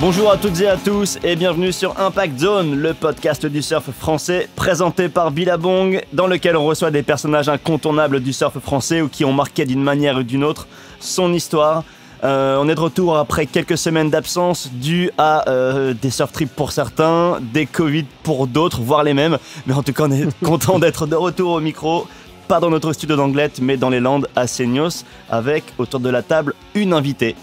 Bonjour à toutes et à tous et bienvenue sur Impact Zone, le podcast du surf français présenté par Billabong, dans lequel on reçoit des personnages incontournables du surf français ou qui ont marqué d'une manière ou d'une autre son histoire. Euh, on est de retour après quelques semaines d'absence dues à euh, des surf trips pour certains, des Covid pour d'autres, voire les mêmes. Mais en tout cas, on est content d'être de retour au micro, pas dans notre studio d'Anglette, mais dans les Landes à Seignos, avec autour de la table une invitée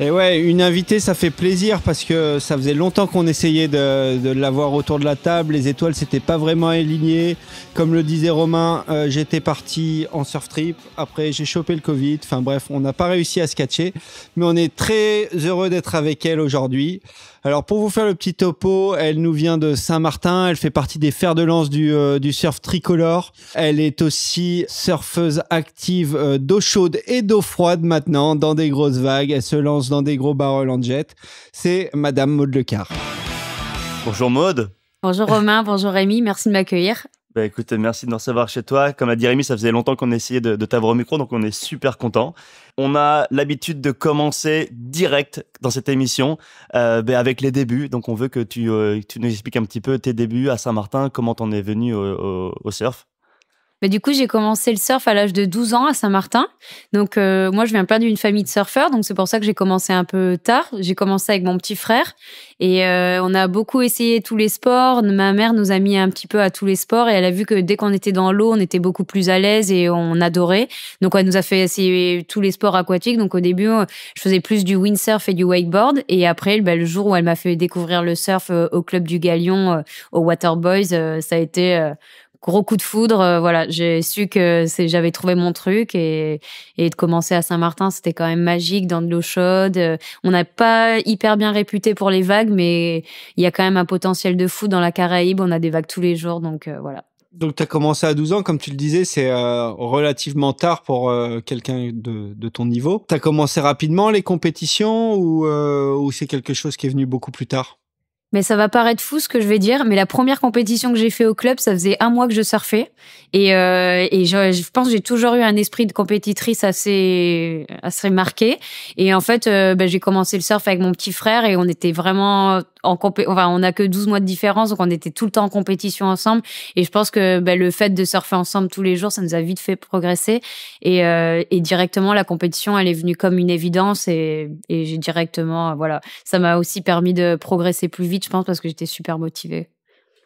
et ouais, une invitée, ça fait plaisir parce que ça faisait longtemps qu'on essayait de, l'avoir autour de la table. Les étoiles, c'était pas vraiment alignées, Comme le disait Romain, euh, j'étais parti en surf trip. Après, j'ai chopé le Covid. Enfin bref, on n'a pas réussi à se catcher. Mais on est très heureux d'être avec elle aujourd'hui. Alors pour vous faire le petit topo, elle nous vient de Saint-Martin, elle fait partie des fers de lance du, euh, surf tricolore. Elle est aussi surfeuse active euh, d'eau chaude et d'eau froide maintenant, dans des grosses vagues, elle se lance dans des gros barrels en jet. C'est Madame Maude Lecar. Bonjour Maude. Bonjour Romain, bonjour Rémi, merci de m'accueillir. Bah écoute, merci de nous recevoir chez toi. Comme a dit Rémi, ça faisait longtemps qu'on essayait de, t'avoir au micro, donc on est super content. On a l'habitude de commencer direct dans cette émission euh, bah, avec les débuts. Donc on veut euh, que tu, nous expliques un petit peu tes débuts à Saint-Martin, comment t'en es venu au surf. Mais bah, du coup, j'ai commencé le surf à l'âge de 12 ans à Saint-Martin. Donc, euh, moi, je viens plein d'une famille de surfeurs, donc c'est pour ça que j'ai commencé un peu tard. J'ai commencé avec mon petit frère et euh, on a beaucoup essayé tous les sports. Ma mère nous a mis un petit peu à tous les sports et elle a vu que dès qu'on était dans l'eau, on était beaucoup plus à l'aise et on adorait. Donc, elle nous a fait essayer tous les sports aquatiques. Donc, au début, euh, je faisais plus du windsurf et du wakeboard. Et après, bah, le jour où elle m'a fait découvrir le surf au club du Galion, au Water Boys, ça a été gros coup de foudre. Euh, voilà, j'ai su que j'avais trouvé mon truc et, et de commencer à Saint-Martin, c'était quand même magique dans de l'eau chaude. Euh, on n'a pas hyper bien réputé pour les vagues, mais il y a quand même un potentiel de fou dans la Caraïbe. On a des vagues tous les jours, donc euh, voilà. Donc, tu as commencé à 12 ans, comme tu le disais, c'est relativement tard pour quelqu'un de, ton niveau. Tu as commencé rapidement les compétitions ou, ou c'est quelque chose qui est venu beaucoup plus tard mais ça va paraître fou ce que je vais dire, mais la première compétition que j'ai fait au club, ça faisait un mois que je surfais et, euh, et je, pense pense j'ai toujours eu un esprit de compétitrice assez assez marqué et en fait euh, ben, j'ai commencé le surf avec mon petit frère et on était vraiment en compé on a que 12 mois de différence donc on était tout le temps en compétition ensemble et je pense que ben, le fait de surfer ensemble tous les jours ça nous a vite fait progresser et, euh, et directement la compétition elle est venue comme une évidence et, et j'ai directement voilà ça m'a aussi permis de progresser plus vite je pense, parce que j'étais super motivée.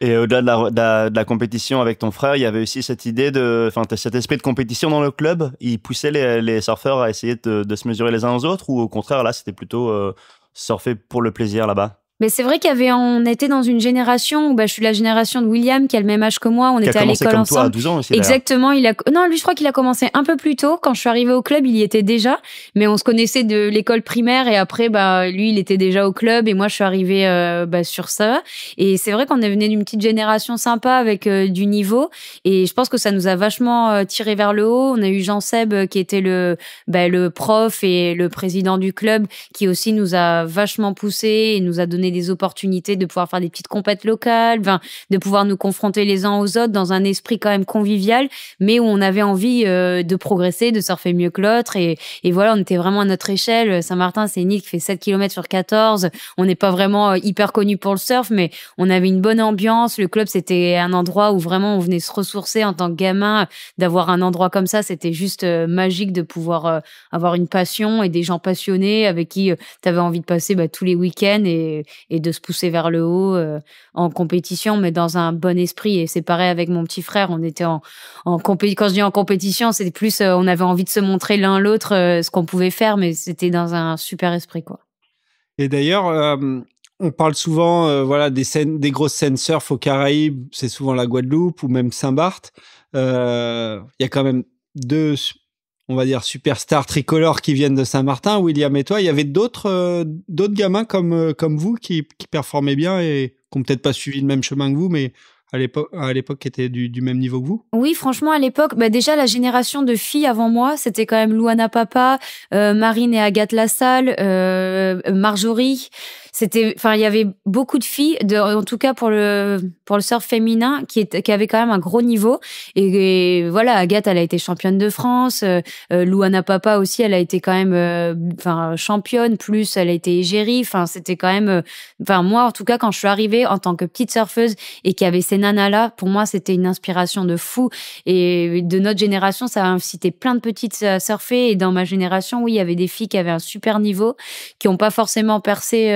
Et au-delà de, la, compétition avec ton frère, il y avait aussi cette idée de, enfin, cet esprit de compétition dans le club. Il poussait les, surfeurs à essayer de, se mesurer les uns aux autres, ou au contraire, là, c'était plutôt euh, surfer pour le plaisir là-bas. Mais c'est vrai qu'il on était dans une génération où bah, je suis la génération de William qui a le même âge que moi. On était à l'école ensemble. Toi à 12 ans aussi, Exactement. Il a, non, lui, je crois qu'il a commencé un peu plus tôt. Quand je suis arrivée au club, il y était déjà. Mais on se connaissait de l'école primaire et après, bah, lui, il était déjà au club et moi, je suis arrivée euh, bah, sur ça. Et c'est vrai qu'on est venu d'une petite génération sympa avec euh, du niveau. Et je pense que ça nous a vachement euh, tiré vers le haut. On a eu Jean Seb qui était le, bah, le prof et le président du club qui aussi nous a vachement poussé et nous a donné des opportunités de pouvoir faire des petites compètes locales, de pouvoir nous confronter les uns aux autres dans un esprit quand même convivial, mais où on avait envie euh, de progresser, de surfer mieux que l'autre. Et, voilà, on était vraiment à notre échelle. Saint-Martin, c'est une île qui fait 7 km sur 14. On n'est pas vraiment euh, hyper connu pour le surf, mais on avait une bonne ambiance. Le club, c'était un endroit où vraiment on venait se ressourcer en tant que gamin. D'avoir un endroit comme ça, c'était juste euh, magique de pouvoir avoir une passion et des gens passionnés avec qui tu avais envie de passer bah, tous les week-ends. Et, et de se pousser vers le haut euh, en compétition, mais dans un bon esprit. Et c'est pareil avec mon petit frère. On était en, Quand je dis en compétition, c'est plus euh, on avait envie de se montrer l'un l'autre euh, ce qu'on pouvait faire, mais c'était dans un super esprit, quoi. Et d'ailleurs, on parle souvent, voilà, des scènes, des grosses scènes surf aux Caraïbes. C'est souvent la Guadeloupe ou même Saint-Barth. Il y a quand même deux on va dire, superstar tricolore qui viennent de Saint-Martin, William et toi, il y avait d'autres euh, d'autres gamins comme, euh, comme vous qui, qui performaient bien et qui n'ont peut-être pas suivi le même chemin que vous, mais à l'époque à l'époque qui était du, même niveau que vous Oui, franchement à l'époque, bah, déjà la génération de filles avant moi, c'était quand même Louana Papa, euh, Marine et Agathe Lassalle, Marjorie c'était enfin il y avait beaucoup de filles de, en tout cas pour le pour le surf féminin qui est, qui avait quand même un gros niveau et, voilà Agathe elle a été championne de France euh, euh, Louana Papa aussi elle a été quand même euh, enfin championne plus elle a été égérie enfin c'était quand même enfin moi en tout cas quand je suis arrivée en tant que petite surfeuse et qu'il y avait ces nanas là pour moi c'était une inspiration de fou et de notre génération ça a incité plein de petites à surfer et dans ma génération oui il y avait des filles qui avaient un super niveau qui ont pas forcément percé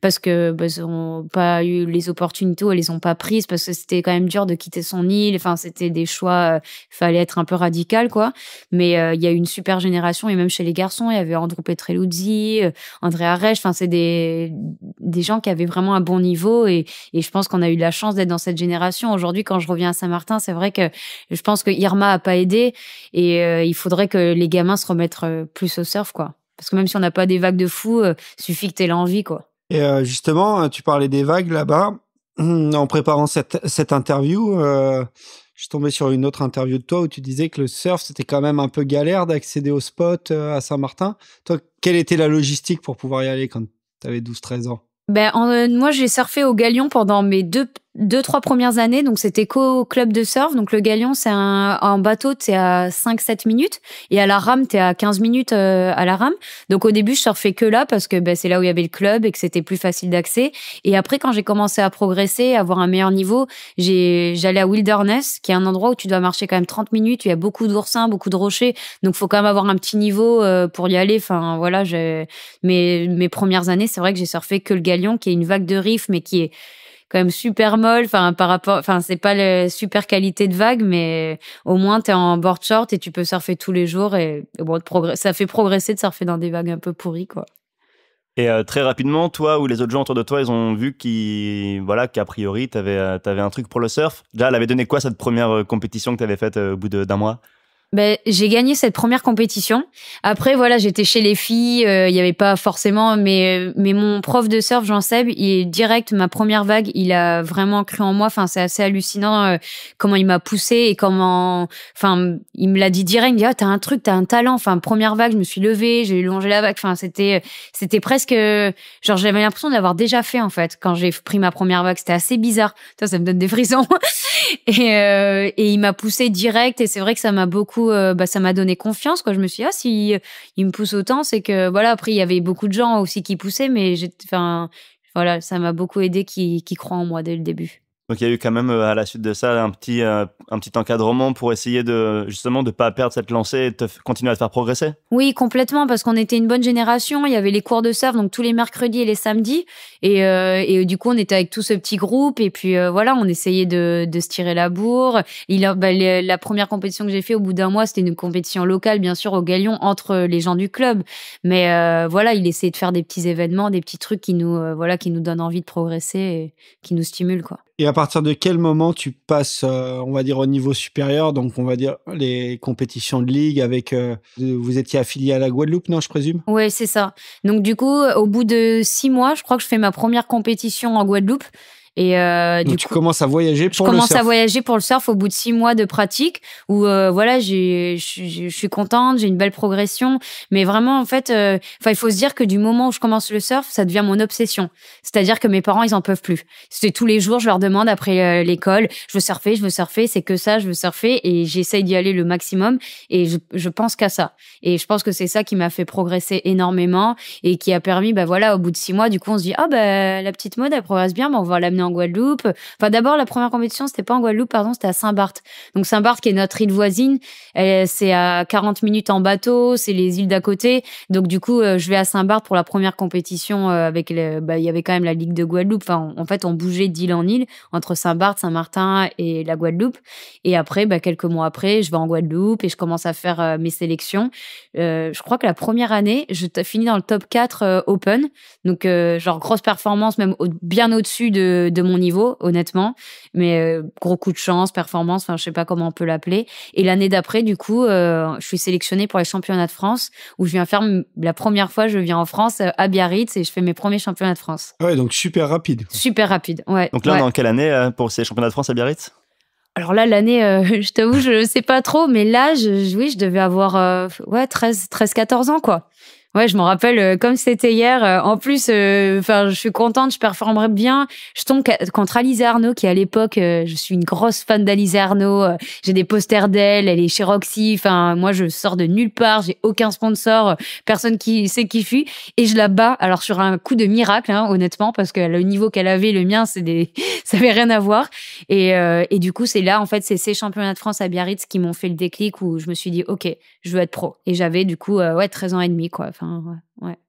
parce que bah, ils n'ont pas eu les opportunités elles les ont pas prises parce que c'était quand même dur de quitter son île. Enfin, c'était des choix, il euh, fallait être un peu radical quoi. Mais euh, il y a une super génération et même chez les garçons, il y avait Andrew Petreluzzi, André Arech. Enfin, c'est des des gens qui avaient vraiment un bon niveau et et je pense qu'on a eu la chance d'être dans cette génération. Aujourd'hui, quand je reviens à Saint-Martin, c'est vrai que je pense que Irma a pas aidé et euh, il faudrait que les gamins se remettent plus au surf quoi. Parce que même si on n'a pas des vagues de fous, euh, suffit que aies l'envie, quoi. Et euh, justement, euh, tu parlais des vagues là-bas. En préparant cette, interview, euh, je suis tombé sur une autre interview de toi où tu disais que le surf, c'était quand même un peu galère d'accéder au spot à Saint-Martin. Toi, quelle était la logistique pour pouvoir y aller quand tu avais 12-13 ans ben, moi, j'ai surfé au Galion pendant mes deux, deux, trois premières années, donc c'était qu'au club de surf. Donc le Galion, c'est un, en bateau, t'es à 5-7 minutes. Et à la rame, t'es à 15 minutes euh, à la rame. Donc au début, je surfais que là parce que ben, c'est là où il y avait le club et que c'était plus facile d'accès. Et après, quand j'ai commencé à progresser, à avoir un meilleur niveau, j'ai, j'allais à Wilderness, qui est un endroit où tu dois marcher quand même 30 minutes. Il y a beaucoup d'oursins, beaucoup de rochers. Donc faut quand même avoir un petit niveau euh, pour y aller. Enfin voilà, j'ai, mes, mes premières années, c'est vrai que j'ai surfé que le Galion, qui est une vague de riff, mais qui est quand même super molle. Enfin, par rapport, enfin, c'est pas la super qualité de vague, mais au moins tu es en board short et tu peux surfer tous les jours et, bon, ça fait progresser de surfer dans des vagues un peu pourries, quoi. Et euh, très rapidement, toi ou les autres gens autour de toi, ils ont vu qui, voilà, qu'a priori, tu avais, euh, un truc pour le surf. Déjà, elle avait donné quoi cette première euh, compétition que tu avais faite au bout d'un mois ben, j'ai gagné cette première compétition. Après, voilà, j'étais chez les filles, euh, il n'y avait pas forcément, mais, euh, mais mon prof de surf, Jean Seb, il est direct, ma première vague, il a vraiment cru en moi. Enfin, c'est assez hallucinant euh, comment il m'a poussé et comment, enfin, il me l'a dit direct, il me dit, ah, t'as un truc, t'as un talent. Enfin, première vague, je me suis levée, j'ai longé la vague. Enfin, c'était, c'était presque, genre, j'avais l'impression d'avoir déjà fait, en fait, quand j'ai pris ma première vague. C'était assez bizarre. Ça, ça me donne des frissons. et, euh, et il m'a poussé direct et c'est vrai que ça m'a beaucoup euh, bah, ça m'a donné confiance quoi je me suis dit, ah s'il euh, il me pousse autant c'est que voilà après il y avait beaucoup de gens aussi qui poussaient mais j'ai enfin voilà ça m'a beaucoup aidé qui qui croient en moi dès le début donc il y a eu quand même euh, à la suite de ça un petit, euh, un petit encadrement pour essayer de justement de ne pas perdre cette lancée et de continuer à te faire progresser Oui, complètement, parce qu'on était une bonne génération, il y avait les cours de surf, donc tous les mercredis et les samedis, et, euh, et du coup on était avec tout ce petit groupe, et puis voilà, on essayait de, de, se tirer la bourre. Il bah, la première compétition que j'ai fait au bout d'un mois, c'était une compétition locale, bien sûr, au Galion, entre les gens du club, mais voilà, il essayait de faire des petits événements, des petits trucs qui nous, voilà, qui nous donnent envie de progresser et qui nous stimulent. Quoi. Et à partir de quel moment tu passes, euh, on va dire, au niveau supérieur, donc on va dire les compétitions de ligue avec. Euh, vous étiez affilié à la Guadeloupe, non, je présume Oui, c'est ça. Donc, du coup, au bout de six mois, je crois que je fais ma première compétition en Guadeloupe. Et euh, tu commences à voyager pour je commence à voyager pour le surf au bout de six mois de pratique où euh, voilà, je suis contente, j'ai une belle progression. Mais vraiment, en fait, euh, enfin il faut se dire que du moment où je commence le surf, ça devient mon obsession. C'est-à-dire que mes parents, ils en peuvent plus. C'est tous les jours, je leur demande après l'école, je veux surfer, je veux surfer, c'est que ça, je veux surfer et j'essaye d'y aller le maximum et je, pense qu'à ça. Et je pense que c'est ça qui m'a fait progresser énormément et qui a permis, bah voilà, au bout de six mois, du coup, on se dit, ah oh, la petite mode, elle progresse bien, mais bah, on va l'amener en Guadeloupe. Enfin, d'abord, la première compétition, c'était pas en Guadeloupe, pardon, c'était à Saint-Barth. Donc, Saint-Barth, qui est notre île voisine, c'est à 40 minutes en bateau, c'est les îles d'à côté. Donc, du coup, euh, je vais à Saint-Barth pour la première compétition euh, avec bah, il y avait quand même la Ligue de Guadeloupe. Enfin, en fait, on bougeait d'île en île entre Saint-Barth, Saint-Martin et la Guadeloupe. Et après, bah, quelques mois après, je vais en Guadeloupe et je commence à faire euh, mes sélections. je crois que la première année, je finis dans le top 4 Open. Donc, genre, grosse performance, même bien au-dessus de, de mon niveau, honnêtement. Mais euh, gros coup de chance, performance, je je sais pas comment on peut l'appeler. Et l'année d'après, du coup, euh, je suis sélectionnée pour les championnats de France, où je viens faire la première fois, je viens en France euh, à Biarritz et je fais mes premiers championnats de France. Ah ouais, donc super rapide. Super rapide, ouais. Donc là, dans quelle année pour ces championnats de France à Biarritz alors là, l'année, je t'avoue, je sais pas trop, mais là, je, oui, je devais avoir ouais, 13, 14 ans, quoi. Ouais, je m'en rappelle euh, comme c'était hier. Euh, en plus, euh, enfin, je suis contente, je performerais bien. Je tombe contre Alizé Arnaud, qui à l'époque, je suis une grosse fan d'Alizé Arnaud. J'ai des posters d'elle, elle est chez Roxy. Enfin, moi, je sors de nulle part, j'ai aucun sponsor, personne qui sait qui suis. Et je la bats, alors sur un coup de miracle, hein, honnêtement, parce que le niveau qu'elle avait, le mien, c'est des... ça avait rien à voir. Et, et du coup, c'est là, en fait, c'est ces championnats de France à Biarritz qui m'ont fait le déclic où je me suis dit, OK, je veux être pro. Et j'avais du coup, ouais, 13 ans et demi, quoi. Enfin,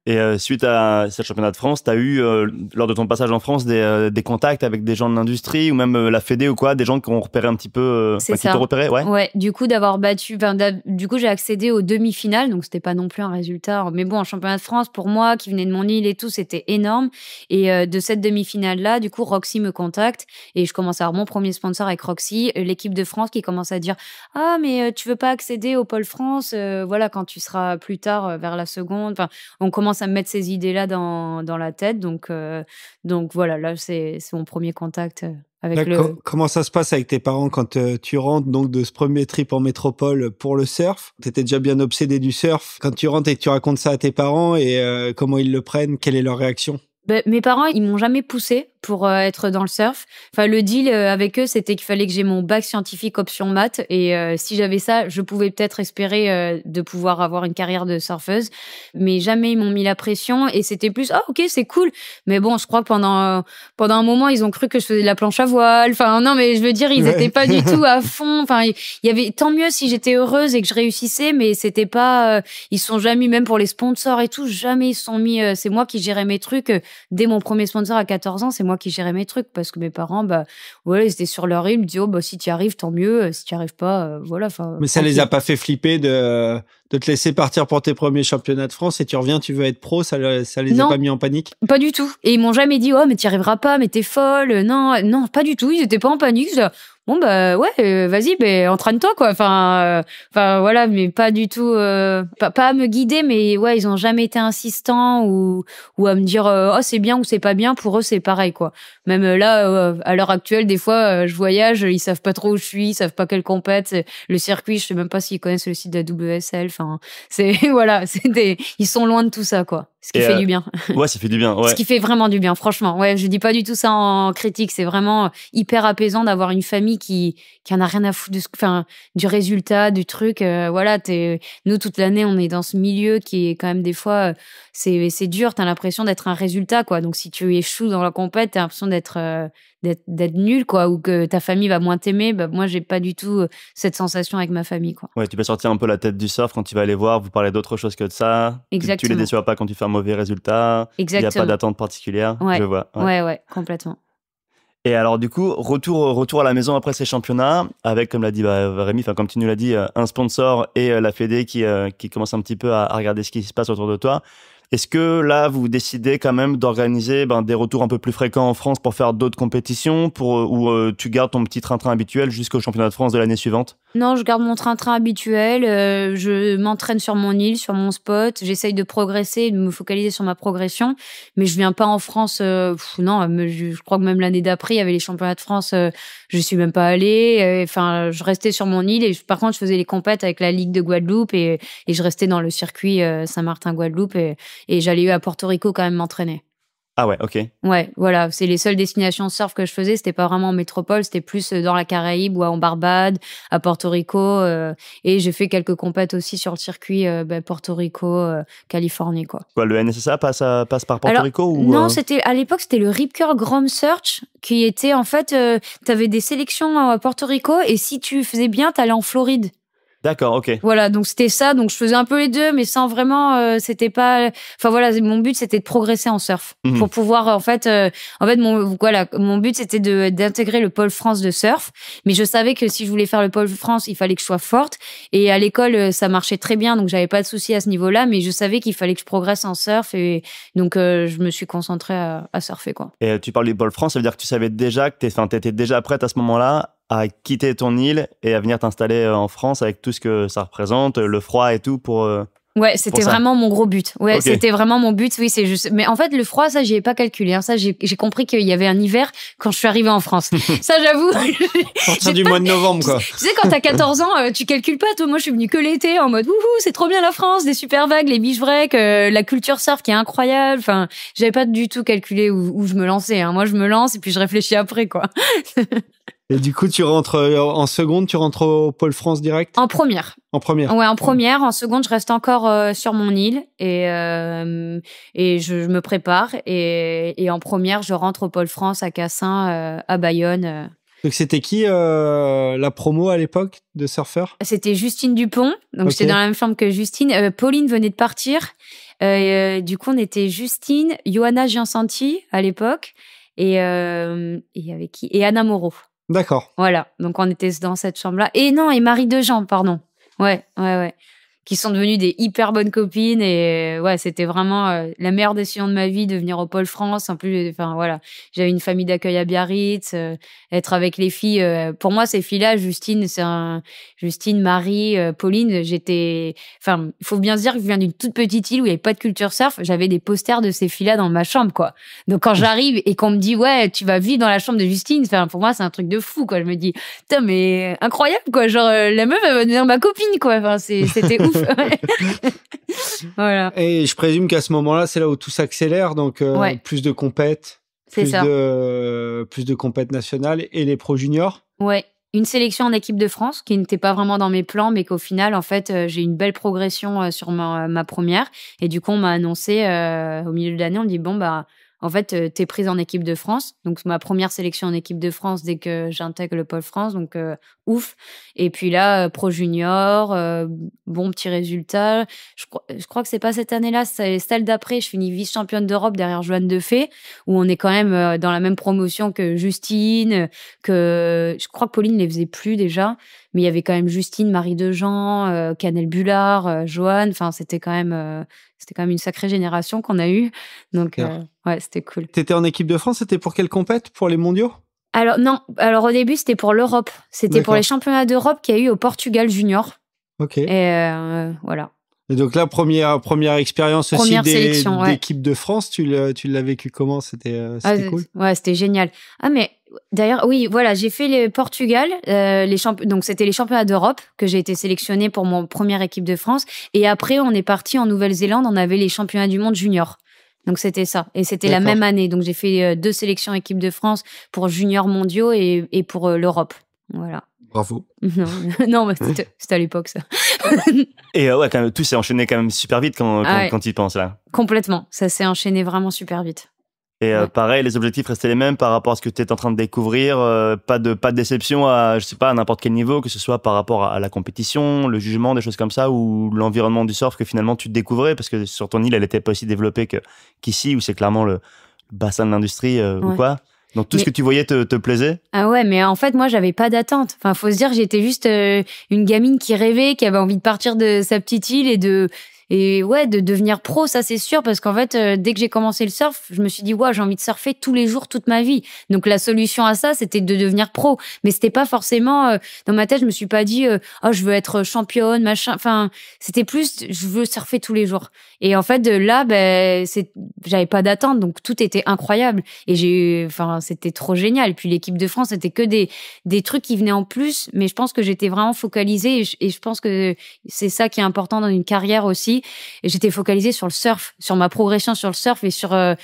Et euh, suite à ce championnat de France, tu as eu, euh, lors de ton passage en France, euh, des, contacts avec des gens de l'industrie ou même la Fédé ou quoi, des gens qui ont repéré un petit peu, qui t'ont repéré ouais. ouais, du coup, d'avoir battu, du coup, j'ai accédé aux demi-finales, donc c'était pas non plus un résultat. Hein. Mais bon, en championnat de France, pour moi, qui venais de mon île et tout, c'était énorme. Et de cette demi-finale-là, du coup, Roxy me contacte et je commence à avoir mon premier sponsor avec Roxy, l'équipe de France qui commence à dire Ah, mais tu veux pas accéder au Pôle France, voilà, quand tu seras plus tard vers la seconde on commence à mettre ces idées-là dans, la tête. Donc, euh, donc voilà, là, c'est mon premier contact. Euh, avec le... comment ça se passe avec tes parents quand euh, tu rentres donc de ce premier trip en métropole pour le surf Tu étais déjà bien obsédé du surf. Quand tu rentres et que tu racontes ça à tes parents et comment ils le prennent, quelle est leur réaction ben, Mes parents, ils m'ont jamais poussé pour euh, être dans le surf. Enfin, le deal euh, avec eux, c'était qu'il fallait que j'ai mon bac scientifique option maths. Et euh, si j'avais ça, je pouvais peut-être espérer de pouvoir avoir une carrière de surfeuse. Mais jamais ils m'ont mis la pression. Et c'était plus, ah, ok, c'est cool. Mais bon, je crois que pendant, pendant un moment, ils ont cru que je faisais de la planche à voile. Enfin, non, mais je veux dire, ils n'étaient pas du tout à fond. Enfin, il y avait, tant mieux si j'étais heureuse et que je réussissais, mais c'était pas, ils sont jamais, même pour les sponsors et tout, jamais ils sont mis, c'est moi qui gérais mes trucs. Dès mon premier sponsor à 14 ans, c'est qui gérait mes trucs parce que mes parents, bah, ouais ils étaient sur leur île, ils me disaient, oh, bah, si tu arrives, tant mieux, euh, si tu arrives pas, euh, voilà. Mais ça ne les a pas fait flipper de, de te laisser partir pour tes premiers championnats de France et tu reviens, tu veux être pro, ça, ça les a pas mis en panique Pas du tout. Et ils m'ont jamais dit, oh, mais tu arriveras pas, mais tu es folle. Non, non, pas du tout. Ils étaient pas en panique bon bah ouais euh, vas-y train bah, entraîne-toi quoi enfin euh, enfin voilà mais pas du tout euh, pas, pas, à me guider mais ouais ils ont jamais été insistants ou ou à me dire oh c'est bien ou c'est pas bien pour eux c'est pareil quoi même là à l'heure actuelle des fois je voyage ils savent pas trop où je suis ils savent pas quelle compète le circuit je sais même pas s'ils connaissent le site de la WSL enfin c'est voilà c'est des ils sont loin de tout ça quoi ce qui fait euh, du bien. Ouais, ça fait du bien. Ce qui fait vraiment du bien, franchement. Ouais, je dis pas du tout ça en critique. C'est vraiment euh, hyper apaisant d'avoir une famille qui qui en a rien à foutre enfin, du résultat, du truc. Euh, voilà, es, nous toute l'année, on est dans ce milieu qui est quand même des fois c'est c'est dur. as l'impression d'être un résultat, quoi. Donc si tu échoues dans la compète, as l'impression d'être d'être nul, quoi, ou que ta famille va moins t'aimer. Bah, moi, j'ai pas du tout cette sensation avec ma famille, quoi. Ouais, tu peux sortir un peu la tête du surf quand tu vas aller voir. Vous parlez d'autre chose que de ça. Exactement. Tu les déçois pas quand tu fermes mauvais résultat. Il n'y a pas d'attente particulière. Je vois. Ouais. complètement. Et alors, du coup, retour, retour à la maison après ces championnats, avec, comme l'a dit bah, Rémi, enfin, comme tu nous l'as dit, euh, un sponsor et euh, la Fédé euh, qui, commence un petit peu à regarder ce qui se passe autour de toi. Est-ce que là, vous décidez quand même d'organiser ben, des retours un peu plus fréquents en France pour faire d'autres compétitions pour, euh, ou euh, tu gardes ton petit train-train habituel jusqu'au championnat de France de l'année suivante Non, je garde mon train-train habituel. Euh, je m'entraîne sur mon île, sur mon spot. J'essaye de progresser, de me focaliser sur ma progression. Mais je viens pas en France. non, je, crois que même l'année d'après, il y avait les championnats de France. je suis même pas allée. Enfin, je restais sur mon île. Et par contre, je faisais les compètes avec la Ligue de Guadeloupe et, je restais dans le circuit Saint-Martin-Guadeloupe. Et j'allais à Porto Rico quand même m'entraîner. Ah ouais, ok. Ouais, voilà, c'est les seules destinations surf que je faisais. C'était pas vraiment en métropole, c'était plus euh, dans la Caraïbe ou en Barbade, à Porto Rico. Euh. et j'ai fait quelques compètes aussi sur le circuit euh, ben, Porto Rico, Californie, quoi. Quoi, le NSSA passe, passe par Porto Rico ou Non, c'était à l'époque c'était le Curl Grom Search qui était en fait, tu avais des sélections à Porto Rico et si tu faisais bien, t'allais en Floride. D'accord, ok. Voilà, donc c'était ça. Donc je faisais un peu les deux, mais sans vraiment, euh, c'était pas. Enfin voilà, mon but c'était de progresser en surf mhm. pour pouvoir euh, en fait, euh, en fait mon voilà, mon but c'était de d'intégrer le pôle France de surf. Mais je savais que si je voulais faire le pôle France, il fallait que je sois forte. Et à l'école, ça marchait très bien, donc j'avais pas de souci à ce niveau-là. Mais je savais qu'il fallait que je progresse en surf, et donc je me suis concentrée à, surfer quoi. Et tu parles du pôle France, ça veut dire que tu savais déjà que t'étais déjà prête à ce moment-là à quitter ton île et à venir t'installer euh, en France avec tout ce que ça représente, le froid et tout pour. Euh, ouais, c'était vraiment mon gros but. Ouais, c'était vraiment mon but. Oui, c'est juste. Mais en fait, le froid, ça, j'y ai pas calculé. Hein. Ça, j'ai compris qu'il y avait un hiver quand je suis arrivée en France. ça, j'avoue. Sortir du mois de novembre, quoi. Tu, sais, quand t'as 14 ans, euh, tu calcules pas. Toi, moi, je suis venue que l'été en mode, ouh, c'est trop bien la France, des super vagues, les biches vraies, la culture surf qui est incroyable. Enfin, j'avais pas du tout calculé où, où je me lançais. Hein. Moi, je me lance et puis je réfléchis après, quoi. Et du coup, tu rentres euh, en seconde, tu rentres au Pôle France direct En première. En première. Ouais, en première. En seconde, je reste encore euh, sur mon île et, euh, et je, me prépare. Et, en première, je rentre au Pôle France à Cassin, à Bayonne. Donc, c'était qui la promo à l'époque de surfeur C'était Justine Dupont. Donc, j'étais dans la même forme que Justine. Pauline venait de partir. du coup, on était Justine, Johanna Giansanti à l'époque. Et, et avec qui Et Anna Moreau. D'accord. Voilà, donc on était dans cette chambre-là. Et non, et Marie de Jean, pardon. Ouais, ouais, ouais qui sont devenues des hyper bonnes copines. Et ouais, c'était vraiment euh, la meilleure décision de ma vie de venir au Pôle France. En plus, enfin voilà, j'avais une famille d'accueil à Biarritz, euh, être avec les filles. Euh, pour moi, ces filles-là, Justine, c'est un... Justine, Marie, Pauline, j'étais. Enfin, il faut bien se dire que je viens d'une toute petite île où il n'y avait pas de culture surf. J'avais des posters de ces filles-là dans ma chambre, quoi. Donc quand j'arrive et qu'on me dit ouais, tu vas vivre dans la chambre de Justine, enfin pour moi c'est un truc de fou, quoi. Je me dis putain mais incroyable, quoi. Genre la meuf va devenir ma copine, quoi. Enfin c'était voilà. Et je présume qu'à ce moment-là, c'est là où tout s'accélère, donc euh, plus de compètes, plus de plus de compètes nationales et les pro juniors. Ouais, une sélection en équipe de France qui n'était pas vraiment dans mes plans, mais qu'au final, en fait, euh, j'ai une belle progression euh, sur ma, première. Et du coup, on m'a annoncé au milieu de l'année, on me dit bon bah en fait, tu es prise en équipe de France. Donc, ma première sélection en équipe de France dès que j'intègre le Pôle France. Donc, ouf. Et puis là, euh, pro junior, euh, bon petit résultat. Je, crois que c'est pas cette année-là, c'est celle d'après. Je finis vice-championne d'Europe derrière Joanne Defay, où on est quand même euh, dans la même promotion que Justine, que je crois que Pauline les faisait plus déjà, mais il y avait quand même Justine, Marie Dejean, Jean, Canel Bullard, Joanne. Enfin, c'était quand même c'était quand même une sacrée génération qu'on a eue. Donc, ouais, c'était cool. étais en équipe de France, c'était pour quelle compète Pour les mondiaux alors non, alors au début c'était pour l'Europe, c'était pour les championnats d'Europe qu'il y a eu au Portugal junior. Ok. Et euh, voilà. Et donc la première, première expérience aussi d'équipe de France, tu l'as vécu comment euh, ah, C'était cool Ouais, c'était génial. Ah mais d'ailleurs, oui, voilà, j'ai fait le Portugal, euh, donc c'était les championnats d'Europe que j'ai été sélectionné pour mon première équipe de France. Et après, on est parti en Nouvelle-Zélande, on avait les championnats du monde junior. Donc c'était ça. Et c'était la même année. Donc j'ai fait euh, deux sélections équipe de France pour juniors mondiaux et, pour euh, l'Europe. Voilà. Bravo. Non, non c'était à l'époque ça. et euh, ouais, tout s'est enchaîné quand même super vite quand, quand, ah là. Complètement. Ça s'est enchaîné vraiment super vite. Et euh, pareil, les objectifs restaient les mêmes par rapport à ce que tu étais en train de découvrir. Euh, pas de pas de déception à je sais pas à n'importe quel niveau, que ce soit par rapport à, la compétition, le jugement, des choses comme ça, ou l'environnement du surf que finalement tu découvrais parce que sur ton île, elle n'était pas aussi développée qu'ici où c'est clairement le bassin de l'industrie euh, ou quoi. Donc tout ce que tu voyais te, plaisait Ah ouais, mais en fait moi j'avais pas d'attente. Enfin faut se dire j'étais juste une gamine qui rêvait, qui avait envie de partir de sa petite île et de et ouais, de devenir pro, ça c'est sûr, parce qu'en fait, euh, dès que j'ai commencé le surf, je me suis dit, ouais, j'ai envie de surfer tous les jours, toute ma vie. Donc la solution à ça, c'était de devenir pro. Mais c'était pas forcément, euh, dans ma tête, je me suis pas dit, euh, oh, je veux être championne, machin. Enfin, c'était plus, je veux surfer tous les jours. Et en fait, là, ben, j'avais pas d'attente, donc tout était incroyable. Et j'ai eu, enfin, c'était trop génial. puis l'équipe de France, c'était que des, des trucs qui venaient en plus, mais je pense que j'étais vraiment focalisée et je pense que c'est ça qui est important dans une carrière aussi et j'étais focalisée sur le surf, sur ma progression sur le surf et sur euh,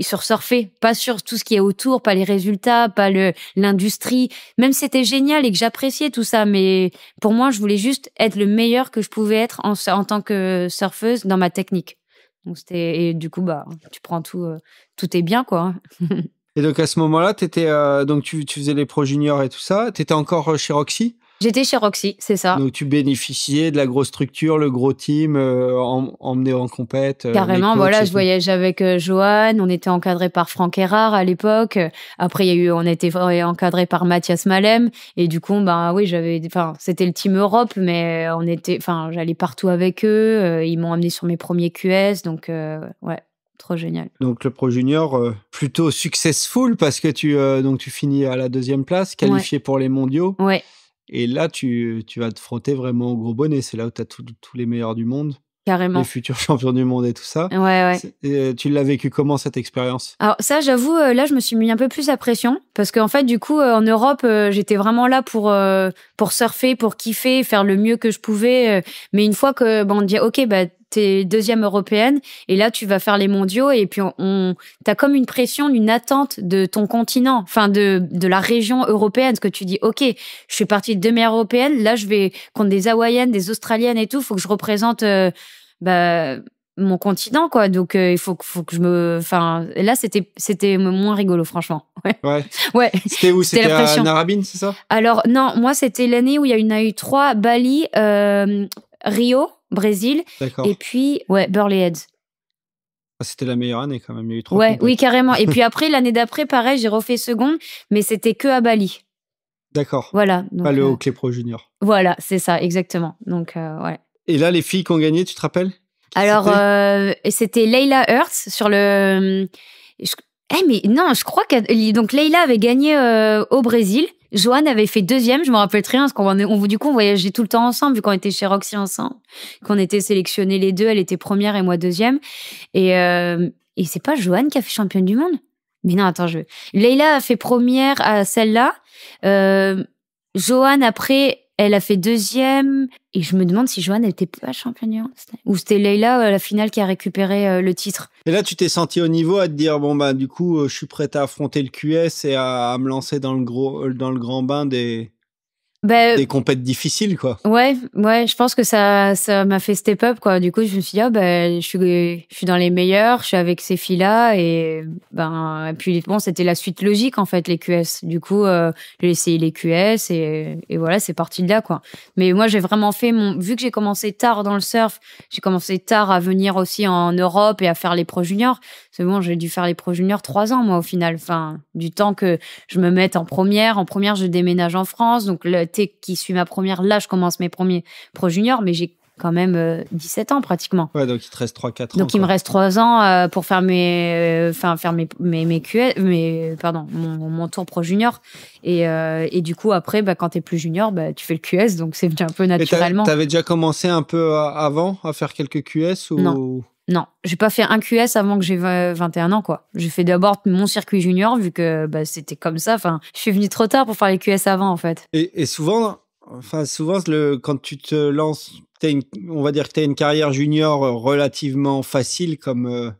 surfer, pas sur tout ce qui est autour, pas les résultats, pas l'industrie. Même c'était génial et que j'appréciais tout ça, mais pour moi, je voulais juste être le meilleur que je pouvais être en, tant que surfeuse dans ma technique. Donc c'était et du coup bah tu prends tout euh, tout est bien quoi. et donc à ce moment-là, euh, donc tu, tu faisais les pro juniors et tout ça. Tu étais encore chez Roxy. J'étais chez Roxy, c'est ça. Donc tu bénéficiais de la grosse structure, le gros team, euh, emmené en compète. Euh, Carrément, voilà, je voyageais avec euh, Johan, on était encadré par Franck Erard à l'époque. Après, il y a eu, on était encadré par Mathias Malem, et du coup, ben oui, j'avais, enfin, c'était le team Europe, mais on était, enfin, j'allais partout avec eux. ils m'ont amené sur mes premiers QS, donc ouais, trop génial. Donc le Pro Junior plutôt successful parce que tu donc tu finis à la deuxième place, qualifié pour les mondiaux. Ouais. Et là, tu, tu, vas te frotter vraiment au gros bonnet. C'est là où tu as tous les meilleurs du monde. Carrément. Les futurs champions du monde et tout ça. Ouais, ouais. tu l'as vécu comment cette expérience Alors ça, j'avoue, euh, là, je me suis mis un peu plus à pression parce qu'en fait, du coup, euh, en Europe, euh, j'étais vraiment là pour pour surfer, pour kiffer, faire le mieux que je pouvais. Mais une fois que me dit, ok, bah deuxième européenne et là tu vas faire les mondiaux et puis on, t'as comme une pression, une attente de ton continent, enfin de de la région européenne, ce que tu dis OK, je suis partie de demi-européenne là je vais contre des hawaïennes, des australiennes et tout, faut que je représente euh, bah, mon continent quoi donc euh, il faut faut que je me enfin là c'était c'était moins rigolo franchement ouais ouais, c'était où c'était la à Narabine c'est ça alors non moi c'était l'année où il y a eu trois Bali euh, Rio Brésil. Et puis, ouais, Burley Heads. Ah, c'était la meilleure année quand même. Il y a eu trois. Ouais, oui, carrément. Et puis après, l'année d'après, pareil, j'ai refait seconde, mais c'était que à Bali. D'accord. Voilà. Pas le euh, Hockey Pro Junior. Voilà, c'est ça, exactement. Donc, euh, ouais. Et là, les filles qui ont gagné, tu te rappelles Alors, c'était euh, Leila Hertz sur le. Eh, mais non, je crois que. Donc, Leila avait gagné au Brésil. Joanne avait fait deuxième, je me rappelle très bien, parce qu'on on, du coup on voyageait tout le temps ensemble vu qu'on était chez Roxy ensemble, qu'on était sélectionnés les deux, elle était première et moi deuxième. Et, euh, c'est pas Joanne qui a fait championne du monde Mais non, attends, je. Leïla a fait première à celle-là. Euh, Joanne après elle a fait deuxième. Et je me demande si Joanne n'était pas championne Ou c'était Leila euh, la finale qui a récupéré euh, le titre. Et là, tu t'es senti au niveau à te dire bon, bah, du coup, euh, je suis prête à affronter le QS et à, à me lancer dans le, gros, dans le grand bain des, bah, euh, des compètes difficiles, quoi. Ouais, ouais, je pense que ça, ça m'a fait step up, quoi. Du coup, je me suis dit, ah, ben, je suis, je suis dans les meilleurs, je suis avec ces filles-là, et ben, puis bon, c'était la suite logique, en fait, les QS. Du coup, euh, j'ai essayé les QS, et, et voilà, c'est parti de là, quoi. Mais moi, j'ai vraiment fait mon, vu que j'ai commencé tard dans le surf, j'ai commencé tard à venir aussi en Europe et à faire les pro juniors. C'est bon, j'ai dû faire les pro juniors trois ans, moi, au final. Enfin, du temps que je me mette en première. En première, je déménage en France. Donc, le T qui suit ma première, là, je commence mes premiers pro juniors, mais j'ai quand même 17 euh, ans pratiquement. Ouais, donc il te reste 3-4 ans. Donc il me reste trois ans euh, pour faire mes, euh, enfin faire mes, mes, mes, QS, mes pardon, mon, tour pro junior. Et, et du coup, après, bah, quand tu es plus junior, bah, tu fais le QS, donc c'est un peu naturellement. Tu avais déjà commencé un peu avant à faire quelques QS ou... Non, j'ai pas fait un QS avant que j'ai 21 ans, quoi. J'ai fait d'abord mon circuit junior, vu que bah, c'était comme ça. Enfin, je suis venu trop tard pour faire les QS avant, en fait. Et, souvent, enfin, souvent quand tu te lances, on va dire que tu as une carrière junior relativement facile, comme euh,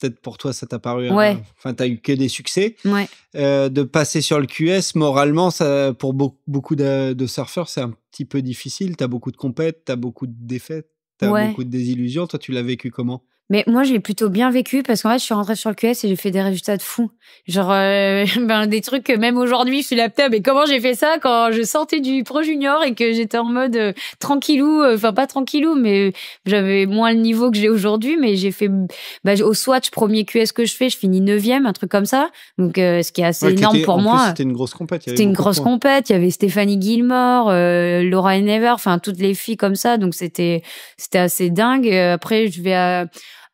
peut-être pour toi ça t'a paru. Euh, ouais. tu as eu que des succès. Ouais. Euh, de passer sur le QS, moralement, ça, pour beaucoup de, de surfeurs, c'est un petit peu difficile. Tu as beaucoup de compètes, tu as beaucoup de défaites. T'as beaucoup de désillusions. Toi, tu l'as vécu comment mais moi, j'ai plutôt bien vécu parce qu'en fait, je suis rentrée sur le QS et j'ai fait des résultats de fou. Genre, euh, ben, des trucs que même aujourd'hui, je suis là, mais comment j'ai fait ça quand je sortais du Pro Junior et que j'étais en mode euh, tranquillou, euh, enfin, pas tranquillou, mais j'avais moins le niveau que j'ai aujourd'hui, mais j'ai fait, bah, au Swatch, premier QS que je fais, je finis neuvième, un truc comme ça. Donc, ce qui est assez énorme pour moi. C'était une grosse compète. C'était une grosse compète. Il y avait Stéphanie Gilmore, Laura Never, enfin, toutes les filles comme ça. Donc, c'était, c'était assez dingue. Après, je vais à,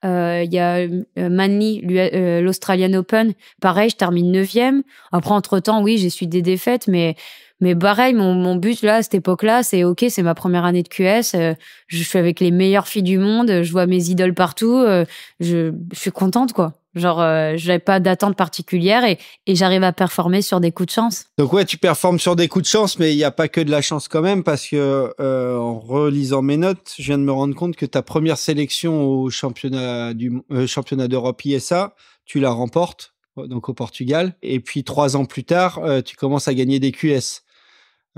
euh, il y a euh, Manly, euh, l'Australian Open. Pareil, je termine neuvième. Après, entre-temps, oui, j'ai su des défaites, mais mais pareil, mon, but là, à cette époque-là, c'est ok, c'est ma première année de QS. je suis avec les meilleures filles du monde. Je vois mes idoles partout. je, suis contente, quoi. Genre, euh, je n'avais pas d'attente particulière et, j'arrive à performer sur des coups de chance. Donc ouais, tu performes sur des coups de chance, mais il n'y a pas que de la chance quand même, parce que euh, en relisant mes notes, je viens de me rendre compte que ta première sélection au championnat euh, championnat d'Europe ISA, tu la remportes donc au Portugal, et puis trois ans plus tard, tu commences à gagner des QS.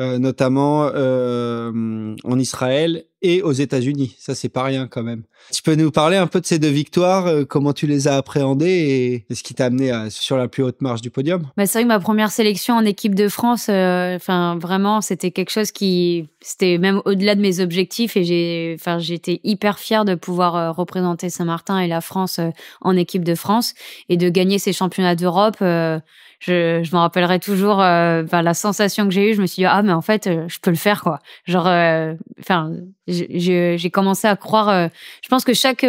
Euh, notamment euh, en Israël et aux États-Unis. Ça, c'est pas rien quand même. Tu peux nous parler un peu de ces deux victoires, euh, comment tu les as appréhendées et, ce qui t'a amené sur la plus haute marche du podium bah, C'est vrai que ma première sélection en équipe de France, euh, enfin vraiment, c'était quelque chose qui, c'était même au-delà de mes objectifs et j'ai, enfin j'étais hyper fière de pouvoir représenter Saint-Martin et la France en équipe de France et de gagner ces championnats d'Europe je, je me rappellerai toujours euh, la sensation que j'ai eue. Je me suis dit ah mais en fait euh, je peux le faire quoi. Genre euh, enfin j'ai commencé à croire. je pense que chaque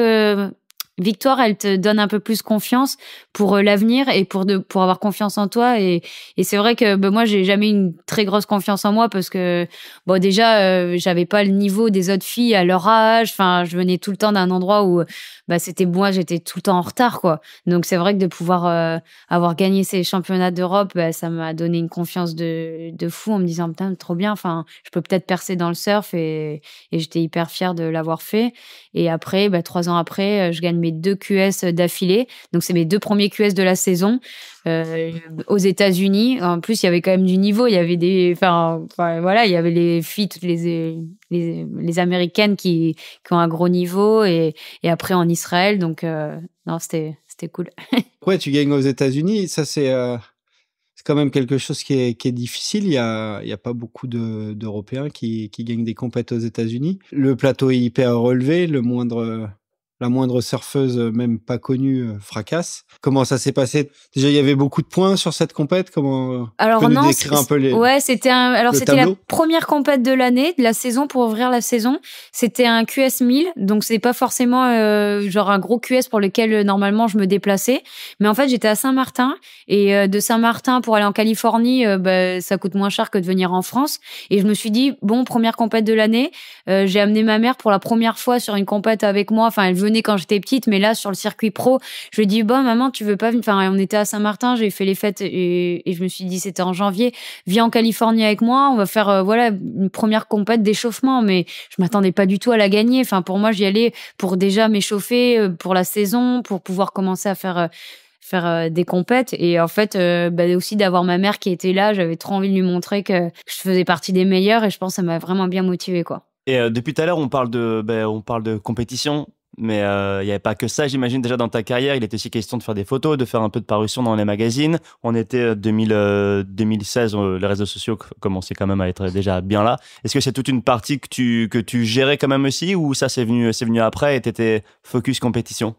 victoire, elle te donne un peu plus confiance pour l'avenir et pour de, pour avoir confiance en toi. Et, et c'est vrai que ben, moi, j'ai jamais une très grosse confiance en moi parce que bon, déjà, j'avais pas le niveau des autres filles à leur âge. Enfin, je venais tout le temps d'un endroit où bah, c'était moi, j'étais tout le temps en retard, quoi. Donc c'est vrai que de pouvoir euh, avoir gagné ces championnats d'Europe, bah, ça m'a donné une confiance de, de, fou en me disant putain, trop bien. Enfin, je peux peut-être percer dans le surf et, j'étais hyper fière de l'avoir fait. Et après, bah, trois ans après, euh, je gagne mes deux QS d'affilée. Donc c'est mes deux premiers QS de la saison. Euh, aux États-Unis. En plus, il y avait quand même du niveau. Il y avait des, enfin, voilà, il y avait les filles, toutes les les, américaines qui, qui, ont un gros niveau et, après en Israël. Donc euh, non, c'était c'était cool. ouais, tu gagnes aux États-Unis. Ça c'est euh, c'est quand même quelque chose qui est, difficile. Il n'y a, il y a pas beaucoup d'Européens qui, qui gagnent des compétitions aux États-Unis. Le plateau est hyper relevé. Le moindre la moindre surfeuse, euh, même pas connue, euh, fracasse. Comment ça s'est passé Déjà, il y avait beaucoup de points sur cette compète. Comment euh, Alors non, décrire un peu les. Ouais, c'était alors c'était la première compète de l'année, de la saison pour ouvrir la saison. C'était un QS 1000, donc c'est pas forcément genre un gros QS pour lequel normalement je me déplaçais, mais en fait j'étais à Saint-Martin et de Saint-Martin pour aller en Californie, bah, ça coûte moins cher que de venir en France. Et je me suis dit bon, première compète de l'année, j'ai amené ma mère pour la première fois sur une compète avec moi. Enfin, elle venait quand j'étais petite, mais là, sur le circuit pro, je lui ai dit, bon, maman, tu veux pas venir Enfin, on était à Saint-Martin, j'ai fait les fêtes et, je me suis dit, c'était en janvier, viens en Californie avec moi, on va faire, euh, voilà, une première compète d'échauffement, mais je m'attendais pas du tout à la gagner. Enfin, pour moi, j'y allais pour déjà m'échauffer euh, pour la saison, pour pouvoir commencer à faire. Euh, faire des compètes et en fait bah, aussi d'avoir ma mère qui était là j'avais trop envie de lui montrer que je faisais partie des meilleurs et je pense que ça m'a vraiment bien motivée quoi et depuis tout à l'heure on parle de ben, on parle de compétition mais euh, il n'y avait pas que ça, j'imagine, déjà dans ta carrière. Il était aussi question de faire des photos, de faire un peu de parution dans les magazines. On était 2016, euh, euh, les réseaux sociaux commençaient quand même à être déjà bien là. Est-ce que c'est toute une partie que tu, que tu gérais quand même aussi ou ça c'est venu, venu après et tu étais focus compétition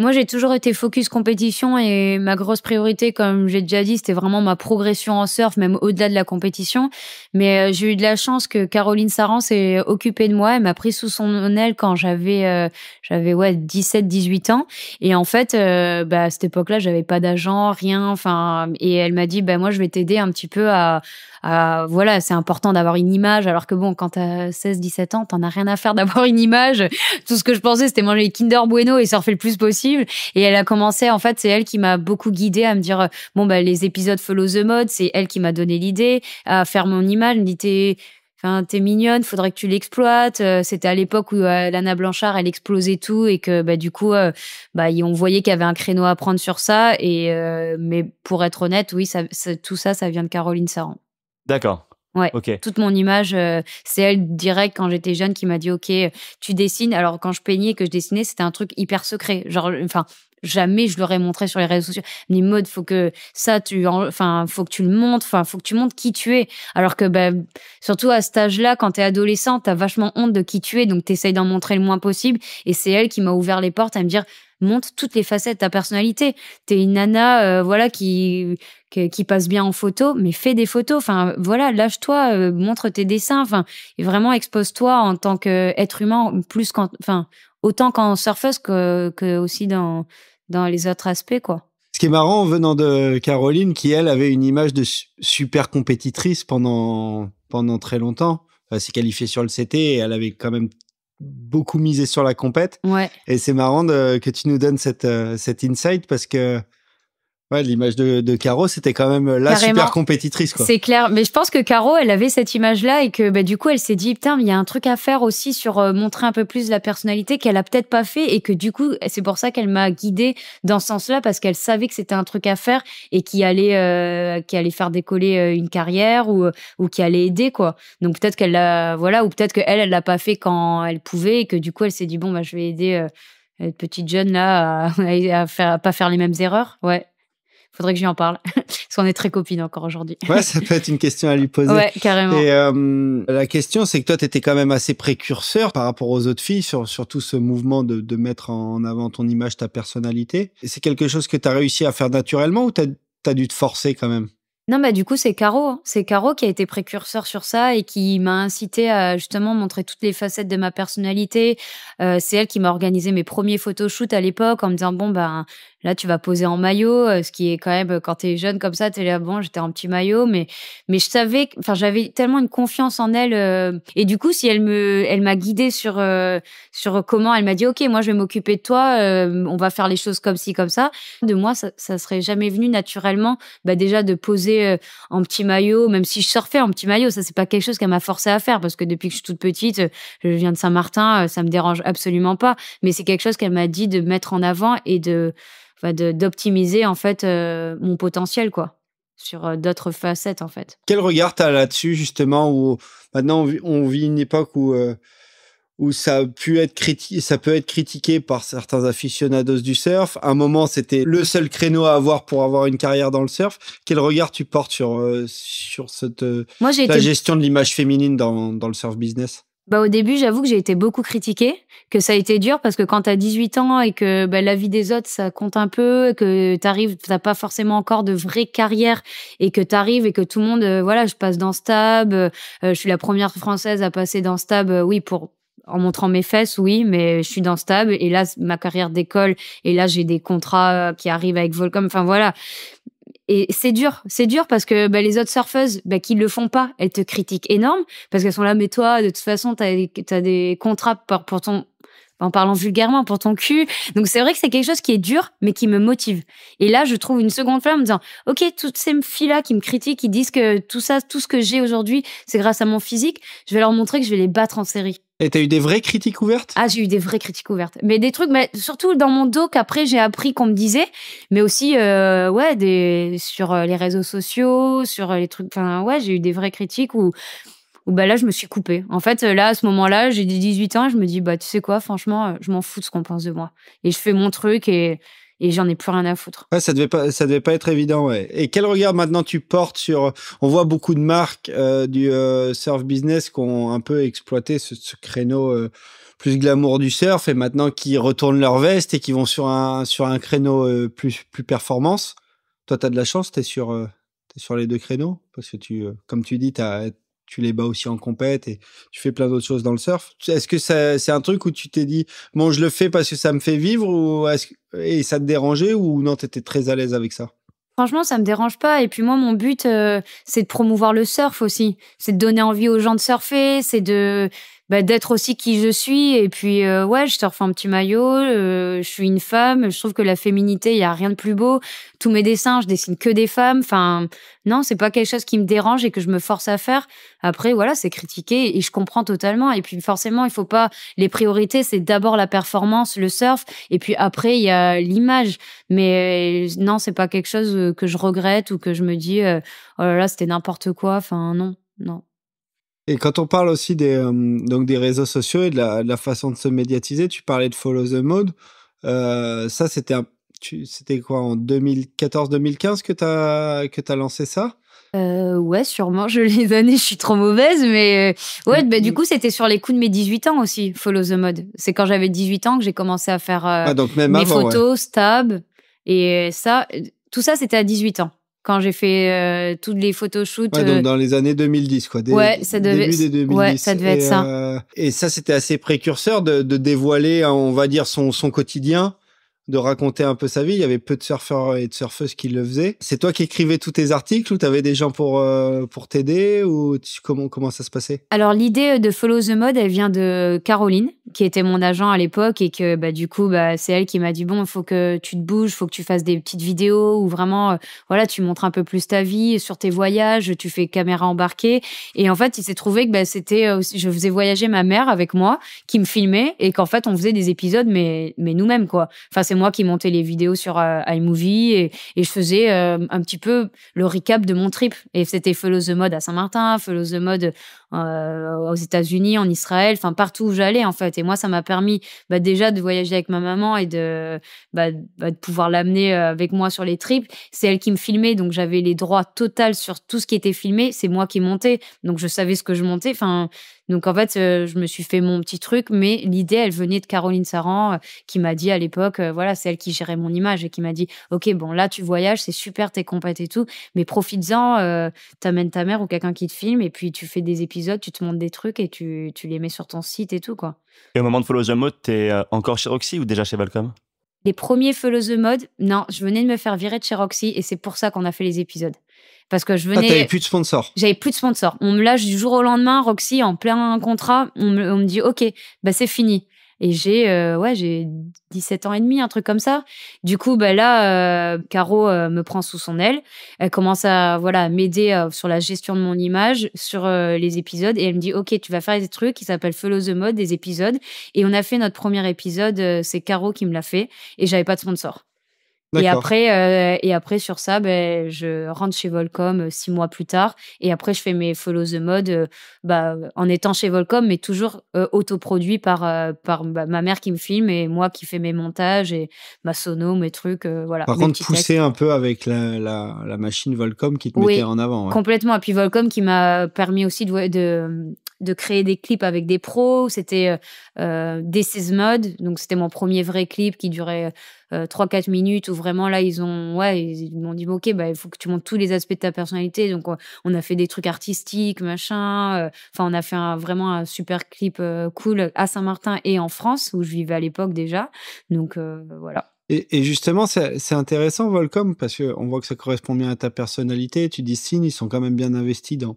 moi, j'ai toujours été focus compétition et ma grosse priorité, comme j'ai déjà dit, c'était vraiment ma progression en surf, même au-delà de la compétition. Mais euh, j'ai eu de la chance que Caroline Saran s'est occupée de moi. Elle m'a pris sous son aile quand j'avais, euh, j'avais ouais, 17, 18 ans. Et en fait, euh, bah, à cette époque-là, j'avais pas d'agent, rien. Enfin, et elle m'a dit, bah, moi, je vais t'aider un petit peu à, voilà, c'est important d'avoir une image. Alors que bon, quand tu as 16, 17 ans, t'en as rien à faire d'avoir une image. Tout ce que je pensais, c'était manger Kinder Bueno et surfer le plus possible. Et elle a commencé, en fait, c'est elle qui m'a beaucoup guidée à me dire, euh, bon, bah, les épisodes Follow the Mode, c'est elle qui m'a donné l'idée, à faire mon image. Elle me dit, t'es, mignonne, faudrait que tu l'exploites. Euh, c'était à l'époque où euh, Lana Blanchard, elle explosait tout et que bah, du coup, bah on voyait qu'il y avait un créneau à prendre sur ça. Et mais pour être honnête, oui, tout ça, ça vient de Caroline Saran. D'accord. Ouais. Toute mon image, euh, c'est elle direct quand j'étais jeune qui m'a dit OK, euh, tu dessines. Alors quand je peignais que je dessinais, c'était un truc hyper secret. Genre, euh, enfin, jamais je l'aurais montré sur les réseaux sociaux. Mais mode, faut que ça, tu, enfin, faut que tu le montres. Enfin, faut que tu montres qui tu es. Alors que, ben, surtout à cet âge-là, quand t'es adolescent, t'as vachement honte de qui tu es, donc t'essayes d'en montrer le moins possible. Et c'est elle qui m'a ouvert les portes à me dire montre toutes les facettes de ta personnalité. T'es une nana, voilà, qui qui passe bien en photo, mais fais des photos. Enfin, voilà, lâche-toi, euh, montre tes dessins. Enfin, et vraiment expose-toi en tant qu'être humain, plus qu'en, enfin, autant qu'en surface que, que aussi dans, dans les autres aspects, quoi. Ce qui est marrant venant de Caroline, qui elle avait une image de super compétitrice pendant, pendant très longtemps. Elle s'est qualifiée sur le CT et elle avait quand même beaucoup misé sur la compète. Ouais. Et c'est marrant que tu nous donnes cette, euh, cette insight parce que Ouais, l'image de, de, Caro, c'était quand même la super compétitrice. C'est clair, mais je pense que Caro, elle avait cette image-là et que bah, du coup, elle s'est dit, putain, il y a un truc à faire aussi sur euh, montrer un peu plus la personnalité qu'elle a peut-être pas fait et que du coup, c'est pour ça qu'elle m'a guidée dans ce sens-là parce qu'elle savait que c'était un truc à faire et qui allait, euh, qui allait faire décoller euh, une carrière ou, ou qui allait aider, quoi. Donc peut-être qu'elle l'a, voilà, ou peut-être qu'elle, elle l'a pas fait quand elle pouvait et que du coup, elle s'est dit, bon, bah, je vais aider cette petite jeune là à, à, faire, à pas faire les mêmes erreurs. Ouais faudrait que j'y en parle. Parce qu'on est très copines encore aujourd'hui. Ouais, ça peut être une question à lui poser. Ouais, carrément. Et euh, la question, c'est que toi, tu étais quand même assez précurseur par rapport aux autres filles sur, tout ce mouvement de, mettre en avant ton image, ta personnalité. C'est quelque chose que tu as réussi à faire naturellement ou tu as, dû te forcer quand même non, bah du coup, c'est Caro. Hein. C'est Caro qui a été précurseur sur ça et qui m'a incité à justement montrer toutes les facettes de ma personnalité. Euh, c'est elle qui m'a organisé mes premiers photoshoots à l'époque en me disant, bon, ben, Là, tu vas poser en maillot, euh, ce qui est quand même, euh, quand tu es jeune comme ça, tu es là, bon, j'étais en petit maillot, mais, mais je savais, enfin, j'avais tellement une confiance en elle. Euh, et du coup, si elle me, elle m'a guidée sur, sur comment elle m'a dit, OK, moi, je vais m'occuper de toi, on va faire les choses comme ci, comme ça. De moi, ça, ça serait jamais venu naturellement, bah, déjà de poser en petit maillot, même si je surfais en petit maillot, ça, c'est pas quelque chose qu'elle m'a forcé à faire parce que depuis que je suis toute petite, je viens de Saint-Martin, ça me dérange absolument pas. Mais c'est quelque chose qu'elle m'a dit de mettre en avant et de, de d'optimiser en fait euh, mon potentiel quoi sur euh, d'autres facettes en fait. Quel regard tu as là-dessus justement où maintenant on vit une époque où euh, où ça a être critiqué, ça peut être critiqué par certains aficionados du surf. À un moment, c'était le seul créneau à avoir pour avoir une carrière dans le surf. Quel regard tu portes sur sur cette la gestion de l'image féminine dans le surf business bah, au début, j'avoue que j'ai été beaucoup critiquée, que ça a été dur parce que quand t'as 18 ans et que bah, la vie des autres, ça compte un peu, et que t'arrives, t'as pas forcément encore de vraie carrière et que t'arrives et que tout le monde, euh, voilà, je passe dans Stab, euh, je suis la première française à passer dans Stab, euh, oui, pour en montrant mes fesses, oui, mais je suis dans Stab et là, ma carrière d'école et là, j'ai des contrats euh, qui arrivent avec Volcom, enfin voilà et c'est dur, c'est dur parce que bah, les autres surfeuses bah, qui le font pas, elles te critiquent énorme parce qu'elles sont là, mais toi, de toute façon, t'as as des contrats pour, ton en parlant vulgairement pour ton cul. Donc c'est vrai que c'est quelque chose qui est dur, mais qui me motive. Et là, je trouve une seconde flamme en me disant, ok, toutes ces filles-là qui me critiquent, qui disent que tout ça, tout ce que j'ai aujourd'hui, c'est grâce à mon physique, je vais leur montrer que je vais les battre en série. Et t'as eu des vraies critiques ouvertes Ah, j'ai eu des vraies critiques ouvertes. Mais des trucs, mais surtout dans mon dos qu'après j'ai appris qu'on me disait, mais aussi euh, ouais, sur euh, les réseaux sociaux, sur euh, les trucs. Enfin, ouais, j'ai eu des vraies critiques où, où bah, là, je me suis coupée. En fait, là, à ce moment-là, j'ai 18 ans je me dis, bah, tu sais quoi, franchement, je m'en fous de ce qu'on pense de moi. Et je fais mon truc et et j'en ai plus rien à foutre. Ouais, ça devait pas, ça devait pas être évident. Ouais. Et quel regard maintenant tu portes sur On voit beaucoup de marques euh, du euh, surf business qui ont un peu exploité ce, créneau euh, plus glamour du surf et maintenant qui retournent leur veste et qui vont sur un sur un créneau plus plus performance. Toi, tu as de la chance, tu es sur es sur les deux créneaux parce que tu, comme tu dis, tu as tu les bats aussi en compète et tu fais plein d'autres choses dans le surf. Est-ce que c'est un truc où tu t'es dit, bon, je le fais parce que ça me fait vivre ou et ça te dérangeait ou non, tu étais très à l'aise avec ça Franchement, ça me dérange pas. Et puis moi, mon but, euh, c'est de promouvoir le surf aussi. C'est de donner envie aux gens de surfer. C'est de, bah, d'être aussi qui je suis. Et puis, euh, ouais, je surfe un petit maillot, euh, je suis une femme, je trouve que la féminité, il n'y a rien de plus beau. Tous mes dessins, je dessine que des femmes. Enfin, non, c'est pas quelque chose qui me dérange et que je me force à faire. Après, voilà, c'est critiqué et je comprends totalement. Et puis, forcément, il faut pas. Les priorités, c'est d'abord la performance, le surf, et puis après, il y a l'image. Mais euh, non, c'est pas quelque chose que je regrette ou que je me dis, oh là là, c'était n'importe quoi. Enfin, non, non. Et quand on parle aussi des, euh, donc des réseaux sociaux et de la, façon de se médiatiser, tu parlais de Follow the Mode. Euh, ça, c'était c'était quoi en 2014-2015 que tu as, que lancé ça euh, ouais, sûrement, je les années, je suis trop mauvaise, mais ouais, bah, du mm-hmm. coup, c'était sur les coups de mes 18 ans aussi, Follow the Mode. C'est quand j'avais 18 ans que j'ai commencé à faire ah, mes photos, stab, et ça, tout ça, c'était à 18 ans quand j'ai fait euh, toutes les photoshoots. Ouais, donc euh, dans les années 2010, quoi. Des, ouais, ça devait, début des ça devait être ça. Euh, et ça, c'était assez précurseur de, de, dévoiler, on va dire, son, son quotidien de raconter un peu sa vie. Il y avait peu de surfeurs et de surfeuses qui le faisaient. C'est toi qui écrivais tous tes articles ou tu avais des gens pour, euh, pour t'aider ou comment, comment ça se passait Alors, l'idée euh, de Follow the Mode, elle vient de Caroline, qui était mon agent à l'époque et que, bah, du coup, bah, c'est elle qui m'a dit bon, il faut que tu te bouges, il faut que tu fasses des petites vidéos où vraiment, euh, voilà, tu montres un peu plus ta vie sur tes voyages, tu fais caméra embarquée. Et en fait, il s'est trouvé que bah, c'était, je faisais voyager ma mère avec moi qui me filmait et qu'en fait, on faisait des épisodes, mais, mais nous-mêmes, quoi. Enfin, c'est moi qui montais les vidéos sur euh, iMovie et, je faisais euh, un petit peu le recap de mon trip. Et c'était Follow the Mode à Saint-Martin, Follow the Mode euh, aux États-Unis, en Israël, enfin partout où j'allais en fait. Et moi, ça m'a permis bah, déjà de voyager avec ma maman et de, bah, bah, de pouvoir l'amener euh, avec moi sur les trips. C'est elle qui me filmait, donc j'avais les droits total sur tout ce qui était filmé. C'est moi qui montais, donc je savais ce que je montais. Enfin, donc en fait, euh, je me suis fait mon petit truc, mais l'idée, elle venait de Caroline Saran, qui m'a dit à l'époque, voilà, c'est elle qui gérait mon image et qui m'a dit, ok, bon là, tu voyages, c'est super, t'es compète et tout, mais profites-en, t'amènes ta mère ou quelqu'un qui te filme et puis tu fais des épisodes tu te montes des trucs et tu, tu, les mets sur ton site et tout, quoi. Et au moment de Follow the Mode, t'es euh, encore chez Roxy ou déjà chez Valcom Les premiers Follow the Mode, non, je venais de me faire virer de chez Roxy et c'est pour ça qu'on a fait les épisodes. Parce que je ah, venais. t'avais plus de sponsor J'avais plus de sponsors. On me lâche du jour au lendemain, Roxy, en plein contrat. On me, on me dit, OK, bah c'est fini. Et j'ai euh, ouais, j'ai 17 ans et demi, un truc comme ça. Du coup, bah là, euh, Caro euh, me prend sous son aile. Elle commence à voilà m'aider sur la gestion de mon image, sur les épisodes. Et elle me dit, OK, tu vas faire des trucs qui s'appellent Follow the Mode, des épisodes. Et on a fait notre premier épisode. C'est Caro qui me l'a fait. Et j'avais pas de sponsor. Et après, euh, et après sur ça, ben, je rentre chez Volcom euh, six mois plus tard. Et après, je fais mes follow the mode euh, bah, en étant chez Volcom, mais toujours autoproduit par, par ma mère qui me filme et moi qui fais mes montages et ma sono, mes trucs. voilà, par contre, pousser un peu avec la, la, machine Volcom qui te mettait en avant. Ouais. Complètement. Et puis Volcom qui m'a permis aussi de, de, de créer des clips avec des pros. C'était des euh, euh, This is Mode, donc c'était mon premier vrai clip qui durait 3-4 euh, minutes où vraiment là, ils ont, ouais, ils m'ont dit, OK, bah, il faut que tu montres tous les aspects de ta personnalité. Donc, on a fait des trucs artistiques, machin. Enfin, on a fait un, vraiment un super clip cool à Saint-Martin et en France où je vivais à l'époque déjà. Donc, voilà. Et, justement, c'est intéressant, Volcom, parce qu'on voit que ça correspond bien à ta personnalité. Tu dis « Signe, ils sont quand même bien investis dans,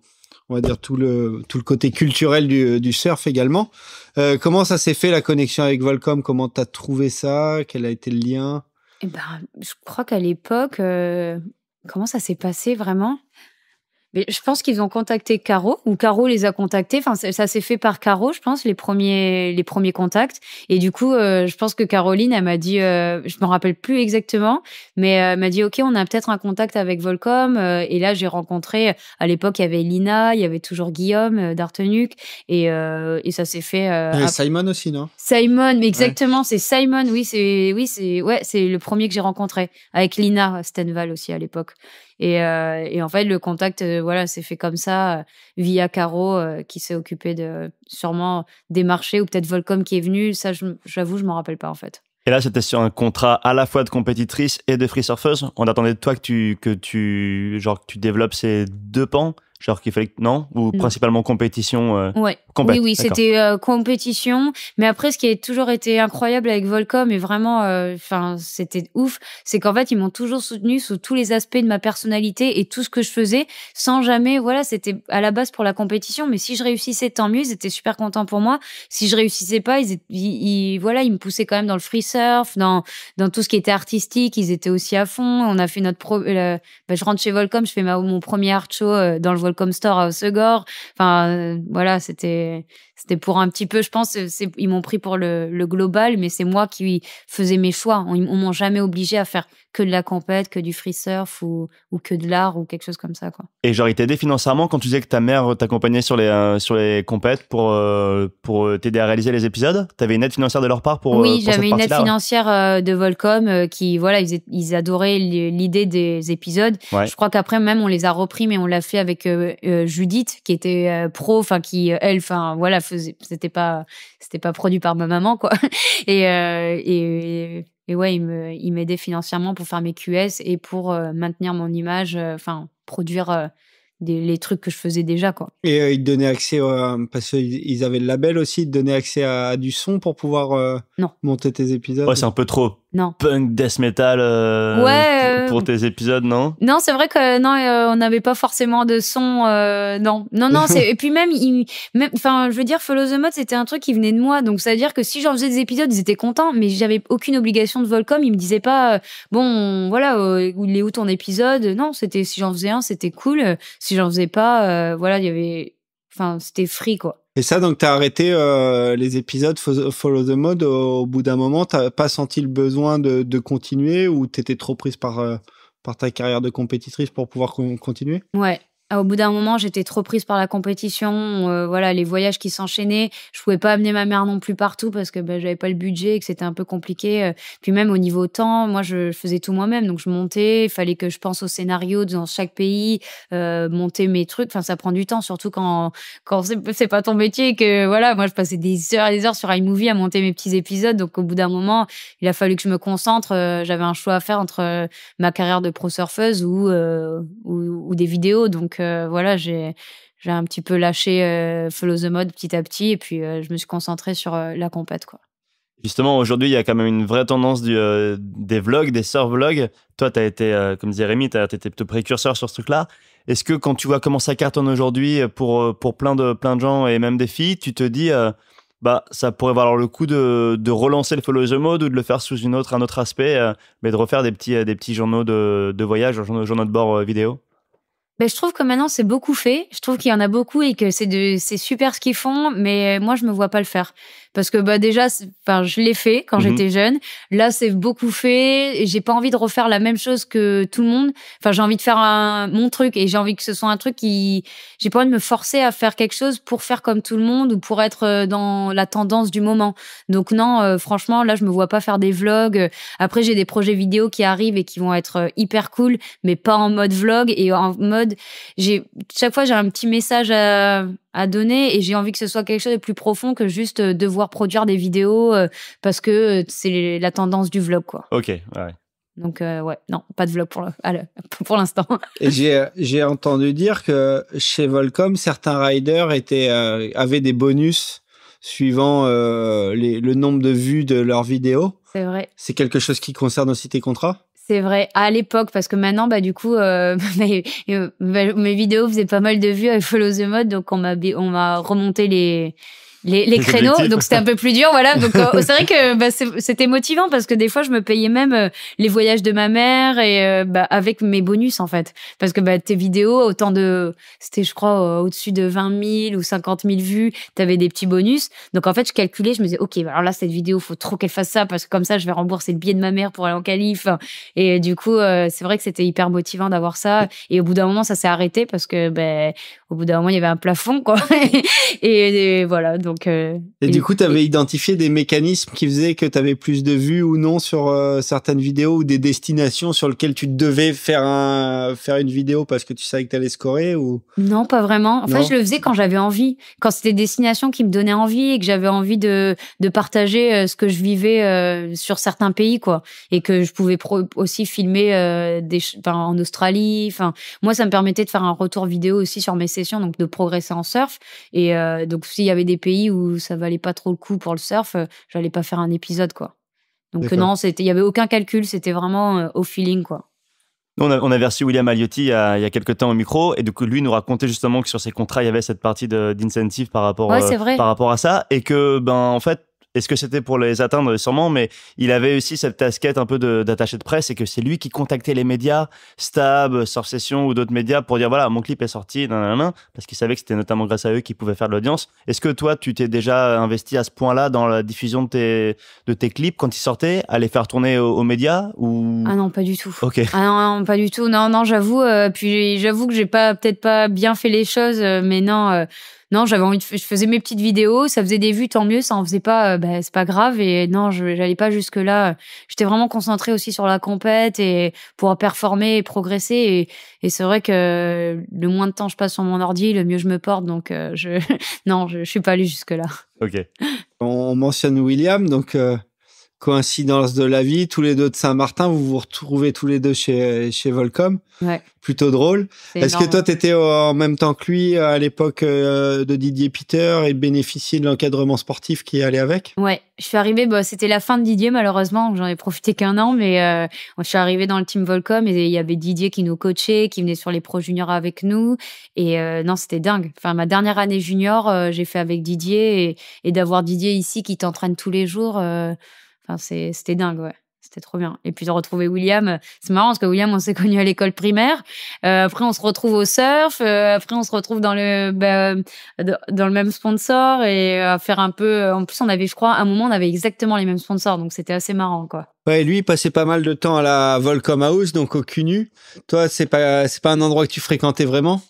on va dire tout le côté culturel du, du surf également. Euh, comment ça s'est fait la connexion avec Volcom Comment tu as trouvé ça Quel a été le lien eh ben, je crois qu'à l'époque, euh, comment ça s'est passé vraiment mais je pense qu'ils ont contacté Caro ou Caro les a contactés. Enfin, ça, s'est fait par Caro, je pense, les premiers les premiers contacts. Et du coup, euh, je pense que Caroline, elle m'a dit, euh, je me rappelle plus exactement, mais euh, elle m'a dit, ok, on a peut-être un contact avec Volcom. et là, j'ai rencontré. À l'époque, il y avait Lina, il y avait toujours Guillaume d'Artenuc, et, et ça s'est fait. et Simon aussi, non Simon, mais exactement, c'est Simon. Oui, c'est oui, c'est ouais, c'est le premier que j'ai rencontré avec Lina Stenval aussi à l'époque. Euh, et, en fait, le contact, euh, voilà, s'est fait comme ça euh, via Caro qui s'est occupé de sûrement des marchés ou peut-être Volcom qui est venu. Ça, j'avoue, je m'en rappelle pas en fait. Et là, c'était sur un contrat à la fois de compétitrice et de free surfeuse. On attendait de toi que tu, que tu, genre, que tu développes ces deux pans genre qu'il fallait non ou principalement compétition euh, oui oui c'était euh, compétition mais après ce qui a toujours été incroyable avec Volcom et vraiment euh, enfin c'était ouf c'est qu'en fait ils m'ont toujours soutenu sous tous les aspects de ma personnalité et tout ce que je faisais sans jamais voilà c'était à la base pour la compétition mais si je réussissais tant mieux ils étaient super contents pour moi si je réussissais pas ils, voilà ils me poussaient quand même dans le free surf dans dans tout ce qui était artistique ils étaient aussi à fond on a fait notre pro bah, je rentre chez Volcom je fais ma, mon premier art show dans le Volcom comme Store à Osegor. Enfin, euh, voilà, c'était c'était pour un petit peu, je pense, euh, ils m'ont pris pour le, global, mais c'est moi qui faisais mes choix. On, ne m'ont jamais obligé à faire que de la compète, que du free surf ou, ou que de l'art ou quelque chose comme ça. Quoi. Et genre, ils t'aidaient financièrement quand tu disais que ta mère t'accompagnait sur les, euh, sur les compètes pour, euh, pour t'aider à réaliser les épisodes Tu avais une aide financière de leur part pour Oui, j'avais une aide financière de Volcom qui, voilà, ils, adoraient l'idée des épisodes. Je crois qu'après, même, on les a repris, mais on l'a fait avec Judith qui était pro, enfin, qui, elle, enfin, voilà, c'était pas, c'était pas produit par ma maman, quoi. Et, euh, et, et, ouais, il me il financièrement pour faire mes QS et pour euh, maintenir mon image, euh, enfin, produire des, les trucs que je faisais déjà, quoi. Et ils donnaient accès, parce qu'ils avaient le label aussi, ils donnaient accès à, du son pour pouvoir monter tes épisodes. Ouais, c'est un peu trop non. punk death metal euh, euh, pour, tes épisodes, non Non, c'est vrai que non, euh, on n'avait pas forcément de son. Euh, non, non, c'est et puis même, enfin, je veux dire, Follow the Mode, c'était un truc qui venait de moi, donc ça veut dire que si j'en faisais des épisodes, ils étaient contents, mais j'avais aucune obligation de Volcom. Ils me disaient pas, euh, bon, voilà, il est où ton épisode Non, c'était si j'en faisais un, c'était cool. Si j'en faisais pas, voilà, il y avait, enfin, c'était free quoi. Et ça, donc, tu as arrêté euh, les épisodes Follow the Mode au, bout d'un moment. t'as pas senti le besoin de, continuer ou t'étais trop prise par, euh, par ta carrière de compétitrice pour pouvoir continuer Ouais, ah, au bout d'un moment, j'étais trop prise par la compétition, euh, voilà, les voyages qui s'enchaînaient. Je pouvais pas amener ma mère non plus partout parce que ben j'avais pas le budget et que c'était un peu compliqué. Euh. Puis même au niveau temps, moi, je, faisais tout moi-même, donc je montais. Il fallait que je pense au scénario dans chaque pays, euh, monter mes trucs. Enfin, ça prend du temps, surtout quand quand c'est pas ton métier que voilà, moi, je passais des heures et des heures sur iMovie à monter mes petits épisodes. Donc au bout d'un moment, il a fallu que je me concentre. J'avais un choix à faire entre ma carrière de pro surfeuse ou, ou, ou des vidéos, donc voilà, j'ai un petit peu lâché euh, Follow the Mode petit à petit et puis euh, je me suis concentré sur euh, la compète quoi. Justement, aujourd'hui, il y a quand même une vraie tendance des vlogs, des vlogs Toi, tu as été, comme disait Rémi, tu as été plutôt précurseur sur ce truc-là. Est-ce que quand tu vois comment ça cartonne aujourd'hui pour, pour plein, de, plein de gens et même des filles, tu te dis, bah, ça pourrait valoir le coup de, relancer le follow the mode ou de le faire sous une autre, un autre aspect, mais de refaire des petits, des petits journaux de, voyage, journaux, journaux de bord vidéo ben, je trouve que maintenant c'est beaucoup fait. Je trouve qu'il y en a beaucoup et que c'est de, c'est super ce qu'ils font. Mais euh, moi, je me vois pas le faire parce que bah déjà, enfin, je l'ai fait quand mhm. j'étais jeune. Là, c'est beaucoup fait. et J'ai pas envie de refaire la même chose que tout le monde. Enfin, j'ai envie de faire mon truc et j'ai envie que ce soit un truc qui. J'ai pas envie de me forcer à faire quelque chose pour faire comme tout le monde ou pour être euh, dans la tendance du moment. Donc non, euh, franchement, là, je me vois pas faire des vlogs. Après, j'ai des projets vidéo qui arrivent et qui vont être euh, hyper cool, mais pas en mode vlog et en mode. J'ai chaque fois j'ai un petit message à à donner et j'ai envie que ce soit quelque chose de plus profond que juste euh, devoir produire des vidéos euh, parce que euh, c'est la tendance du vlog quoi. OK, ouais. Donc ouais, non, pas de vlog pour, pour l'instant. j'ai entendu dire que chez Volcom, certains riders avaient des bonus suivant le nombre de vues de leurs vidéos. C'est vrai. C'est quelque chose qui concerne aussi tes contrats c'est vrai, à l'époque, parce que maintenant, bah du coup, euh, euh, bah, mes, vidéos faisaient pas mal de vues avec Follow the Mode, donc on on m'a remonté les les, créneaux. Donc c'était un peu plus dur, voilà. Donc euh, c'est vrai que bah, c'était motivant parce que des fois je me payais même euh, les voyages de ma mère et euh, bah, avec mes bonus en fait, parce que bah, tes vidéos autant de, c'était je crois au-dessus de 20 000 ou 50 000 vues, avais des petits bonus. Donc en fait je calculais, je me disais ok, bah, alors là cette vidéo faut trop qu'elle fasse ça parce que comme ça je vais rembourser le billet de ma mère pour aller en calife. Et du coup c'est vrai que c'était hyper motivant d'avoir ça. Et au bout d'un moment ça s'est arrêté parce que au bout d'un moment il y avait un plafond quoi. et, voilà euh, et, du coup, tu avais identifié des mécanismes qui faisaient que tu avais plus de vues ou non sur euh, certaines vidéos ou des destinations sur lesquelles tu devais faire, un, faire une vidéo parce que tu savais que tu allais scorer ou... Non, pas vraiment. En fait, je le faisais quand j'avais envie, quand c'était des destinations qui me donnaient envie et que j'avais envie de, de partager euh, ce que je vivais sur certains pays, quoi. Et que je pouvais aussi filmer en Australie. Enfin, moi, ça me permettait de faire un retour vidéo aussi sur mes sessions, donc de progresser en surf. Et donc, s'il y avait des pays où ça valait pas trop le coup pour le surf, euh, j'allais pas faire un épisode, quoi. Donc euh, non, il y avait aucun calcul, c'était vraiment euh, au feeling, quoi. On, a, avait reçu William Aliotti il y, a, quelques temps au micro, et du coup, lui nous racontait justement que sur ses contrats, il y avait cette partie d'incentive par, rapport par rapport à ça, et que, ben, en fait, est-ce que c'était pour les atteindre Sûrement, mais il avait aussi cette casquette un peu d'attaché de, presse et que c'est lui qui contactait les médias, Stab, Source Session ou d'autres médias pour dire voilà, mon clip est sorti, nanana, parce qu'il savait que c'était notamment grâce à eux qu'il pouvait faire de l'audience. Est-ce que toi, tu t'es déjà investi à ce point-là dans la diffusion de tes, de tes clips quand ils sortaient, Aller faire tourner aux, médias ou... Ah non, pas du tout. Ok. Ah non, pas du tout. Non, non, j'avoue. Euh, puis j'avoue que j'ai pas peut-être pas bien fait les choses, euh, mais non. Euh, non, j'avais envie je faisais mes petites vidéos, ça faisait des vues, tant mieux, ça en faisait pas, euh, bah, c'est pas grave. Et non, je j'allais pas jusque là. Euh, j'étais vraiment concentrée aussi sur la compète et pouvoir performer et progresser. Et, c'est vrai que le moins de temps je passe sur mon ordi, le mieux je me porte. Donc euh, je, non, je, suis pas allée jusque là. Ok. On mentionne William, donc coïncidence de la vie, tous les deux de Saint-Martin, vous vous retrouvez tous les deux chez, chez Volcom. Plutôt drôle. Est-ce que toi, tu étais en même temps que lui euh, à l'époque euh, de Didier Peter et bénéficier de l'encadrement sportif qui allait avec Ouais, je suis arrivée, bah, c'était la fin de Didier malheureusement, j'en ai profité qu'un an, mais euh, je suis arrivée dans le team Volcom et il y avait Didier qui nous coachait, qui venait sur les pro juniors avec nous. Et non, c'était dingue. Enfin, ma dernière année junior, j'ai fait avec Didier et d'avoir Didier ici qui t'entraîne tous les jours. Enfin, c'était dingue, ouais. C'était trop bien. Et puis de retrouver William, euh, c'est marrant parce que William, on s'est connu à l'école primaire. Euh, après, on se retrouve au surf. Euh, après, on se retrouve dans le bah, euh, dans le même sponsor et à faire un peu. En plus, on avait, je crois, à un moment, on avait exactement les mêmes sponsors, donc c'était assez marrant, quoi. Ouais, lui, il passait pas mal de temps à la Volcom House, donc au CUNU. Toi, c'est pas c'est pas un endroit que tu fréquentais vraiment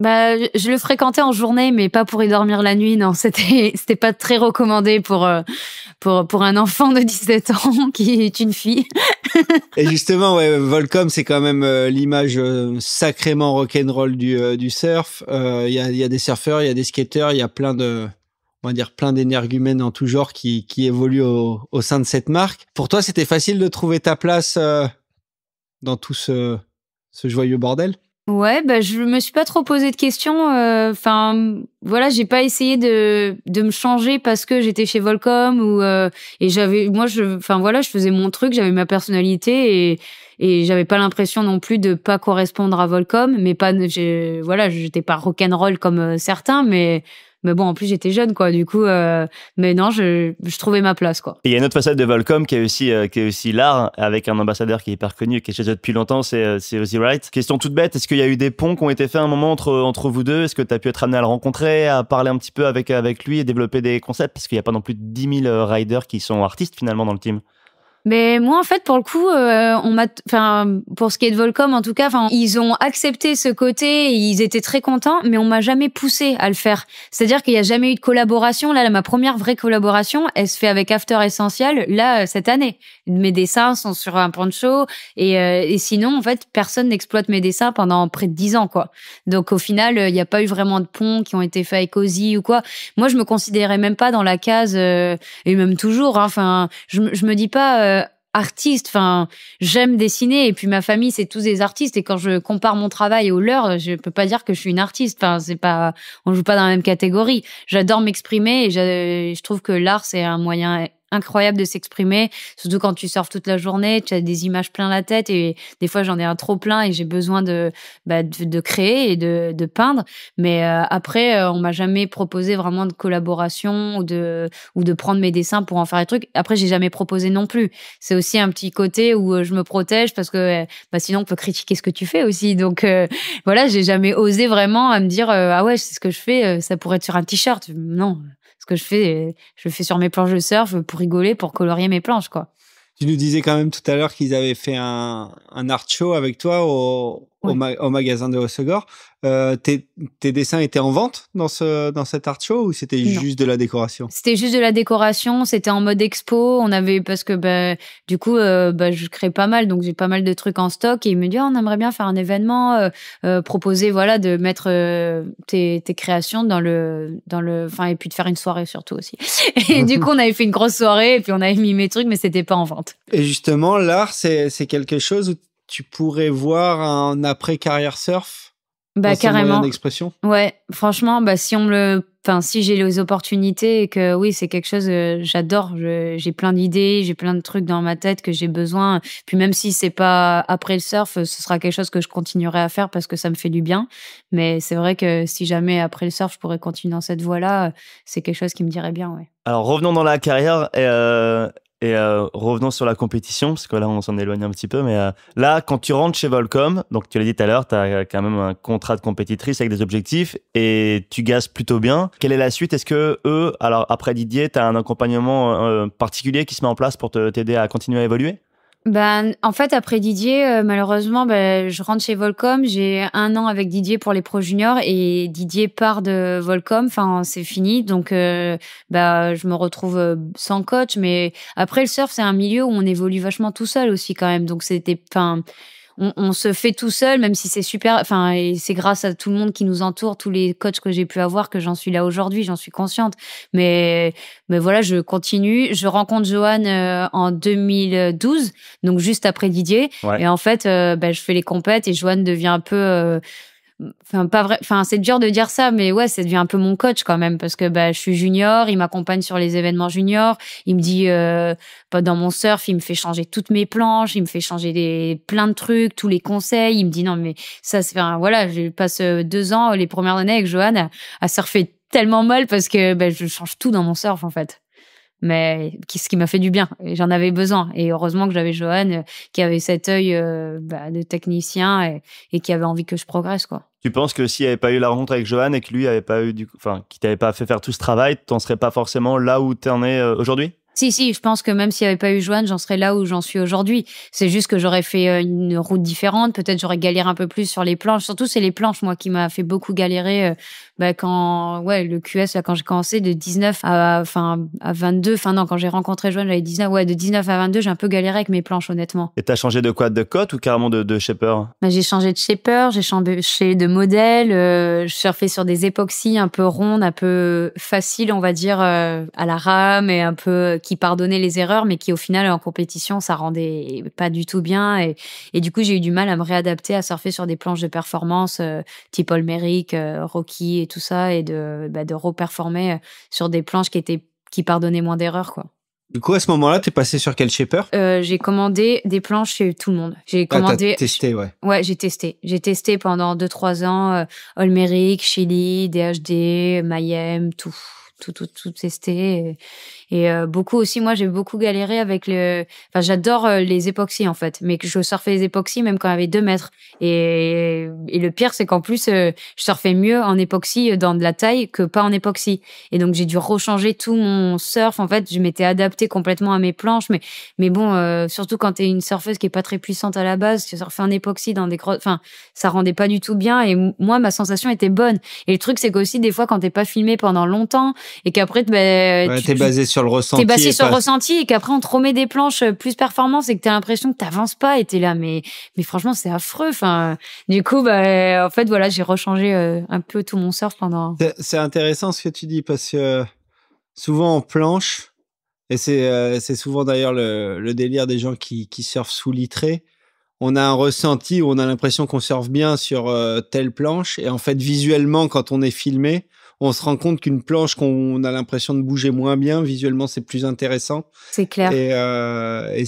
bah, je le fréquentais en journée, mais pas pour y dormir la nuit. Non, c'était c'était pas très recommandé pour euh, pour pour un enfant de 17 ans qui est une fille. Et justement, ouais, Volcom, c'est quand même euh, l'image euh, sacrément rock'n'roll du du surf. Il y a y a des surfeurs, il y a des skateurs, il y a plein de on va dire plein d'énergumènes en tout genre qui qui évoluent au, au sein de cette marque. Pour toi, c'était facile de trouver ta place dans tout ce ce joyeux bordel Ouais, bah je me suis pas trop posé de questions. Euh, enfin, voilà, j'ai pas essayé de, de me changer parce que j'étais chez Volcom ou euh, et j'avais moi je enfin voilà, je faisais mon truc, j'avais ma personnalité et et j'avais pas l'impression non plus de pas correspondre à Volcom, mais pas voilà, j'étais pas rock'n'roll comme euh, certains, mais mais bon, en plus, j'étais jeune, quoi. Du coup, euh, mais non, je, trouvais ma place, quoi. il y a une autre façade de Volcom qui est aussi, euh, aussi l'art, avec un ambassadeur qui est hyper connu, qui est chez eux depuis longtemps, c'est, euh, c'est Ozzy Wright. Question toute bête, est-ce qu'il y a eu des ponts qui ont été faits un moment entre, entre vous deux Est-ce que tu as pu être amené à le rencontrer, à parler un petit peu avec, avec lui et développer des concepts Parce qu'il n'y a pas non plus de 10 000 riders qui sont artistes finalement dans le team. Mais moi, en fait, pour le coup, euh, on m'a, enfin, pour ce qui est de Volcom, en tout cas, enfin, ils ont accepté ce côté, ils étaient très contents, mais on m'a jamais poussé à le faire. C'est-à-dire qu'il n'y a jamais eu de collaboration. Là, ma première vraie collaboration, elle se fait avec After Essential, là, euh, cette année. Mes dessins sont sur un poncho, et, euh, et sinon, en fait, personne n'exploite mes dessins pendant près de dix ans, quoi. Donc, au final, euh, il n'y a pas eu vraiment de ponts qui ont été faits avec Ozzy ou quoi. Moi, je me considérais même pas dans la case, et même toujours, hein, enfin, je, je me dis pas, artiste. Enfin, j'aime dessiner et puis ma famille, c'est tous des artistes. Et quand je compare mon travail au leur, je peux pas dire que je suis une artiste. Enfin, c'est pas, on joue pas dans la même catégorie. J'adore m'exprimer et je trouve que l'art, c'est un moyen incroyable de s'exprimer, surtout quand tu sors toute la journée, tu as des images plein la tête et des fois j'en ai un trop plein et j'ai besoin de, bah, de, créer et de, peindre. Mais euh, après, euh, on m'a jamais proposé vraiment de collaboration ou de ou de prendre mes dessins pour en faire des trucs. Après, j'ai jamais proposé non plus. C'est aussi un petit côté où euh, je me protège parce que bah, sinon on peut critiquer ce que tu fais aussi. Donc voilà, j'ai jamais osé vraiment à me dire ah ouais c'est ce que je fais, ça pourrait être sur un t-shirt. Non, que je fais, je fais sur mes planches de surf pour rigoler, pour colorier mes planches, quoi. Tu nous disais quand même tout à l'heure qu'ils avaient fait un, un art show avec toi au, au, magasin de Haussegor. Euh, tes, dessins étaient en vente dans, ce, dans cet art show ou c'était juste de la décoration C'était juste de la décoration, c'était en mode expo. On avait, parce que bah, du coup, euh, bah, je crée pas mal, donc j'ai pas mal de trucs en stock et il me dit oh, on aimerait bien faire un événement, euh, euh proposer voilà, de mettre tes, tes, créations dans le. Dans le enfin, et puis de faire une soirée surtout aussi. Et du coup, on avait fait une grosse soirée et puis on avait mis mes trucs, mais c'était pas en vente. Et justement, l'art, c'est quelque chose où tu pourrais voir un après carrière surf bah carrément ouais franchement bah si on me le enfin si j'ai les opportunités et que oui c'est quelque chose que euh, j'adore j'ai plein d'idées j'ai plein de trucs dans ma tête que j'ai besoin puis même si c'est pas après le surf euh, ce sera quelque chose que je continuerai à faire parce que ça me fait du bien mais c'est vrai que si jamais après le surf je pourrais continuer dans cette voie là euh, c'est quelque chose qui me dirait bien ouais alors revenons dans la carrière euh, et euh, revenons sur la compétition, parce que là, on s'en éloigne un petit peu. Mais euh, là, quand tu rentres chez Volcom, donc tu l'as dit tout à l'heure, tu as euh, quand même un contrat de compétitrice avec des objectifs et tu gazes plutôt bien. Quelle est la suite Est-ce que eux, alors après Didier, tu as un accompagnement euh, particulier qui se met en place pour t'aider à continuer à évoluer ben, en fait, après Didier, euh, malheureusement, ben, je rentre chez Volcom. J'ai un an avec Didier pour les Pro Juniors et Didier part de Volcom. Enfin, c'est fini. Donc, euh, bah, je me retrouve euh, sans coach. Mais après, le surf, c'est un milieu où on évolue vachement tout seul aussi quand même. Donc, c'était, enfin, on, se fait tout seul, même si c'est super. Enfin, et c'est grâce à tout le monde qui nous entoure, tous les coachs que j'ai pu avoir, que j'en suis là aujourd'hui. J'en suis consciente. Mais, mais voilà, je continue. Je rencontre Joanne euh, en 2012, donc juste après Didier. Et en fait, ben je fais les compètes et Joanne devient un peu euh, enfin pas vrai enfin c'est dur de dire ça mais ouais c'est devient un peu mon coach quand même parce que bah je suis junior il m'accompagne sur les événements juniors il me dit euh, dans mon surf il me fait changer toutes mes planches il me fait changer des plein de trucs tous les conseils il me dit non mais ça c'est enfin, voilà je passe euh, deux ans les premières années avec Johan à, à surfer tellement mal parce que bah, je change tout dans mon surf en fait mais ce qui m'a fait du bien. J'en avais besoin. Et heureusement que j'avais Johan euh, qui avait cet œil euh, bah, de technicien et, qui avait envie que je progresse. quoi. Tu penses que s'il n'y avait pas eu la rencontre avec Johan et que lui avait pas eu du enfin, qui t'avait pas fait faire tout ce travail, tu t'en serais pas forcément là où tu en es euh, aujourd'hui? Si, si, je pense que même s'il n'y avait pas eu Joanne, j'en serais là où j'en suis aujourd'hui. C'est juste que j'aurais fait une route différente. Peut-être j'aurais galéré un peu plus sur les planches. Surtout, c'est les planches, moi, qui m'a fait beaucoup galérer bah, quand ouais le QS là, quand j'ai commencé de 19 à enfin à 22 enfin non quand j'ai rencontré Joanne j'avais 19 ouais de 19 à 22 j'ai un peu galéré avec mes planches honnêtement et t'as changé de quoi de cote ou carrément de, de shaper bah, j'ai changé de shaper j'ai changé de modèle euh, je surfais sur des époxys un peu rondes un peu faciles on va dire euh, à la rame et un peu euh, qui pardonnaient les erreurs mais qui au final en compétition ça rendait pas du tout bien et, et du coup j'ai eu du mal à me réadapter à surfer sur des planches de performance type Olmeric Rocky et tout ça et de, bah, de reperformer euh, sur des planches qui étaient qui pardonnaient moins d'erreurs quoi. Du coup, à ce moment-là, es passé sur quel shaper euh, J'ai commandé des planches chez tout le monde. J'ai ah, commandé. testé, ouais. Ouais, j'ai testé. J'ai testé pendant 2-3 ans euh, Olmeric, Chili, DHD, Mayhem, tout, tout, tout, tout testé. Et, et euh, beaucoup aussi, moi, j'ai beaucoup galéré avec le. Enfin, j'adore euh, les époxys en fait, mais je surfais les époxys même quand j'avais avait deux mètres. Et, et le pire, c'est qu'en plus, euh, je surfais mieux en époxy dans de la taille que pas en époxy. Et donc, j'ai dû rechanger tout mon surf. En fait, je m'étais adaptée complètement à mes planches, mais mais bon, surtout quand t'es une surfeuse qui est pas très puissante à la base, tu surfais en époxy dans des grosses. Enfin, ça rendait pas du tout bien. Et moi, ma sensation était bonne. Et le truc, c'est qu'aussi des fois, quand t'es pas filmé pendant longtemps et qu'après, ben, tu, basé le ressenti. T'es basé sur le ressenti et qu'après on te remet des planches euh, plus performance et que t'as l'impression que t'avances pas et t'es là, mais, mais franchement, c'est affreux. Enfin, du coup, bah, en fait, voilà, j'ai rechangé euh, un peu tout mon surf pendant. C'est intéressant ce que tu dis parce que souvent en planche, et c'est euh, souvent d'ailleurs le, délire des gens qui, qui surfent sous litré on a un ressenti où on a l'impression qu'on surfe bien sur telle planche et en fait visuellement quand on est filmé on se rend compte qu'une planche qu'on a l'impression de bouger moins bien, visuellement, c'est plus intéressant. C'est clair. Et, euh,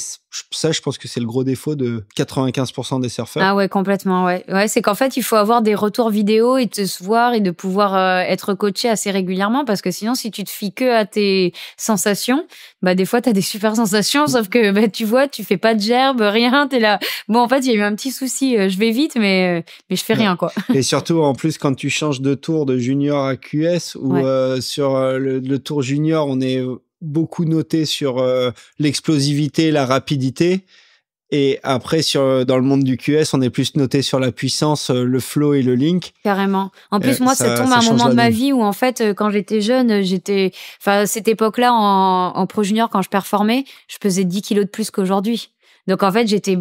ça, je pense que c'est le gros défaut de 95% des surfeurs. Ah ouais, complètement, ouais. ouais c'est qu'en fait, il faut avoir des retours vidéo et te se voir et de pouvoir euh, être coaché assez régulièrement parce que sinon, si tu te fies que à tes sensations, bah, des fois, tu as des super sensations, sauf que, bah, tu vois, tu fais pas de gerbe, rien, t'es là. Bon, en fait, il y a eu un petit souci, euh, je vais vite, mais, mais je fais rien, quoi. Et surtout, en plus, quand tu changes de tour de junior à Q US où euh, sur euh, le, Tour Junior, on est beaucoup noté sur euh, l'explosivité, la rapidité. Et après, sur, dans le monde du QS, on est plus noté sur la puissance, le flow et le link. Carrément. En plus, moi, ça, tombe à un moment de ma vie où, en fait, quand j'étais jeune, j'étais, enfin, cette époque-là, en, en pro junior, quand je performais, je pesais 10 kilos de plus qu'aujourd'hui. Donc, en fait, j'étais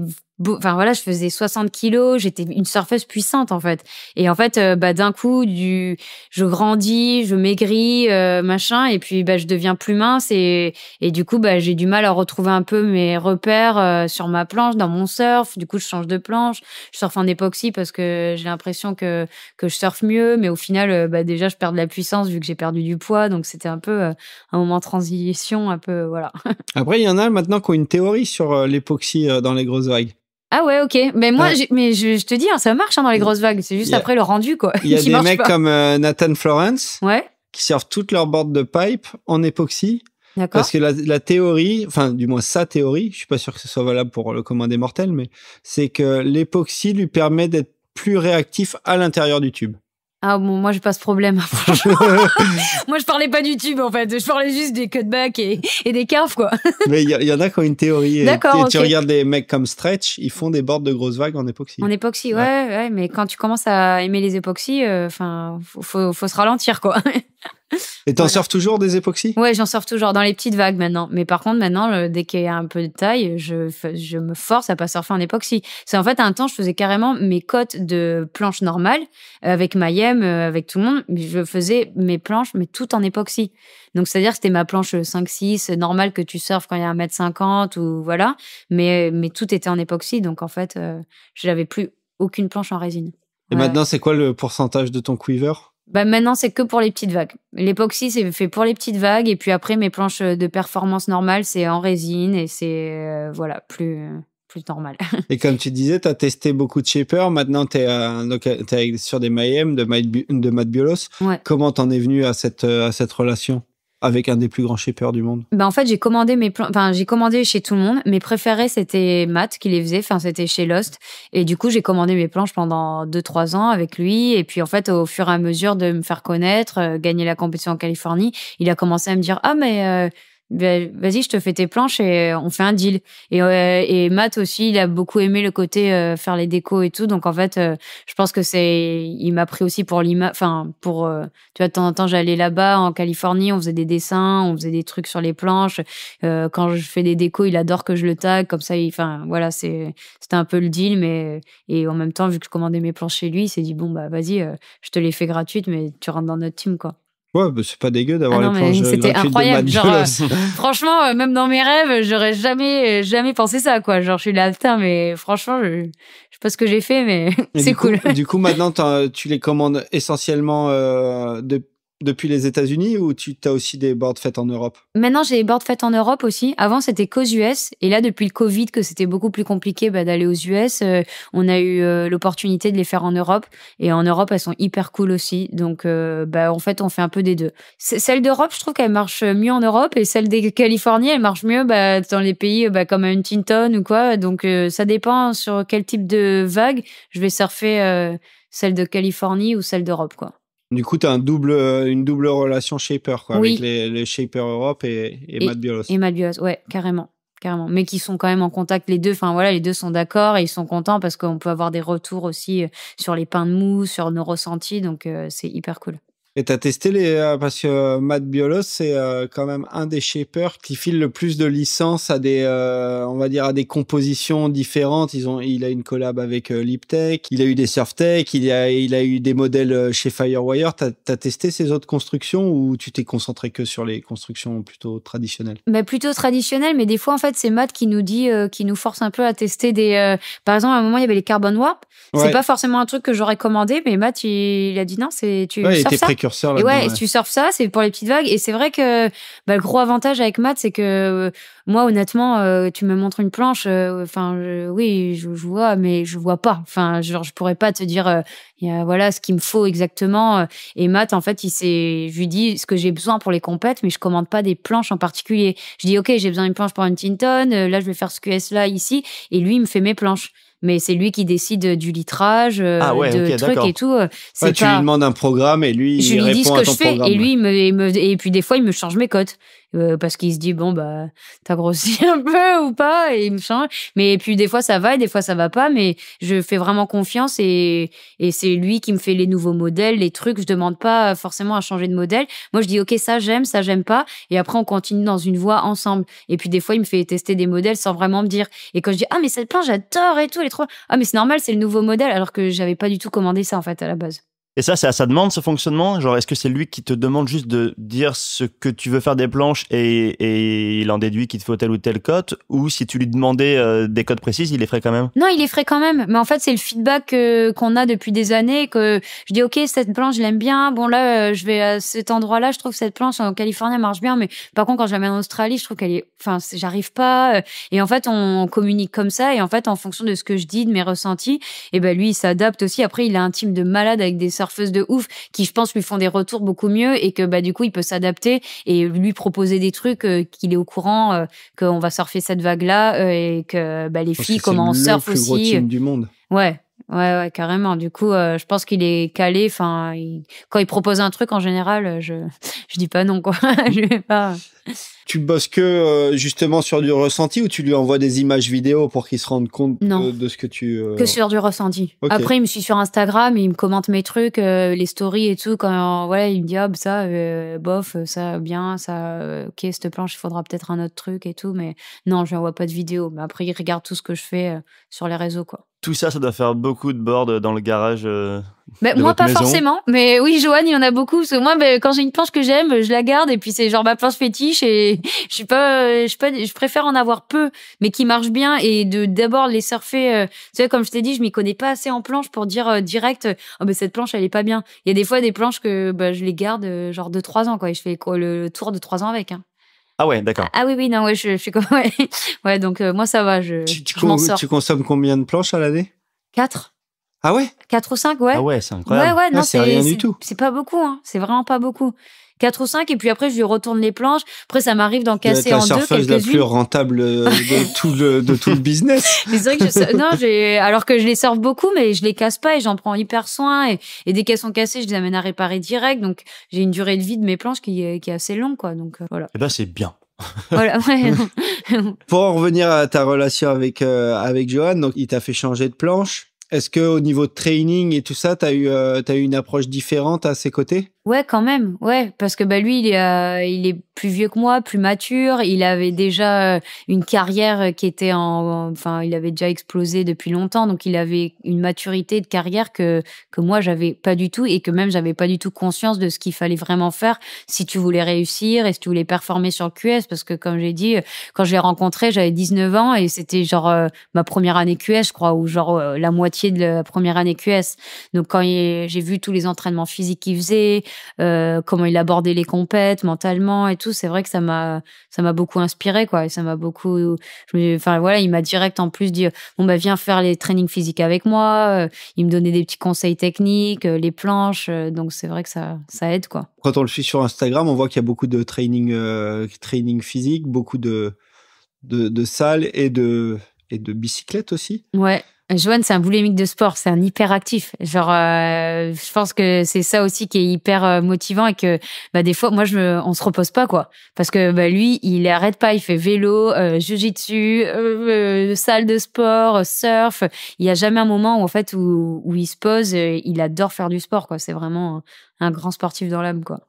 enfin voilà, je faisais 60 kilos, j'étais une surfeuse puissante en fait. Et en fait, euh, bah d'un coup, du, je grandis, je maigris, euh, machin, et puis bah je deviens plus mince et et du coup bah j'ai du mal à retrouver un peu mes repères euh, sur ma planche, dans mon surf. Du coup, je change de planche, je surfe en époxy parce que j'ai l'impression que que je surfe mieux, mais au final, bah déjà je perds de la puissance vu que j'ai perdu du poids, donc c'était un peu un moment de transition, un peu voilà. Après, il y en a maintenant qui ont une théorie sur l'époxy dans les grosses vagues. Ah ouais, ok. Mais moi, je, mais je, te dis, hein, ça marche hein, dans les grosses vagues. C'est juste après le rendu, quoi. Il y a des mecs comme euh, Nathan Florence ouais. qui servent toutes leurs bordes de pipe en époxy. Parce que la, théorie, enfin du moins sa théorie, je suis pas sûr que ce soit valable pour le commun des mortels, mais c'est que l'époxy lui permet d'être plus réactif à l'intérieur du tube. Ah bon, moi j'ai pas ce problème. moi je parlais pas du tube en fait, je parlais juste des cutbacks et, et des carves quoi. Mais il y, en a qui une théorie. D'accord. Tu regardes des mecs comme Stretch, ils font des bords de grosses vagues en époxy. En époxy, ouais, ouais, mais quand tu commences à aimer les époxy, euh, enfin, faut, se ralentir quoi. Et t'en voilà. toujours des époxys Ouais, j'en sors toujours dans les petites vagues maintenant. Mais par contre, maintenant, dès qu'il y a un peu de taille, je, me force à pas surfer en époxy. C'est en fait, à un temps, je faisais carrément mes cotes de planches normales euh, avec Mayem, euh, avec tout le monde. Je faisais mes planches, mais tout en époxy. Donc, c'est-à-dire c'était ma planche 5-6, normale que tu surfes quand il y a 1m50 ou voilà. Mais, mais tout était en époxy. Donc, en fait, euh, je n'avais plus aucune planche en résine. Et maintenant, c'est quoi le pourcentage de ton quiver bah maintenant c'est que pour les petites vagues. L'époxy c'est fait pour les petites vagues et puis après mes planches euh, de performance normale c'est en résine et c'est euh, voilà plus plus normal. et comme tu disais, tu as testé beaucoup de shapers. Maintenant, tu es, sur des Mayhem, de de Matt Biolos. Comment t'en es venu à cette, euh, à cette relation avec un des plus grands shippers du monde bah, En fait, j'ai commandé mes plans. enfin j'ai commandé chez tout le monde. Mes préférés, c'était Matt qui les faisait. Enfin, c'était chez Lost. Et du coup, j'ai commandé mes planches pendant 2-3 ans avec lui. Et puis, en fait, au fur et à mesure de me faire connaître, euh, gagner la compétition en Californie, il a commencé à me dire « Ah, mais... Euh, bah, vas-y, je te fais tes planches et euh, on fait un deal. Et, euh, et Matt aussi, il a beaucoup aimé le côté euh, faire les décos et tout. Donc en fait, je pense que c'est, il m'a pris aussi pour l'image, enfin pour, tu vois, de temps en temps, j'allais là-bas en Californie, on faisait des dessins, on faisait des trucs sur les planches. quand je fais des décos, il adore que je le tag, comme ça, enfin voilà, c'est, c'était un peu le deal, mais et en même temps, vu que je commandais mes planches chez lui, il s'est dit bon bah vas-y, je te les fais gratuites, mais tu rentres dans notre team quoi. Ouais, bah, c'est pas dégueu d'avoir ah les planches C'était incroyable. Euh, franchement, euh, même dans mes rêves, j'aurais jamais, euh, jamais pensé ça, quoi. Genre, je suis là, putain, mais franchement, je, je sais pas ce que j'ai fait, mais c'est cool. du coup, maintenant, tu les commandes essentiellement euh, de, depuis les États-Unis ou tu as aussi des boards faites en Europe Maintenant, j'ai des boards faites en Europe aussi. Avant, c'était qu'aux US. Et là, depuis le Covid, que c'était beaucoup plus compliqué bah, d'aller aux US, euh, on a eu euh, l'opportunité de les faire en Europe. Et en Europe, elles sont hyper cool aussi. Donc, euh, bah, en fait, on fait un peu des deux. celle d'Europe, je trouve qu'elle marche mieux en Europe. Et celle des Californies, elle marche mieux bah, dans les pays bah, comme Huntington ou quoi. Donc, ça dépend sur quel type de vague. Je vais surfer celle de Californie ou celle d'Europe, quoi. Du coup, tu as un double, euh, une double relation shaper, quoi, avec les, les Shaper Europe et, et, et, Matt Et Matt Biolos, ouais, carrément. Carrément. Mais qui sont quand même en contact les deux. Enfin voilà, les deux sont d'accord et ils sont contents parce qu'on peut avoir des retours aussi euh, sur les pains de mousse, sur nos ressentis. Donc euh, c'est hyper cool. Et t'as testé les euh, parce que euh, Matt Biolos c'est euh, quand même un des shapers qui file le plus de licences à des on va dire à des compositions différentes. Ils ont il a une collab avec Liptech, il a eu des Surftech, il a il a eu des modèles chez Firewire. T'as as testé ces autres constructions ou tu t'es concentré que sur les constructions plutôt traditionnelles Mais plutôt traditionnelles, mais des fois en fait c'est Matt qui nous dit qui nous force un peu à tester des par exemple à un moment il y avait les Carbon Warp. C'est pas forcément un truc que j'aurais commandé, mais Matt il, a dit non c'est tu ouais, ça. Et Ouais, tu surfes ça, c'est pour les petites vagues. Et c'est vrai que bah, le gros avantage avec Matt, c'est que euh, moi, honnêtement, euh, tu me montres une planche, euh, enfin, oui, je, vois, mais je vois pas. Enfin, genre, je pourrais pas te dire, voilà, ce qu'il me faut exactement. Et Matt, en fait, il s'est, je lui dis ce que j'ai besoin pour les compètes, mais je commande pas des planches en particulier. Je dis, ok, j'ai besoin d'une planche pour une Tinton. Là, je vais faire ce QS là ici, et lui, il me fait mes planches mais c'est lui qui décide euh, du litrage, euh, ah de trucs et tout. Euh, c'est Tu lui demandes un programme et lui, je il lui répond dis ce que je fais et lui, me, et puis des fois, il me change mes cotes euh, parce qu'il se dit bon bah t'as grossi un peu ou pas et il me change. Mais puis des fois ça va et des fois ça va pas, mais je fais vraiment confiance et et c'est lui qui me fait les nouveaux modèles, les trucs. Je demande pas forcément à changer de modèle. Moi je dis ok ça j'aime, ça j'aime pas et après on continue dans une voie ensemble. Et puis des fois il me fait tester des modèles sans vraiment me dire. Et quand je dis ah mais cette planche j'adore et tout, les trois ah mais c'est normal c'est le nouveau modèle alors que j'avais pas du tout commandé ça en fait à la base. Et ça, c'est à sa demande ce fonctionnement. Genre, est-ce que c'est lui qui te demande juste de dire ce que tu veux faire des planches et, il en déduit qu'il te faut telle ou telle cote, ou si tu lui demandais euh, des cotes précises, il les ferait quand même Non, il les ferait quand même. Mais en fait, c'est le feedback euh, qu'on a depuis des années que je dis ok, cette planche, je l'aime bien. Bon là, euh, je vais à cet endroit-là, je trouve que cette planche en Californie elle marche bien, mais par contre, quand je la mets en Australie, je trouve qu'elle est, enfin, j'arrive pas. Et en fait, on communique comme ça et en fait, en fonction de ce que je dis, de mes ressentis, et ben lui, il s'adapte aussi. Après, il a un team de malades avec des surfeuses de ouf qui, je pense, lui font des retours beaucoup mieux et que bah du coup, il peut s'adapter et lui proposer des trucs euh, qu'il est au courant euh, qu'on va surfer cette vague-là euh, et que bah, les filles, commencent comment on aussi. du monde. Ouais, Ouais, ouais, carrément. Du coup, euh, je pense qu'il est calé. Enfin, quand il propose un truc, en général, euh, je je dis pas non quoi. je vais pas. Tu bosses que euh, justement sur du ressenti ou tu lui envoies des images vidéo pour qu'il se rende compte de, ce que tu. Que sur du ressenti. Après, il me suit sur Instagram, il me commente mes trucs, les stories et tout. Quand voilà, il me dit ça, bof, ça bien, ça, ok, cette planche, il faudra peut-être un autre truc et tout. Mais non, je lui envoie pas de vidéo. Mais après, il regarde tout ce que je fais sur les réseaux quoi tout ça, ça doit faire beaucoup de boards dans le garage. Euh, moi, pas forcément, mais oui, Joanne, il y en a beaucoup. Parce que moi, ben, quand j'ai une planche que j'aime, je la garde et puis c'est genre ma planche fétiche et je suis pas, euh, je je préfère en avoir peu, mais qui marche bien et de d'abord les surfer. Euh, tu sais, comme je t'ai dit, je m'y connais pas assez en planche pour dire euh, direct, oh, ben, cette planche, elle est pas bien. Il y a des fois des planches que ben, je les garde genre de trois ans, quoi, et je fais le tour de trois ans avec. Hein. Ah ouais, d'accord. Ah, oui, oui, non, ouais, je, je suis comme. Ouais, donc euh, moi, ça va. Je, tu, tu consommes combien de planches à l'année Quatre. Ah ouais Quatre ou cinq, ouais. Ah ouais, c'est incroyable. Ouais, ouais, non, c'est rien du tout. C'est pas beaucoup, hein. C'est vraiment pas beaucoup. 4 ou 5 et puis après je lui retourne les planches. Après ça m'arrive d'en casser en deux quelques-unes. la plus rentable euh, de tout le de tout business. mais vrai que je, non, j'ai alors que je les surfe beaucoup mais je les casse pas et j'en prends hyper soin et, dès qu'elles sont cassées, je les amène à réparer direct. Donc j'ai une durée de vie de mes planches qui est, euh, qui est assez longue quoi. Donc euh, voilà. Et eh ben c'est bien. voilà, ouais, Pour en revenir à ta relation avec avec Johan, donc il t'a fait changer de planche. Est-ce que au niveau de training et tout ça, tu as eu euh, as eu une approche différente à ses côtés Ouais, quand même, ouais, parce que bah lui, il est, euh, il est plus vieux que moi, plus mature. Il avait déjà euh, une carrière qui était en, enfin, il avait déjà explosé depuis longtemps, donc il avait une maturité de carrière que que moi j'avais pas du tout et que même j'avais pas du tout conscience de ce qu'il fallait vraiment faire si tu voulais réussir et si tu voulais performer sur le QS, parce que comme j'ai dit, quand je l'ai rencontré, j'avais 19 ans et c'était genre euh, ma première année QS, je crois, ou genre la moitié de la première année QS. Donc quand j'ai vu tous les entraînements physiques qu'il faisait euh, comment il abordait les compètes mentalement et tout. C'est vrai que ça m'a ça m'a beaucoup inspiré quoi. Et ça m'a beaucoup. enfin voilà, il m'a direct en plus dit euh, bon bah viens faire les trainings physiques avec moi. Euh, il me donnait des petits conseils techniques, les planches. Donc c'est vrai que ça ça aide quoi. Quand on le suit sur Instagram, on voit qu'il y a beaucoup de training training physique, beaucoup de de, de salles et de et de bicyclettes aussi. Ouais, Joanne, c'est un boulémique de sport, c'est un hyperactif. Genre, euh, je pense que c'est ça aussi qui est hyper euh, motivant et que bah, des fois, moi, je me, on se repose pas quoi, parce que bah, lui, il arrête pas, il fait vélo, euh, jujitsu, euh, salle de sport, surf. Il y a jamais un moment où en fait où, où il se pose. il adore faire du sport quoi. C'est vraiment un grand sportif dans l'âme quoi.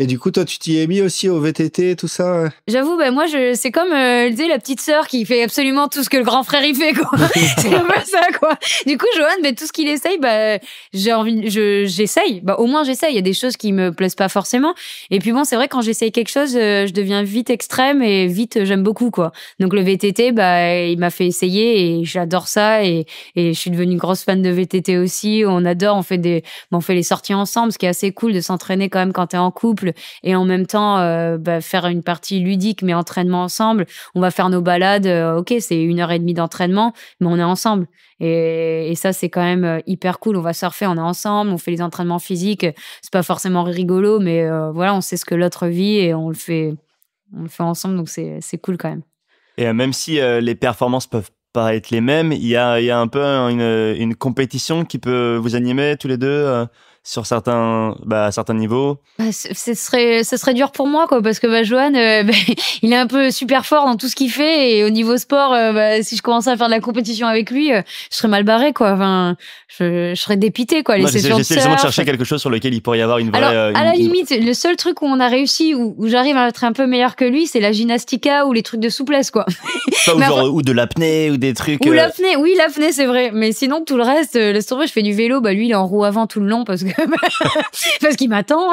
Et du coup, toi, tu t'y es mis aussi au VTT, tout ça J'avoue, ben moi, c'est comme euh, la petite sœur qui fait absolument tout ce que le grand frère y fait, quoi. c'est un ça, quoi. Du coup, Johan, ben, tout ce qu'il essaye, bah, j'ai je, j'essaye. Bah, au moins, j'essaye. Il y a des choses qui me plaisent pas forcément. Et puis bon, c'est vrai, quand j'essaye quelque chose, euh, je deviens vite extrême et vite, euh, j'aime beaucoup, quoi. Donc, le VTT, bah, il m'a fait essayer et j'adore ça. Et, et je suis devenue grosse fan de VTT aussi. On adore, on fait des, bah, fait les sorties ensemble, ce qui est assez cool de s'entraîner quand même quand tu es en couple et en même temps euh, bah, faire une partie ludique mais entraînement ensemble. On va faire nos balades. Euh, ok, c'est une heure et demie d'entraînement, mais on est ensemble. Et, ça, c'est quand même euh, hyper cool. On va surfer, on est ensemble, on fait les entraînements physiques. C'est pas forcément rigolo, mais voilà, on sait ce que l'autre vit et on le fait, on le fait ensemble. Donc c'est cool quand même. Et même si les performances peuvent pas être les mêmes, il y a, un peu une, compétition qui peut vous animer tous les deux sur certains, bah, certains niveaux bah, ce, serait, ce serait dur pour moi, quoi, parce que bah, Johan, euh, bah, il est un peu super fort dans tout ce qu'il fait. Et au niveau sport, euh, bah, si je commençais à faire de la compétition avec lui, euh, je serais mal barré. Quoi. Enfin, je, serais dépité. Quoi. Les j'essaie, justement de chercher quelque chose sur lequel il pourrait y avoir une vraie. Alors, à la limite, le seul truc où on a réussi, où, où j'arrive à être un peu meilleur que lui, c'est la gymnastica ou les trucs de souplesse. Quoi. ou, genre, ou, de l'apnée ou des trucs. Ou l'apnée, oui, l'apnée, c'est vrai. Mais sinon, tout le reste, le tomber, je fais du vélo. Bah, lui, il est en roue avant tout le long parce que parce qu'il m'attend.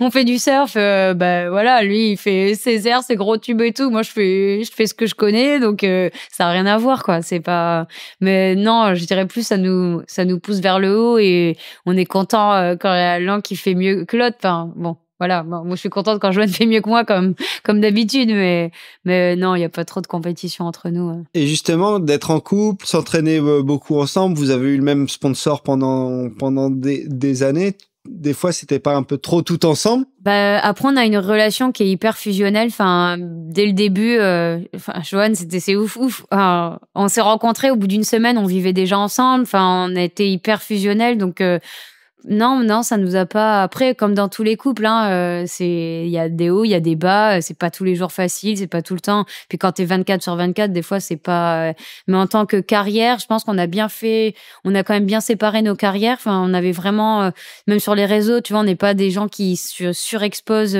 On fait du surf. ben voilà, lui, il fait ses airs, ses gros tubes et tout. Moi, je fais, je fais ce que je connais. Donc, euh, ça n'a rien à voir, quoi. C'est pas. Mais non, je dirais plus, ça nous, ça nous pousse vers le haut et on est content euh, quand il y a l'un qui fait mieux que l'autre. Enfin, bon. Voilà, moi, je suis contente quand Joanne fait mieux que moi comme comme d'habitude, mais mais non, il n'y a pas trop de compétition entre nous. Hein. Et justement, d'être en couple, s'entraîner euh, beaucoup ensemble, vous avez eu le même sponsor pendant pendant des, des années des fois, c'était pas un peu trop tout ensemble bah, Après, on a une relation qui est hyper fusionnelle. Enfin, dès le début, euh, enfin, Joanne, c'était c'est ouf, ouf. Enfin, on s'est rencontrés au bout d'une semaine, on vivait déjà ensemble. Enfin, on était hyper fusionnels, donc. Euh, non, non, ça nous a pas. Après, comme dans tous les couples, hein, euh, c'est il y a des hauts, il y a des bas. Euh, c'est pas tous les jours facile, c'est pas tout le temps. Puis quand tu es 24 sur 24, des fois c'est pas. Euh, mais en tant que carrière, je pense qu'on a bien fait. On a quand même bien séparé nos carrières. Enfin, on avait vraiment, même sur les réseaux, tu vois, on n'est pas des gens qui surexposent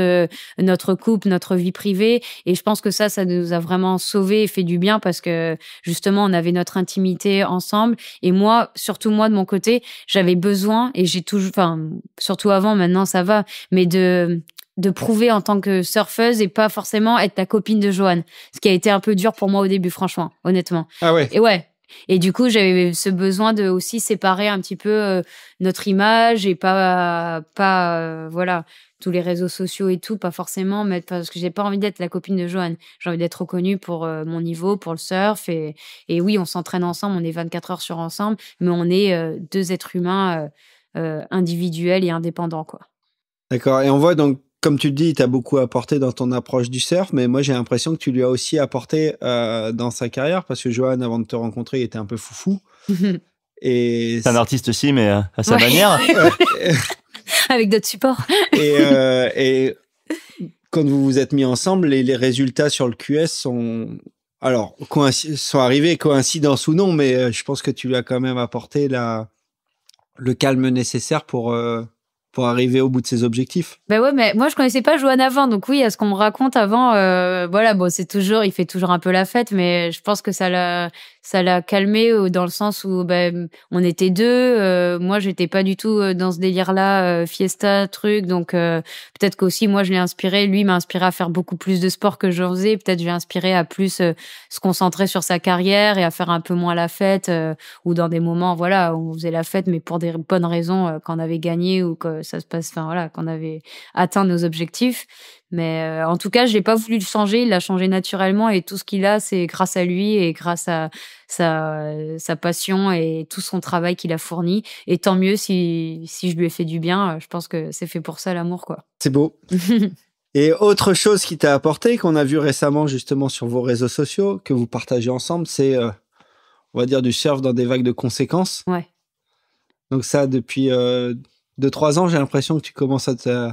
notre couple, notre vie privée. Et je pense que ça, ça nous a vraiment sauvé et fait du bien parce que justement, on avait notre intimité ensemble. Et moi, surtout moi de mon côté, j'avais besoin et j'ai surtout avant, maintenant ça va, mais de de prouver en tant que surfeuse et pas forcément être la copine de Joanne, ce qui a été un peu dur pour moi au début, franchement, honnêtement. Ah ouais. Et ouais, et du coup, j'avais ce besoin de aussi séparer un petit peu euh, notre image et pas, pas euh, voilà, tous les réseaux sociaux et tout, pas forcément mettre, parce que j'ai pas envie d'être la copine de Joanne. J'ai envie d'être reconnue pour euh, mon niveau, pour le surf. Et, et oui, on s'entraîne ensemble, on est 24 heures sur ensemble, mais on est deux êtres humains euh, individuel et indépendant. quoi. D'accord. Et on voit donc, comme tu le dis, tu as beaucoup apporté dans ton approche du surf, mais moi j'ai l'impression que tu lui as aussi apporté euh, dans sa carrière, parce que Johan, avant de te rencontrer, il était un peu foufou. et c'est un artiste aussi, mais euh, à sa manière. Avec d'autres supports. et, quand vous vous êtes mis ensemble, les, résultats sur le QS sont, alors, sont arrivés, coïncidence ou non, mais je pense que tu lui as quand même apporté la, le calme nécessaire pour euh, pour arriver au bout de ses objectifs. Ben ouais, mais moi je connaissais pas Johan avant, donc oui, à ce qu'on me raconte avant, euh, voilà, bon, c'est toujours, il fait toujours un peu la fête, mais je pense que ça l'a ça l'a calmé euh, dans le sens où ben, on était deux. Moi, euh, moi, j'étais pas du tout euh, dans ce délire-là, fiesta, truc. Donc peut-être qu'aussi moi, je l'ai inspiré. Lui m'a inspiré à faire beaucoup plus de sport que je faisais. Peut-être j'ai inspiré à plus se concentrer sur sa carrière et à faire un peu moins la fête. ou dans des moments, voilà, où on faisait la fête, mais pour des bonnes raisons, qu'on avait gagné ou que ça se passe, enfin voilà, qu'on avait atteint nos objectifs. Mais euh, en tout cas, je n'ai pas voulu le changer. Il l'a changé naturellement et tout ce qu'il a, c'est grâce à lui et grâce à sa, sa passion et tout son travail qu'il a fourni. Et tant mieux si, si je lui ai fait du bien. Je pense que c'est fait pour ça l'amour, quoi. C'est beau. et autre chose qui t'a apporté, qu'on a vu récemment justement sur vos réseaux sociaux, que vous partagez ensemble, c'est, euh, on va dire, du surf dans des vagues de conséquences. Ouais. Donc ça, depuis 2-3 euh, ans, j'ai l'impression que tu commences à te...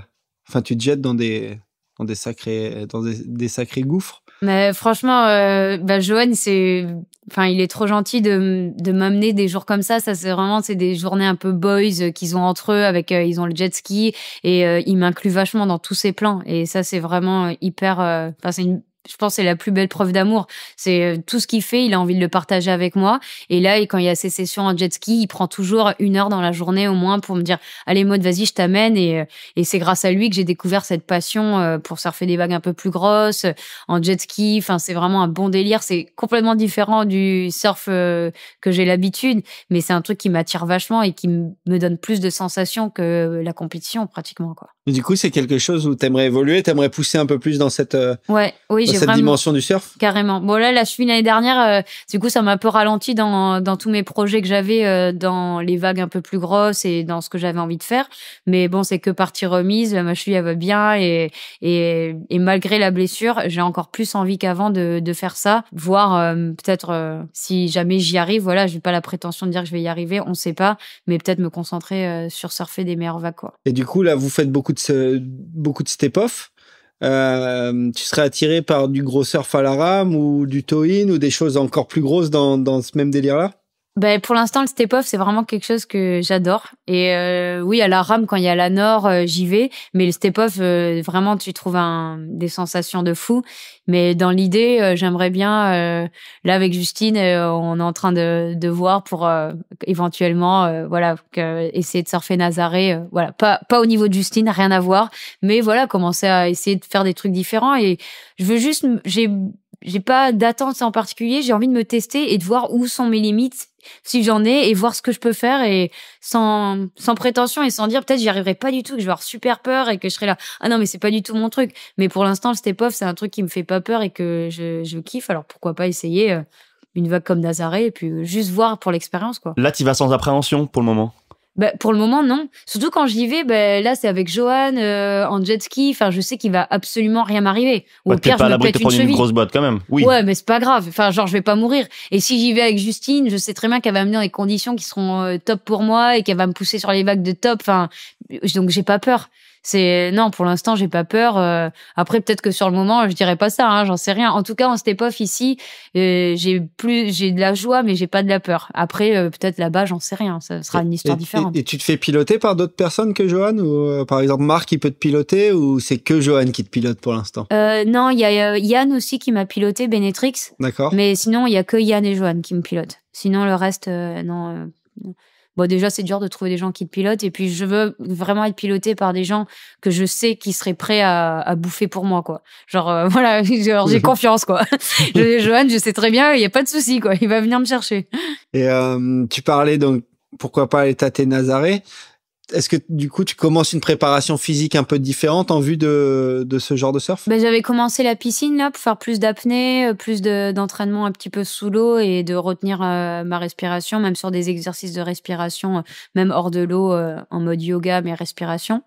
Enfin, tu te jettes dans des, dans des sacrés, dans des, sacrés gouffres. Mais franchement, euh, bah Johan, c'est, enfin, il est trop gentil de, de m'amener des jours comme ça. Ça, c'est vraiment, c'est des journées un peu boys euh, qu'ils ont entre eux. Avec, euh, ils ont le jet ski et il m'inclut vachement dans tous ses plans. Et ça, c'est vraiment hyper. Enfin, c'est une je pense c'est la plus belle preuve d'amour. C'est euh, tout ce qu'il fait, il a envie de le partager avec moi. Et là, quand il y a ses sessions en jet ski, il prend toujours une heure dans la journée au moins pour me dire allez mode, vas-y, je t'amène. Euh, et, c'est grâce à lui que j'ai découvert cette passion euh, pour surfer des vagues un peu plus grosses en jet ski. Enfin, c'est vraiment un bon délire. C'est complètement différent du surf que j'ai l'habitude, mais c'est un truc qui m'attire vachement et qui me donne plus de sensations que la compétition pratiquement quoi. du coup, c'est quelque chose où t'aimerais évoluer, t'aimerais pousser un peu plus dans cette. Ouais, oui, cette dimension du surf Carrément. Bon, là, la cheville, l'année dernière. Euh, du coup, ça m'a un peu ralenti dans, dans tous mes projets que j'avais euh, dans les vagues un peu plus grosses et dans ce que j'avais envie de faire. Mais bon, c'est que partie remise. Ma cheville, elle va bien. Et, et, et malgré la blessure, j'ai encore plus envie qu'avant de, de faire ça. Voir euh, peut-être si jamais j'y arrive. Voilà, j'ai pas la prétention de dire que je vais y arriver. On sait pas. Mais peut-être me concentrer sur surfer des meilleures vagues. Quoi. Et du coup, là, vous faites beaucoup de, beaucoup de step-off euh, tu serais attiré par du gros surf à la ou du tow ou des choses encore plus grosses dans, dans ce même délire-là ben, pour l'instant, le step-off, c'est vraiment quelque chose que j'adore. Et euh, oui, à la rame, quand il y a la nord, euh, j'y vais. Mais le step-off, euh, vraiment, tu trouves un, des sensations de fou. Mais dans l'idée, j'aimerais bien, là, avec Justine, on est en train de, de voir pour éventuellement voilà, que, essayer de surfer Nazaré. voilà, pas, pas au niveau de Justine, rien à voir. Mais voilà, commencer à essayer de faire des trucs différents. Et je veux juste... j'ai j'ai pas d'attente en particulier, j'ai envie de me tester et de voir où sont mes limites si j'en ai et voir ce que je peux faire et sans, sans prétention et sans dire peut-être j'y arriverai pas du tout, que je vais avoir super peur et que je serai là. Ah non, mais c'est pas du tout mon truc. Mais pour l'instant, le step-off, c'est un truc qui me fait pas peur et que je, je kiffe. Alors pourquoi pas essayer euh, une vague comme Nazaré et puis juste voir pour l'expérience, quoi. Là, tu vas sans appréhension pour le moment. Bah, pour le moment, non. Surtout quand j'y vais, ben là, c'est avec Johan euh, en jet ski. Enfin, je sais qu'il va absolument rien m'arriver. Ou au pire, pas je me une, une grosse boîte quand même. Oui. Ouais, mais c'est pas grave. Enfin, genre, je vais pas mourir. Et si j'y vais avec Justine, je sais très bien qu'elle va me dans des conditions qui seront euh, top pour moi et qu'elle va me pousser sur les vagues de top. Enfin, donc j'ai pas peur. C'est non, pour l'instant, j'ai pas peur. Euh, après, peut-être que sur le moment, je dirais pas ça. Hein, J'en sais rien. En tout cas, en step off ici, euh, j'ai plus, j'ai de la joie, mais j'ai pas de la peur. Après, euh, peut-être là-bas, j'en sais rien. Ça sera une histoire différente. Et, tu te fais piloter par d'autres personnes que Johan ou par exemple Marc qui peut te piloter ou c'est que Johan qui te pilote pour l'instant Non, il y a Yann aussi qui m'a piloté Benetrix. D'accord. Mais sinon, il y a que Yann et Johan qui me pilotent. Sinon, le reste, non bon, déjà, c'est dur de trouver des gens qui te pilotent. Et puis, je veux vraiment être pilotée par des gens que je sais qui seraient prêts à, à bouffer pour moi, quoi. Genre, euh, voilà, j'ai mhm. confiance, quoi. Johan, je sais très bien, il n'y a pas de souci, quoi. Il va venir me chercher. Et euh, tu parlais donc, pourquoi pas aller tâter Nazaré est-ce que du coup tu commences une préparation physique un peu différente en vue de, ce genre de surf ben, J'avais commencé la piscine là pour faire plus d'apnée, euh, plus d'entraînement un petit peu sous l'eau et de retenir euh, ma respiration, même sur des exercices de respiration, euh, même hors de l'eau en mode yoga mais respiration.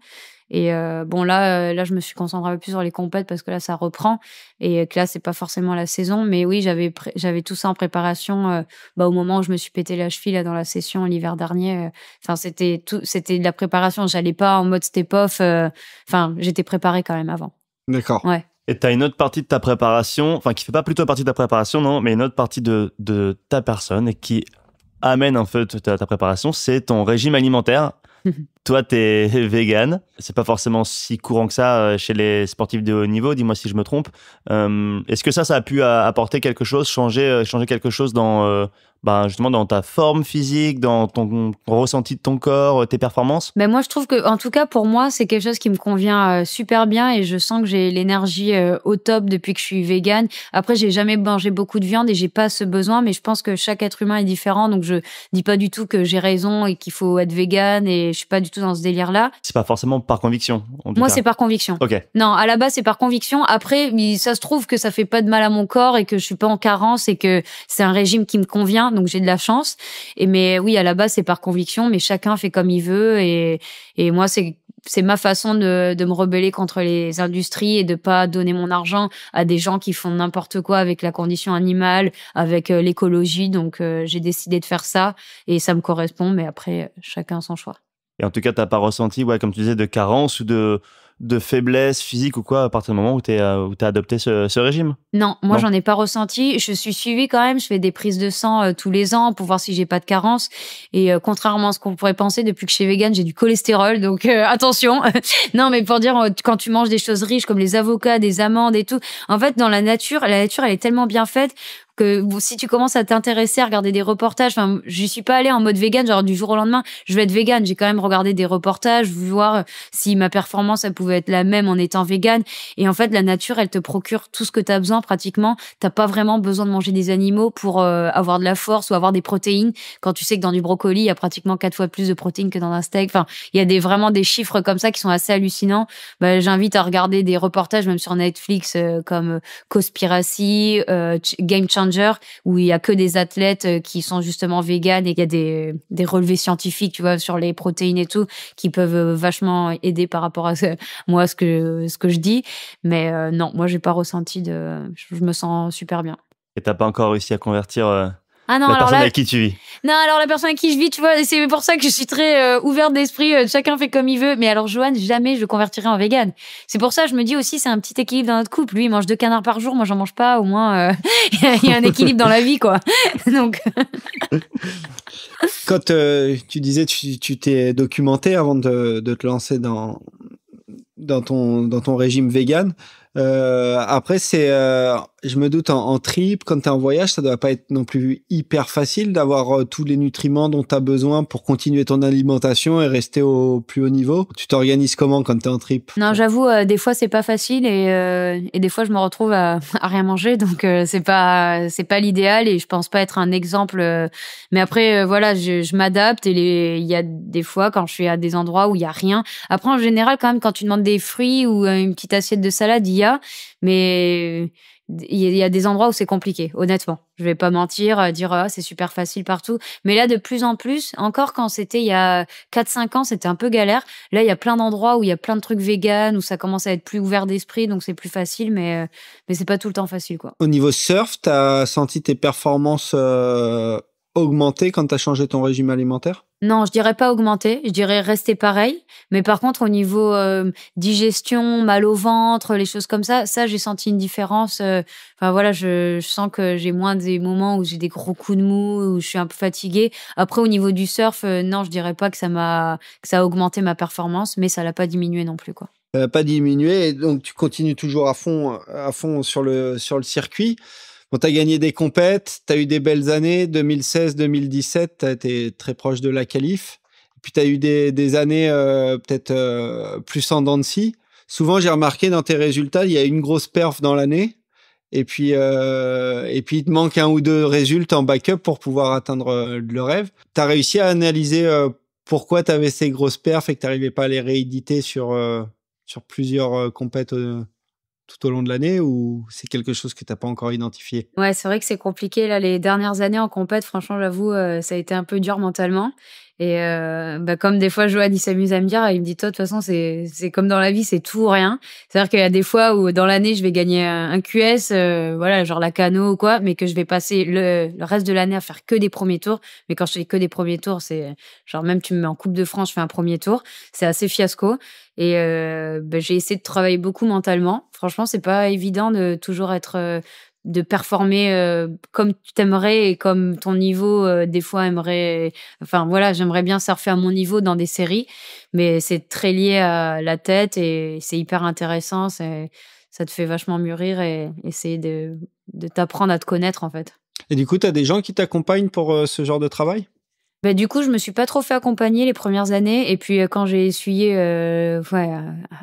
Et euh, bon, là, euh, là, je me suis concentrée un peu plus sur les compètes parce que là, ça reprend et que là, c'est pas forcément la saison. Mais oui, j'avais j'avais tout ça en préparation euh, bah, au moment où je me suis pété la cheville là, dans la session l'hiver dernier. Enfin, c'était tout, c'était de la préparation. J'allais pas en mode step-off. Enfin, j'étais préparée quand même avant. D'accord. Ouais. Et tu as une autre partie de ta préparation, enfin qui fait pas plutôt partie de ta préparation, non, mais une autre partie de, de ta personne qui amène en fait ta, ta préparation, c'est ton régime alimentaire. Toi, tu es vegan. C'est pas forcément si courant que ça euh, chez les sportifs de haut niveau. Dis-moi si je me trompe. Euh, est-ce que ça, ça a pu euh, apporter quelque chose, changer, changer quelque chose dans, bah, justement dans ta forme physique, dans ton, ressenti de ton corps, tes performances ben Moi, je trouve que, en tout cas, pour moi, c'est quelque chose qui me convient euh, super bien et je sens que j'ai l'énergie euh, au top depuis que je suis végane. Après, j'ai jamais mangé beaucoup de viande et j'ai pas ce besoin, mais je pense que chaque être humain est différent, donc je dis pas du tout que j'ai raison et qu'il faut être végane et je suis pas du tout dans ce délire-là. C'est pas forcément par conviction. moi, c'est par conviction. Ok. Non, à la base, c'est par conviction. Après, ça se trouve que ça fait pas de mal à mon corps et que je suis pas en carence et que c'est un régime qui me convient Hein, donc j'ai de la chance. Et mais oui, à la base, c'est par conviction, mais chacun fait comme il veut. Et, moi, c'est c'est ma façon de, me rebeller contre les industries et de pas donner mon argent à des gens qui font n'importe quoi avec la condition animale, avec euh, l'écologie. Donc euh, j'ai décidé de faire ça et ça me correspond. Mais après, chacun son choix. Et en tout cas, t'as pas ressenti, ouais, comme tu disais, de carence ou de de faiblesse physique ou quoi à partir du moment où tu euh, as adopté ce, régime Non, moi j'en ai pas ressenti. Je suis suivie quand même. Je fais des prises de sang euh, tous les ans pour voir si j'ai pas de carence. Et euh, contrairement à ce qu'on pourrait penser, depuis que je suis vegan, j'ai du cholestérol. Donc attention. non, mais pour dire quand tu manges des choses riches comme les avocats, des amandes et tout, en fait dans la nature, la nature elle est tellement bien faite que si tu commences à t'intéresser à regarder des reportages, enfin, je suis pas allée en mode vegan, genre du jour au lendemain, je vais être vegan. J'ai quand même regardé des reportages, voir euh, si ma performance, elle pouvait être la même en étant vegan. Et en fait, la nature, elle te procure tout ce que tu as besoin pratiquement. T'as pas vraiment besoin de manger des animaux pour euh, avoir de la force ou avoir des protéines. Quand tu sais que dans du brocoli, il y a pratiquement quatre fois plus de protéines que dans un steak. Enfin, il y a des vraiment des chiffres comme ça qui sont assez hallucinants. Ben, j'invite à regarder des reportages même sur Netflix euh, comme Cospiracy, Game Changer où il y a que des athlètes euh, qui sont justement véganes et il y a des, des relevés scientifiques, tu vois, sur les protéines et tout, qui peuvent euh, vachement aider par rapport à ce, moi ce que ce que je dis. Mais euh, non, moi j'ai pas ressenti de, je me sens super bien. Et t'as pas encore réussi à convertir ah non, la personne avec qui tu vis. Non, alors la personne avec qui je vis, tu vois, c'est pour ça que je suis très euh, ouverte d'esprit. Euh, chacun fait comme il veut. Mais alors, Johan, jamais je le convertirai en vegan. C'est pour ça, je me dis aussi, c'est un petit équilibre dans notre couple. Lui, il mange deux canards par jour. Moi, j'en mange pas. Au moins, euh, il y, a un équilibre dans la vie, quoi. Donc. Quand tu disais, tu t'es documenté avant de, te lancer dans, dans, ton, dans ton régime vegan. après, c'est je me doute, en, trip, quand tu en voyage, ça doit pas être non plus hyper facile d'avoir euh, tous les nutriments dont tu as besoin pour continuer ton alimentation et rester au plus haut niveau. Tu t'organises comment quand tu es en trip Non, j'avoue, euh, des fois, c'est pas facile euh, et, des fois, je me retrouve à, rien manger. Donc, c'est pas c'est pas l'idéal et je pense pas être un exemple. mais après, voilà, je, je m'adapte et il y a des fois, quand je suis à des endroits où il y a rien. Après, en général, quand même, quand tu demandes des fruits ou une petite assiette de salade, il y a. Mais il y a des endroits où c'est compliqué, honnêtement. Je vais pas mentir, euh, dire ah, c'est super facile partout. Mais là, de plus en plus, encore quand c'était il y a 4-5 ans, c'était un peu galère. Là, il y a plein d'endroits où il y a plein de trucs vegan, où ça commence à être plus ouvert d'esprit, donc c'est plus facile, mais, euh, mais c'est pas tout le temps facile. quoi. Au niveau surf, tu as senti tes performances euh, augmenté quand tu as changé ton régime alimentaire Non, je dirais pas augmenté, je dirais rester pareil. Mais par contre, au niveau euh, digestion, mal au ventre, les choses comme ça, ça, j'ai senti une différence. Euh, voilà, je, sens que j'ai moins des moments où j'ai des gros coups de mou, où je suis un peu fatigué. Après, au niveau du surf, euh, non, je dirais pas que ça m'a que ça a augmenté ma performance, mais ça l'a pas diminué non plus quoi. pas diminué, donc tu continues toujours à fond, à fond sur le sur le circuit. Bon, t'as gagné des compètes, t'as eu des belles années, 2016-2017, t'as été très proche de la qualif. Puis t'as eu des, années euh, peut-être euh, plus en dents de scie. Souvent, j'ai remarqué dans tes résultats, il y a une grosse perf dans l'année. Et puis, euh, et puis, il te manque un ou deux résultats en backup pour pouvoir atteindre le rêve. T'as réussi à analyser pourquoi t'avais ces grosses perfs et que t'arrivais pas à les rééditer sur, sur plusieurs compètes tout au long de l'année ou c'est quelque chose que tu n'as pas encore identifié Ouais, c'est vrai que c'est compliqué. Là, les dernières années en compète, franchement, j'avoue, euh, ça a été un peu dur mentalement. Et euh, bah comme des fois, Johan, il s'amuse à me dire, il me dit, toi, de toute façon, c'est, c'est comme dans la vie, c'est tout ou rien. C'est-à-dire qu'il y a des fois où dans l'année, je vais gagner un, QS, euh, voilà, genre la cano ou quoi, mais que je vais passer le, reste de l'année à faire que des premiers tours. Mais quand je fais que des premiers tours, c'est genre même tu me mets en Coupe de France, je fais un premier tour. C'est assez fiasco. Et euh, bah, j'ai essayé de travailler beaucoup mentalement. Franchement, c'est pas évident de toujours être de performer euh, comme tu t'aimerais et comme ton niveau euh, des fois aimerait enfin voilà j'aimerais bien surfer à mon niveau dans des séries mais c'est très lié à la tête et c'est hyper intéressant c'est ça te fait vachement mûrir et essayer de, t'apprendre à te connaître en fait et du coup tu as des gens qui t'accompagnent pour euh, ce genre de travail bah, du coup, je me suis pas trop fait accompagner les premières années. Et puis, euh, quand j'ai essuyé euh,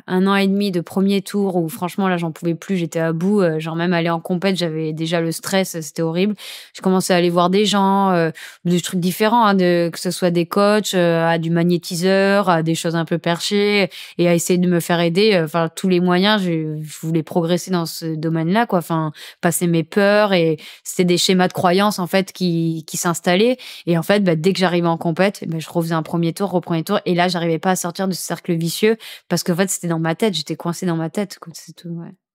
un an et demi de premier tour où, franchement, là, j'en pouvais plus, j'étais à bout. Euh, genre, même aller en compète, j'avais déjà le stress, c'était horrible. j'ai commencé à aller voir des gens, des trucs différents, hein, que ce soit des coachs, à du magnétiseur, à des choses un peu perchées, et à essayer de me faire aider. Enfin, tous les moyens, je, voulais progresser dans ce domaine-là, quoi. Enfin, passer mes peurs. Et c'était des schémas de croyances, en fait, qui, s'installaient. Et en fait, bah, dès que j'arrivais en compète, ben, je refaisais un premier tour, reprenais tour, et là, j'arrivais pas à sortir de ce cercle vicieux parce qu'en fait, c'était dans ma tête, j'étais coincé dans ma tête,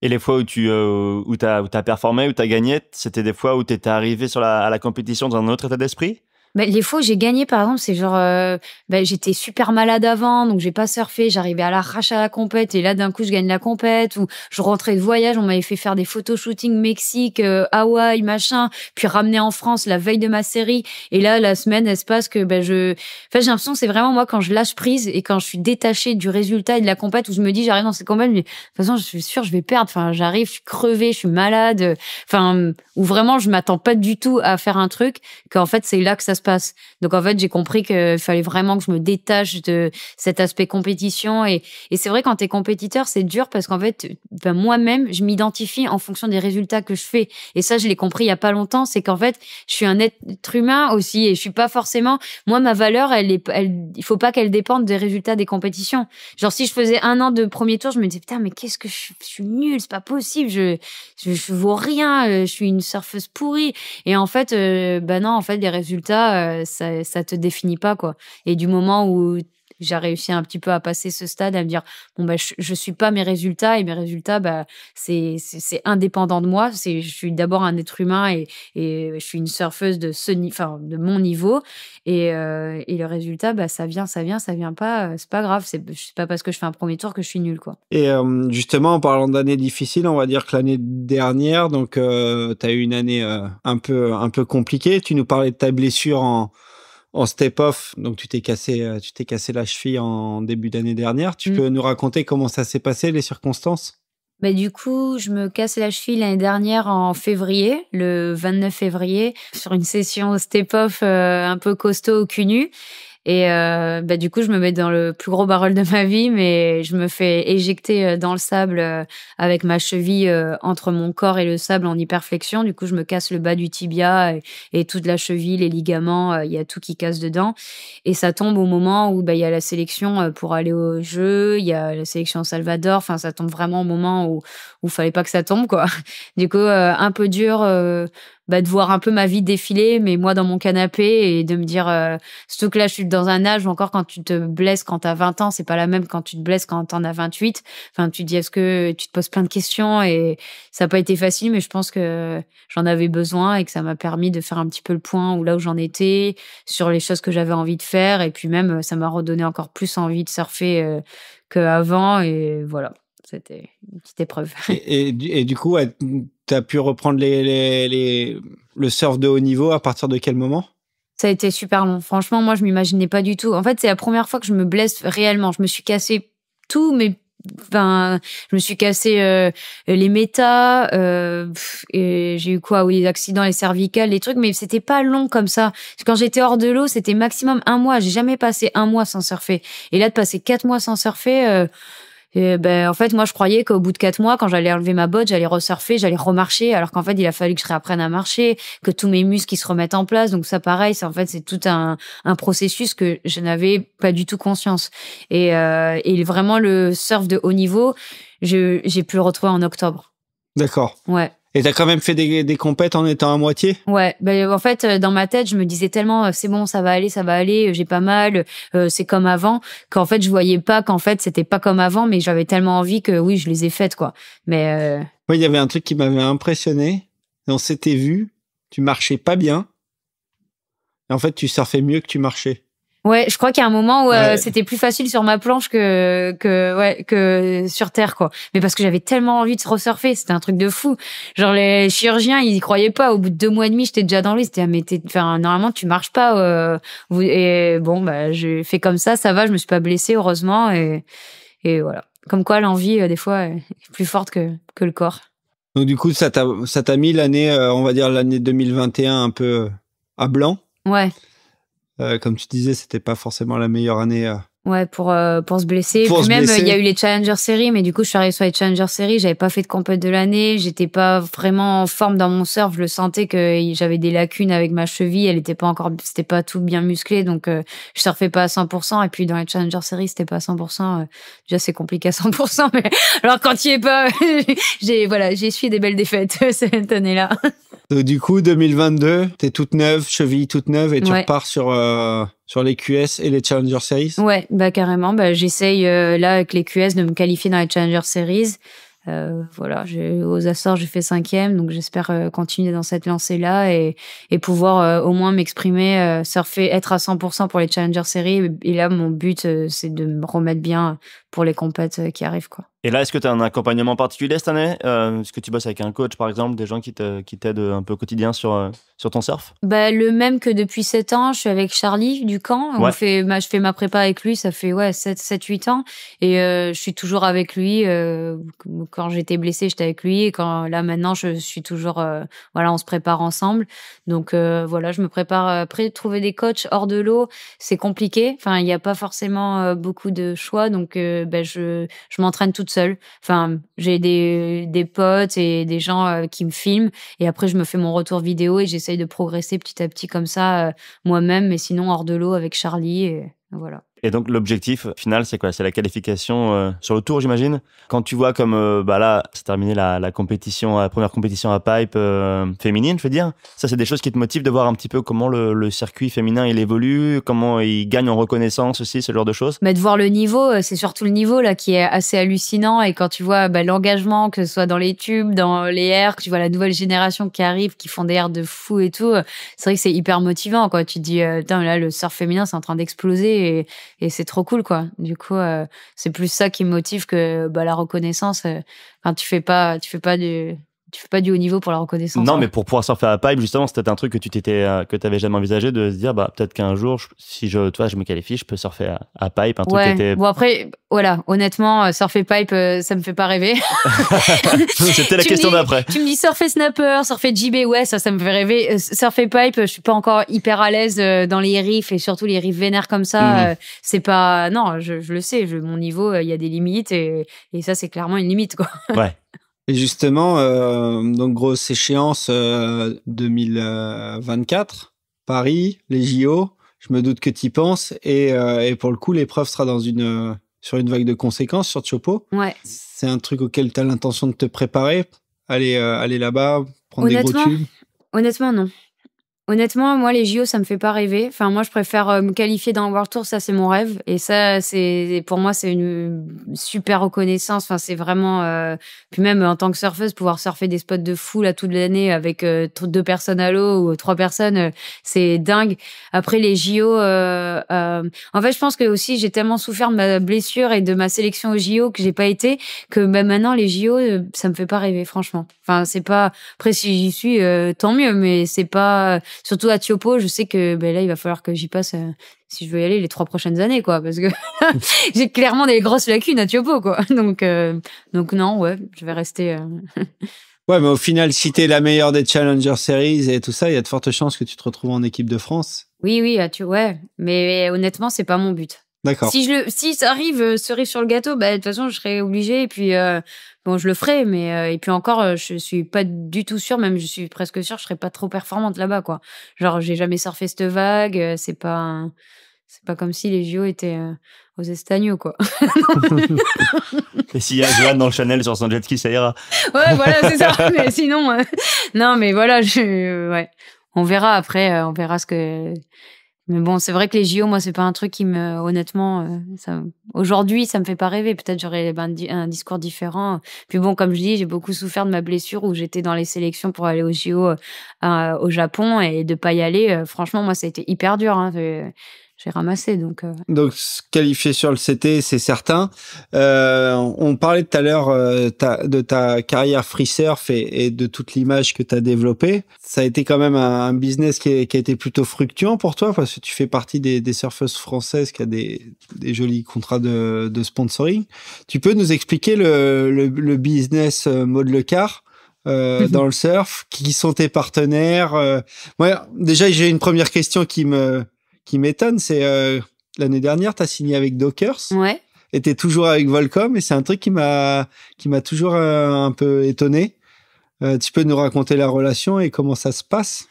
Et les fois où tu euh, as, performé, où tu as gagné, c'était des fois où tu étais arrivé sur à la compétition dans un autre état d'esprit bah, les fois où j'ai gagné, par exemple, c'est genre, euh, bah, j'étais super malade avant, donc j'ai pas surfé, j'arrivais à l'arrache à la compète, et là, d'un coup, je gagne la compète, ou je rentrais de voyage, on m'avait fait faire des photoshootings Mexique, euh, Hawaï, machin, puis ramener en France la veille de ma série, et là, la semaine, elle se passe que, bah, je, enfin, j'ai l'impression que c'est vraiment moi, quand je lâche prise, et quand je suis détachée du résultat et de la compète, où je me dis, j'arrive dans cette compète, mais de toute façon, je suis sûre, je vais perdre, enfin, j'arrive, je suis crevée, je suis malade, euh, enfin, où vraiment, je m'attends pas du tout à faire un truc, qu'en fait, c'est là que ça se passe. Donc en fait, j'ai compris qu'il fallait vraiment que je me détache de cet aspect compétition. Et, c'est vrai, quand tu es compétiteur, c'est dur parce qu'en fait, ben, moi-même, je m'identifie en fonction des résultats que je fais. Et ça, je l'ai compris il y a pas longtemps, c'est qu'en fait, je suis un être humain aussi et je suis pas forcément... Moi, ma valeur, elle est, il faut pas qu'elle dépende des résultats des compétitions. Genre, si je faisais un an de premier tour, je me disais, putain, mais qu'est-ce que je, je suis nul, c'est pas possible, je, je, vaux rien, euh, je suis une surfeuse pourrie. Et en fait, euh, ben non, en fait, les résultats euh, ça, te définit pas, quoi. Et du moment où j'ai réussi un petit peu à passer ce stade, à me dire bon bah je, je suis pas mes résultats et mes résultats bah c'est c'est indépendant de moi. C'est je suis d'abord un être humain et, et je suis une surfeuse de enfin de mon niveau et, euh, et le résultat bah ça vient ça vient ça vient pas euh, c'est pas grave c'est pas parce que je fais un premier tour que je suis nul quoi. Et euh, justement en parlant d'années difficiles, on va dire que l'année dernière donc tu as eu une année un peu un peu compliquée. Tu nous parlais de ta blessure en en step-off. Donc, tu t'es cassé, euh, tu t'es cassé la cheville en début d'année dernière. Tu mm. peux nous raconter comment ça s'est passé, les circonstances Mais bah, du coup, je me casse la cheville l'année dernière en février, le 29 février, sur une session step-off euh, un peu costaud au cul nu. Et euh, bah, du coup, je me mets dans le plus gros barrel de ma vie, mais je me fais éjecter euh, dans le sable euh, avec ma cheville entre mon corps et le sable en hyperflexion. Du coup, je me casse le bas du tibia et, toute la cheville, les ligaments, il y a tout qui casse dedans. Et ça tombe au moment où bah, il y a la sélection pour aller au jeu, il y a la sélection Salvador. Enfin, ça tombe vraiment au moment où où fallait pas que ça tombe, quoi. Du coup, un peu dur bah, de voir un peu ma vie défiler, mais moi dans mon canapé et de me dire, euh, surtout que là, je suis dans un âge où encore quand tu te blesses quand t'as 20 ans, c'est pas la même quand tu te blesses quand t'en as 28. Enfin, tu te dis, est-ce que tu te poses plein de questions et ça n'a pas été facile, mais je pense que j'en avais besoin et que ça m'a permis de faire un petit peu le point où là où j'en étais, sur les choses que j'avais envie de faire et puis même, ça m'a redonné encore plus envie de surfer euh, qu'avant et voilà. C'était une petite épreuve. et du coup, tu as pu reprendre le surf de haut niveau à partir de quel moment ça a été super long. Franchement, moi, je m'imaginais pas du tout. En fait, c'est la première fois que je me blesse réellement. Je me suis cassé tout, mais ben, je me suis cassé euh, les méta, euh, j'ai eu quoi Oui, les accidents, les cervicales, les trucs, mais c'était pas long comme ça. Quand j'étais hors de l'eau, c'était maximum un mois. J'ai jamais passé un mois sans surfer. Et là, de passer quatre mois sans surfer, euh, ben, en fait, moi, je croyais qu'au bout de quatre mois, quand j'allais enlever ma botte, j'allais resurfer, j'allais remarcher, alors qu'en fait, il a fallu que je réapprenne à marcher, que tous mes muscles se remettent en place. Donc ça, pareil, c'est en fait, c'est tout un, un processus que je n'avais pas du tout conscience. Et, euh, et vraiment, le surf de haut niveau, j'ai pu le retrouver en octobre. D'accord. Ouais. Et t'as quand même fait des, des en étant à moitié Ouais, ben en fait, euh, dans ma tête, je me disais tellement, euh, c'est bon, ça va aller, ça va aller, euh, j'ai pas mal, c'est comme avant, qu'en fait, je voyais pas qu'en fait, c'était pas comme avant, mais j'avais tellement envie que oui, je les ai faites, quoi. Mais... il y avait un truc qui m'avait impressionné. On s'était vu, tu marchais pas bien. Et en fait, tu surfais mieux que tu marchais. Ouais, je crois qu'il y a un moment où euh, c'était plus facile sur ma planche que que ouais que sur terre quoi. Mais parce que j'avais tellement envie de se resurfer, c'était un truc de fou. Genre les chirurgiens, ils y croyaient pas. Au bout de deux mois et demi, j'étais déjà dans l'eau. C'était ah, mais normalement tu marches pas. Euh, et bon bah j'ai fait comme ça, ça va. Je me suis pas blessée heureusement et et voilà. Comme quoi l'envie euh, des fois est plus forte que que le corps. Donc du coup ça t'a ça t'a mis l'année on va dire l'année 2021 un peu à blanc. Ouais. Euh, comme tu disais, c'était pas forcément la meilleure année euh, Ouais, pour euh, pour se blesser. Pour Puis même euh, il y a eu les Challenger Series, mais du coup je suis arrivée sur les Challenger Series, j'avais pas fait de compète de l'année, j'étais pas vraiment en forme dans mon surf, je le sentais que j'avais des lacunes avec ma cheville, elle était pas encore c'était pas tout bien musclé donc euh, je surfais pas à 100 et puis dans les Challenger Series, c'était pas à 100 euh, déjà c'est compliqué à 100 mais alors quand il est pas j'ai voilà, j'ai essuyé des belles défaites cette année-là. Euh, du coup 2022, tu es toute neuve, cheville toute neuve et tu repars sur sur les QS et les Challenger Series Ouais, bah carrément. Bah, J'essaye euh, là avec les QS de me qualifier dans les Challenger Series. Euh, voilà, aux Açores, j'ai fait cinquième, donc j'espère euh, continuer dans cette lancée-là et, et, pouvoir euh, au moins m'exprimer, surfer, être à 100% pour les Challenger Series. Et là, mon but, c'est de me remettre bien pour les compètes euh, qui arrivent. Quoi. Et là, est-ce que tu as un accompagnement particulier cette année euh, Est-ce que tu bosses avec un coach, par exemple, des gens qui t'aident euh, un peu au quotidien sur, sur ton surf bah, Le même que depuis 7 ans, je suis avec Charlie du camp. On fait, je fais ma prépa avec lui, ça fait ouais, 7-8 ans. Et je suis toujours avec lui. quand j'étais blessée, j'étais avec lui. Et quand, là, maintenant, je suis toujours. voilà, on se prépare ensemble. Donc voilà, je me prépare. Après, trouver des coachs hors de l'eau, c'est compliqué. Enfin, il n'y a pas forcément beaucoup de choix. Donc, ben, je, je m'entraîne toute seule. Enfin, j'ai des, des potes et des gens euh, qui me filment. Et après, je me fais mon retour vidéo et j'essaye de progresser petit à petit comme ça euh, moi-même, mais sinon hors de l'eau avec Charlie. Et voilà. Et donc l'objectif final, c'est quoi C'est la qualification euh, sur le tour, j'imagine. Quand tu vois comme euh, bah là, c'est terminé la, la, compétition, la première compétition à pipe euh, féminine, je veux dire. Ça, c'est des choses qui te motivent de voir un petit peu comment le, le, circuit féminin il évolue, comment il gagne en reconnaissance aussi, ce genre de choses. Mais de voir le niveau, c'est surtout le niveau là qui est assez hallucinant. Et quand tu vois bah, l'engagement, que ce soit dans les tubes, dans les airs, que tu vois la nouvelle génération qui arrive, qui font des airs de fou et tout, c'est vrai que c'est hyper motivant. Quoi, tu te dis putain là, le surf féminin, c'est en train d'exploser. Et et c'est trop cool quoi. Du coup, euh, c'est plus ça qui me motive que bah, la reconnaissance. Euh, enfin, tu fais pas, tu fais pas du tu fais pas du haut niveau pour la reconnaissance. Non, mais pour pouvoir surfer à pipe, justement, c'était un truc que tu t'étais, euh, que avais jamais envisagé de se dire, bah, peut-être qu'un jour, si je, toi, je me qualifie, je peux surfer à, pipe, un truc qui était... Bon, après, voilà, honnêtement, euh, surfer pipe, euh, ça me fait pas rêver. c'était la question d'après. Tu me dis surfer snapper, surfer JB, ouais, ça, ça me fait rêver. surfer pipe, je suis pas encore hyper à l'aise dans les riffs et surtout les riffs vénères comme ça. Mhm. c'est pas, non, je, le sais, mon niveau, il y a des limites et, et ça, c'est clairement une limite, quoi. Ouais. Et justement, euh, donc grosse échéance 2024, euh, Paris, les JO. Je me doute que tu y penses. Euh, et, pour le coup, l'épreuve sera dans une, sur une vague de conséquences sur Chopo. Ouais. C'est un truc auquel tu as l'intention de te préparer, aller, aller là-bas, prendre des gros tubes Honnêtement, non. Honnêtement, moi, les JO, ça me fait pas rêver. Enfin, moi, je préfère euh, me qualifier dans le World Tour. Ça, c'est mon rêve. Et ça, c'est pour moi, c'est une super reconnaissance. Enfin, c'est vraiment. Euh, puis même en tant que surfeuse, pouvoir surfer des spots de fou là toute l'année avec euh, deux personnes à l'eau ou trois personnes, c'est dingue. Après les JO, en fait, je pense que aussi j'ai tellement souffert de ma blessure et de ma sélection aux JO que j'ai pas été que même bah, maintenant les JO, ça me fait pas rêver, franchement. Enfin, c'est pas. Après, si j'y suis, tant mieux. Mais c'est pas surtout à Tiopo, je sais que ben, là, il va falloir que j'y passe euh, si je veux y aller les trois prochaines années, quoi, parce que j'ai clairement des grosses lacunes à Tiopo, quoi. Donc, euh, donc non, ouais, je vais rester. Euh, ouais, mais au final, si t'es la meilleure des Challenger Series et tout ça, il y a de fortes chances que tu te retrouves en équipe de France. Oui, oui, tu ouais, mais honnêtement, c'est pas mon but. D'accord. Si je le, si ça arrive, euh, cerise sur le gâteau, bah, de toute façon, je serais obligée. Et puis, euh, bon, je le ferai, mais euh, et puis encore, je suis pas du tout sûre. Même, je suis presque sûre, je serai pas trop performante là-bas, quoi. Genre, j'ai jamais surfé cette vague. C'est pas, c'est pas comme si les JO étaient aux Estagnaux, quoi. et s'il y a Joanne dans le Chanel sur son jet ski, ça ira. Ouais, voilà, c'est ça. mais sinon, non, mais voilà, je, ouais, on verra après. on verra ce que mais bon, c'est vrai que les JO, moi, c'est pas un truc qui me, honnêtement, euh, ça... aujourd'hui, ça me fait pas rêver. Peut-être j'aurais ben, un discours différent. Puis bon, comme je dis, j'ai beaucoup souffert de ma blessure où j'étais dans les sélections pour aller aux JO euh, au Japon et de pas y aller. Euh, franchement, moi, ça a été hyper dur. Hein j'ai ramassé. Donc, euh, donc qualifié sur le CT, c'est certain. Euh, on parlait tout à l'heure euh, de ta carrière free surf et, de toute l'image que tu as développée. Ça a été quand même un, business qui, a été plutôt fructuant pour toi parce que tu fais partie des, des surfeuses françaises qui a des, jolis contrats de, sponsoring. Tu peux nous expliquer le, le, le business mode le car euh, euh mhm. dans le surf Qui sont tes partenaires Déjà, j'ai une première question qui me, qui m'étonne, c'est euh, l'année dernière, tu as signé avec Dockers. Ouais. Et es toujours avec Volcom et c'est un truc qui m'a qui m'a toujours euh, un peu étonné. Euh, tu peux nous raconter la relation et comment ça se passe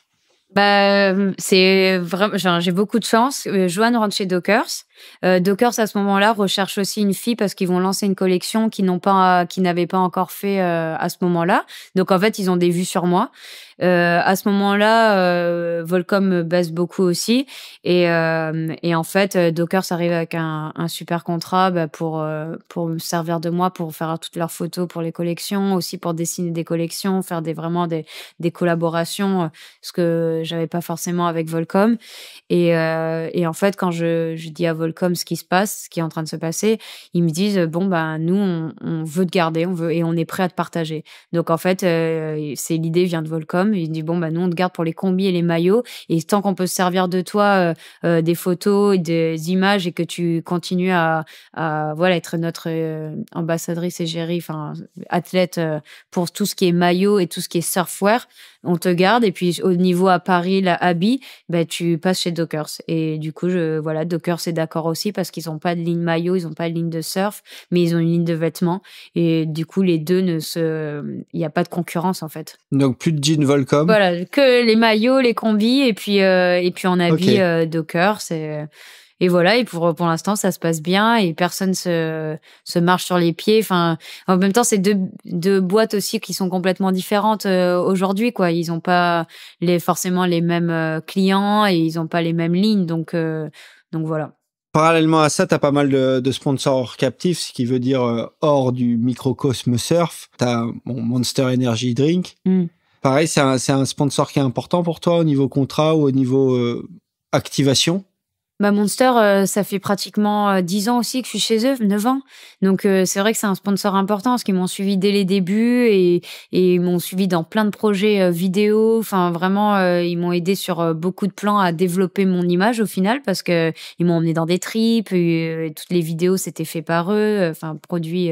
Bah c'est vraiment j'ai beaucoup de chance. Joanne rentre chez Dockers. Euh, Dockers à ce moment-là recherche aussi une fille parce qu'ils vont lancer une collection qu'ils n'ont pas, qui n'avaient pas encore fait euh, à ce moment-là. Donc en fait, ils ont des vues sur moi. Euh, à ce moment-là, Volcom baisse beaucoup aussi, et, en fait, Dockers arrive avec un, super contrat bah, pour pour me servir de moi, pour faire toutes leurs photos pour les collections, aussi pour dessiner des collections, faire des vraiment des, collaborations, ce que j'avais pas forcément avec Volcom. Et, en fait, quand je, je dis à Volcom ce qui se passe, ce qui est en train de se passer, ils me disent bon ben nous on, veut te garder, on veut et on est prêt à te partager. Donc en fait euh, c'est l'idée vient de Volcom, ils disent bon ben nous on te garde pour les combis et les maillots et tant qu'on peut se servir de toi euh, euh, des photos, des images et que tu continues à, voilà être notre ambassadrice et gérie, enfin athlète pour tout ce qui est maillot et tout ce qui est surfwear, on te garde. Et puis au niveau à Paris, la Habit, ben, bah, tu passes chez Dockers. Et du coup, je, voilà, Dockers est d'accord aussi parce qu'ils n'ont pas de ligne maillot, ils n'ont pas de ligne de surf, mais ils ont une ligne de vêtements. Et du coup, les deux ne se. Il n'y a pas de concurrence en fait. Donc plus de jeans Volcom. Voilà, que les maillots, les combis et puis, euh, et puis en habit euh, Dockers. Euh, et voilà. Et pour pour l'instant, ça se passe bien et personne se se marche sur les pieds. Enfin, en même temps, c'est deux deux boîtes aussi qui sont complètement différentes euh, aujourd'hui, quoi. Ils ont pas les forcément les mêmes euh, clients et ils ont pas les mêmes lignes, donc euh, donc voilà. Parallèlement à ça, tu as pas mal de, de, sponsors captifs, ce qui veut dire hors du microcosme surf. Tu as mon Monster Energy Drink. Hmm. Pareil, c'est un, un, sponsor qui est important pour toi au niveau contrat ou au niveau activation bah, Monster, euh, ça fait pratiquement euh, dix ans aussi que je suis chez eux, 9 ans. Donc euh, c'est vrai que c'est un sponsor important parce qu'ils m'ont suivi dès les débuts et, ils m'ont suivi dans plein de projets vidéo. Enfin vraiment, ils m'ont aidé sur beaucoup de plans à développer mon image au final parce que ils m'ont emmené dans des tripes. Et, toutes les vidéos c'était fait par eux, enfin produit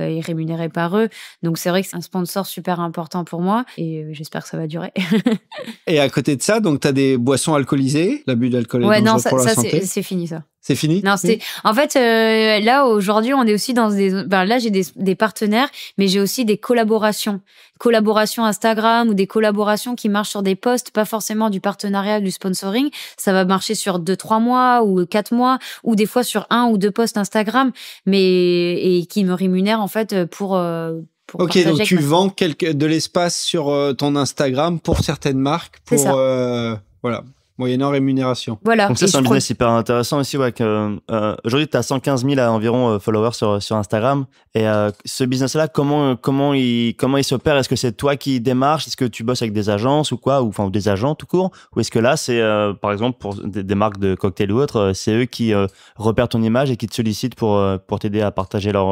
euh, et rémunéré par eux. Donc c'est vrai que c'est un sponsor super important pour moi et euh, j'espère que ça va durer. et à côté de ça, donc tu as des boissons alcoolisées, l'abus d'alcool est non, ça, ça, c'est fini ça. C'est fini Non, c'est En fait, euh, là aujourd'hui, on est aussi dans des. Ben là, j'ai des, partenaires, mais j'ai aussi des collaborations, collaborations Instagram ou des collaborations qui marchent sur des posts, pas forcément du partenariat, du sponsoring. Ça va marcher sur deux, trois mois ou quatre mois, ou des fois sur un ou deux posts Instagram, mais et qui me rémunèrent en fait pour. Euh, ok, donc tu vends quelque, de l'espace sur euh, ton Instagram pour certaines marques, pour voilà, moyennant rémunération. Voilà. Donc c'est un business hyper intéressant aussi. Ouais, euh, aujourd'hui, tu as 115 000 à environ euh, followers sur, sur Instagram. Et euh, ce business-là, comment, comment, il, comment il s'opère Est-ce que c'est toi qui démarches Est-ce que tu bosses avec des agences ou quoi ou, Enfin, des agents tout court Ou est-ce que là, c'est, par exemple, pour des, marques de cocktails ou autres, c'est eux qui repèrent ton image et qui te sollicitent pour, pour t'aider à partager leurs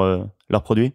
leur produits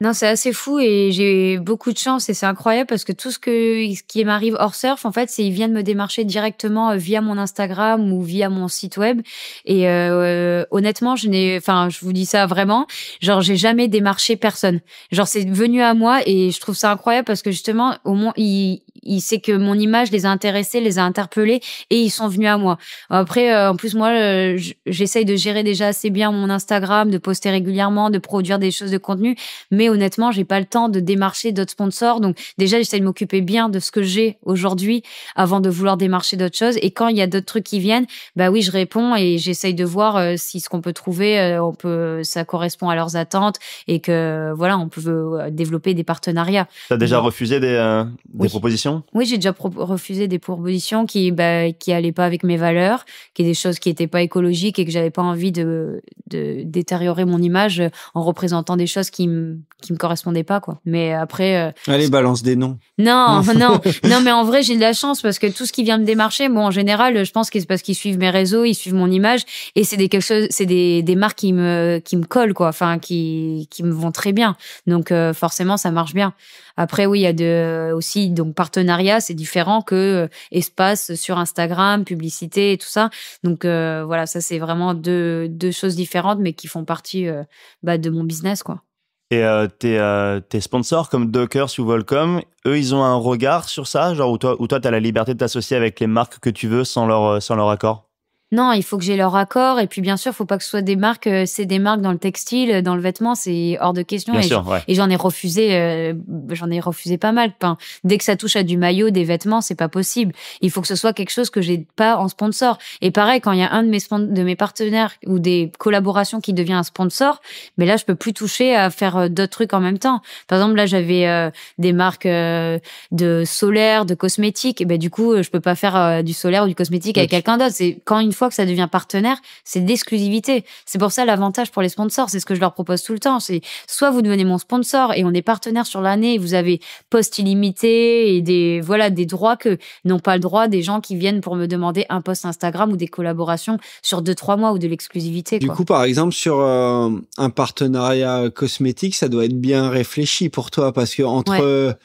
non, c'est assez fou et j'ai beaucoup de chance et c'est incroyable parce que tout ce que ce qui m'arrive hors surf, en fait, c'est ils viennent me démarcher directement euh, via mon Instagram ou via mon site web. Et euh, euh, honnêtement, je n'ai, enfin, je vous dis ça vraiment, genre j'ai jamais démarché personne. Genre c'est venu à moi et je trouve ça incroyable parce que justement, au moins, ils, il sait que mon image les a intéressés, les a interpellés et ils sont venus à moi. Après, euh, en plus, moi, euh, j'essaye de gérer déjà assez bien mon Instagram, de poster régulièrement, de produire des choses de contenu. Mais honnêtement, j'ai pas le temps de démarcher d'autres sponsors. Donc, déjà, j'essaie de m'occuper bien de ce que j'ai aujourd'hui avant de vouloir démarcher d'autres choses. Et quand il y a d'autres trucs qui viennent, bah oui, je réponds et j'essaye de voir euh, si ce qu'on peut trouver, on peut, ça correspond à leurs attentes et que, voilà, on peut développer des partenariats. T'as déjà refusé des, propositions oui, j'ai déjà refusé des propositions qui n'allaient bah, qui allaient pas avec mes valeurs, qui des choses qui étaient pas écologiques et que j'avais pas envie de, de, détériorer mon image en représentant des choses qui ne qui me correspondaient pas quoi. Mais après euh, allez balance des noms. Non, non, non, mais en vrai j'ai de la chance parce que tout ce qui vient me démarcher, moi en général, je pense que c'est parce qu'ils suivent mes réseaux, ils suivent mon image et c'est des c'est des marques qui me qui me collent quoi, enfin qui qui me vont très bien. Donc euh, forcément ça marche bien. Après oui, il y a de aussi donc partout, c'est différent que euh, espace sur Instagram, publicité et tout ça. Donc euh, voilà, ça c'est vraiment deux, choses différentes, mais qui font partie euh, bah, de mon business, quoi. Et tes, sponsors comme Docker, ou Volcom, eux, ils ont un regard sur ça, genre où toi, tu as la liberté de t'associer avec les marques que tu veux sans leur accord. Non, il faut que j'ai leur accord. Et puis, bien sûr, faut pas que ce soit des marques. Euh, c'est des marques dans le textile, euh, dans le vêtement, c'est hors de question. et j'en ai refusé, euh, j'en ai refusé pas mal. dès que ça touche à du maillot, des vêtements, c'est pas possible. Il faut que ce soit quelque chose que j'ai pas en sponsor. Et pareil, quand il y a un de mes de mes partenaires ou des collaborations qui devient un sponsor, mais là, je peux plus toucher à faire d'autres trucs en même temps. Par exemple, là, j'avais des marques de solaire, de cosmétique. Et ben, du coup, je peux pas faire du solaire ou du cosmétique bah, avec quelqu'un d'autre. C'est quand une fois que ça devient partenaire, c'est d'exclusivité. C'est pour ça l'avantage pour les sponsors, c'est ce que je leur propose tout le temps. C'est soit vous devenez mon sponsor et on est partenaire sur l'année, et vous avez poste illimité et des voilà des droits que n'ont pas le droit des gens qui viennent pour me demander un post Instagram ou des collaborations sur deux trois mois ou de l'exclusivité. Du coup, par exemple, sur euh, un partenariat cosmétique, ça doit être bien réfléchi pour toi parce que entre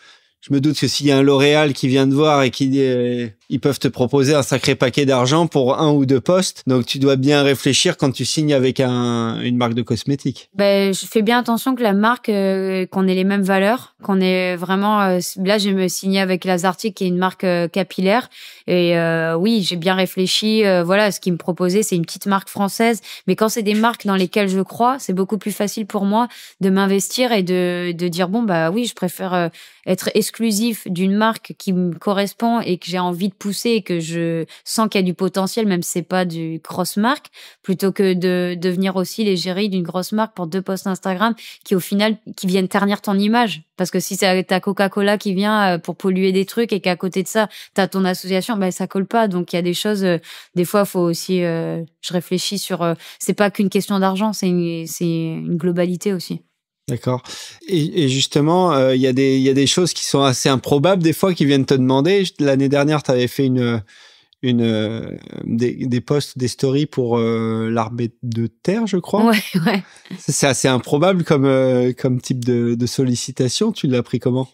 je me doute que s'il y a un L'Oréal qui vient de voir et qui dit euh, ils peuvent te proposer un sacré paquet d'argent pour un ou deux postes. Donc tu dois bien réfléchir quand tu signes avec une marque de cosmétiques. Ben, je fais bien attention que la marque, euh, qu'on ait les mêmes valeurs, qu'on ait vraiment... Euh, là, je me signé avec Lazartic, qui est une marque euh, capillaire. Et oui, j'ai bien réfléchi. voilà, ce qu'ils me proposaient, c'est une petite marque française. Mais quand c'est des marques dans lesquelles je crois, c'est beaucoup plus facile pour moi de m'investir et de, de dire, bon, bah oui, je préfère être exclusif d'une marque qui me correspond et que j'ai envie de pousser et que je sens qu'il y a du potentiel, même si c'est pas du cross marque, plutôt que de devenir aussi l'égérie d'une grosse marque pour deux posts Instagram qui au final qui viennent ternir ton image. Parce que si c'est ta Coca-Cola qui vient euh, pour polluer des trucs et qu'à côté de ça tu as ton association, ben ça colle pas. Donc il y a des choses. Euh, des fois, faut aussi. Euh, je réfléchis sur. c'est pas qu'une question d'argent, c'est c'est une globalité aussi. D'accord. Et, justement, euh, il y, y, a des choses qui sont assez improbables des fois qui viennent te demander. L'année dernière, tu avais fait une, une, euh, des, des posts, des stories pour euh, l'armée de terre, je crois. Ouais, ouais. C'est assez improbable comme, comme type de, de sollicitation. Tu l'as pris comment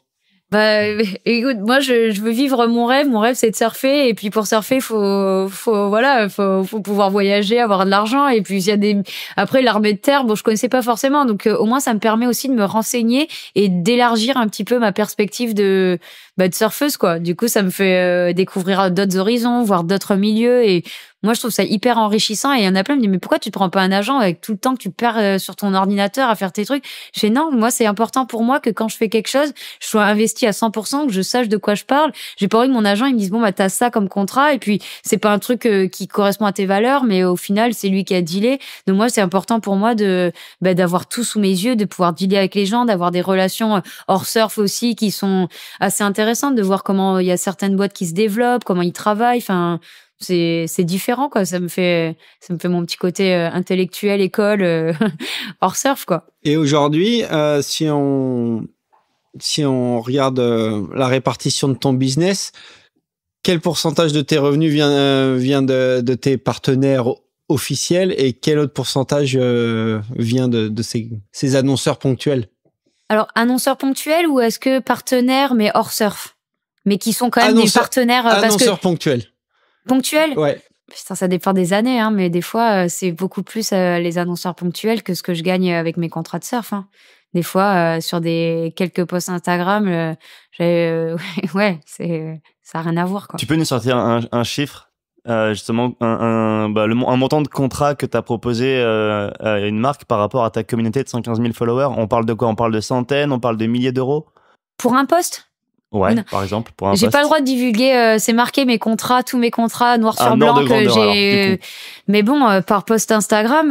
bah, écoute, moi, je, veux vivre mon rêve. Mon rêve, c'est de surfer. Et puis, pour surfer, faut, faut, voilà, faut, faut pouvoir voyager, avoir de l'argent. Et puis, il y a des, après, l'armée de terre, bon, je connaissais pas forcément. Donc, euh, au moins, ça me permet aussi de me renseigner et d'élargir un petit peu ma perspective de, bah, de surfeuse, quoi. Du coup, ça me fait euh, découvrir d'autres horizons, voir d'autres milieux. Et moi, je trouve ça hyper enrichissant. Et il y en a plein qui me disent, mais pourquoi tu te prends pas un agent avec tout le temps que tu perds euh, sur ton ordinateur à faire tes trucs? Je non, moi, c'est important pour moi que quand je fais quelque chose, je sois investi à 100%, que je sache de quoi je parle. J'ai pas envie que mon agent, il me dise, bon, bah, t'as ça comme contrat. Et puis, c'est pas un truc euh, qui correspond à tes valeurs, mais au final, c'est lui qui a dealé. Donc, moi, c'est important pour moi de, bah, d'avoir tout sous mes yeux, de pouvoir dealer avec les gens, d'avoir des relations euh, hors surf aussi qui sont assez intéressantes, de voir comment il y a certaines boîtes qui se développent, comment ils travaillent. Enfin, c'est différent quoi ça me fait ça me fait mon petit côté euh, intellectuel école euh, hors surf quoi et aujourd'hui euh, si on si on regarde la répartition de ton business quel pourcentage de tes revenus vient vient de, tes partenaires officiels et quel autre pourcentage vient de, ces, annonceurs ponctuels alors annonceurs ponctuels ou est-ce que partenaires mais hors surf mais qui sont quand même des partenaires annonceurs ponctuels ponctuel Ouais. Putain, ça dépend des années, hein, mais des fois, euh, c'est beaucoup plus euh, les annonceurs ponctuels que ce que je gagne euh, avec mes contrats de surf. Hein. Des fois, sur des quelques posts Instagram, ouais, c'est, ça n'a rien à voir. Tu peux nous sortir un, chiffre, justement, un, bah, le, un, montant de contrat que tu as proposé à une marque par rapport à ta communauté de 115 000 followers On parle de quoi On parle de centaines On parle de milliers d'euros Pour un poste Ouais, par exemple. Pour un j'ai pas le droit de divulguer, euh, c'est marqué mes contrats, tous mes contrats noir ah, sur blanc que j'ai. Euh, mais bon, euh, par post Instagram,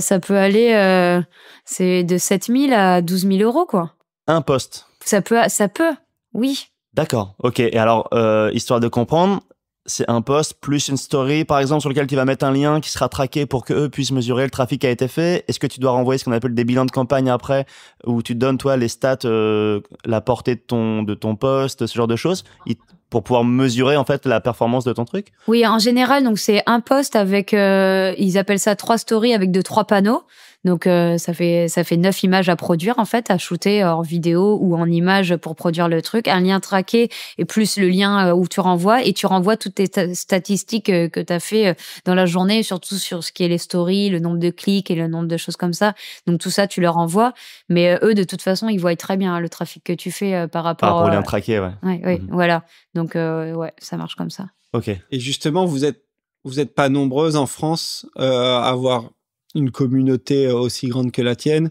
ça peut aller, c'est de 7000 à 12000 000 euros, quoi. Un post. Ça peut, ça peut, oui. D'accord, ok. Et alors, histoire de comprendre, c'est un poste plus une story, par exemple, sur lequel tu vas mettre un lien qui sera traqué pour que eux puissent mesurer le trafic qui a été fait. Est-ce que tu dois renvoyer ce qu'on appelle des bilans de campagne après, où tu donnes toi les stats, euh, la portée de ton de ton post, ce genre de choses, pour pouvoir mesurer en fait la performance de ton truc Oui, en général, donc c'est un poste avec, euh, ils appellent ça trois stories avec de trois panneaux. Donc euh, ça fait ça fait neuf images à produire en fait, à shooter en vidéo ou en image pour produire le truc, un lien traqué et plus le lien euh, où tu renvoies et tu renvoies toutes tes statistiques euh, que tu as fait dans la journée, surtout sur ce qui est les stories, le nombre de clics et le nombre de choses comme ça. Donc tout ça tu leur envoies. mais eux de toute façon, ils voient très bien hein, le trafic que tu fais par rapport au lien traqué, ouais. Ouais, mhm. voilà. Donc ouais, ça marche comme ça. OK. Et justement, vous êtes vous n'êtes pas nombreuses en France à avoir une communauté euh, aussi grande que la tienne.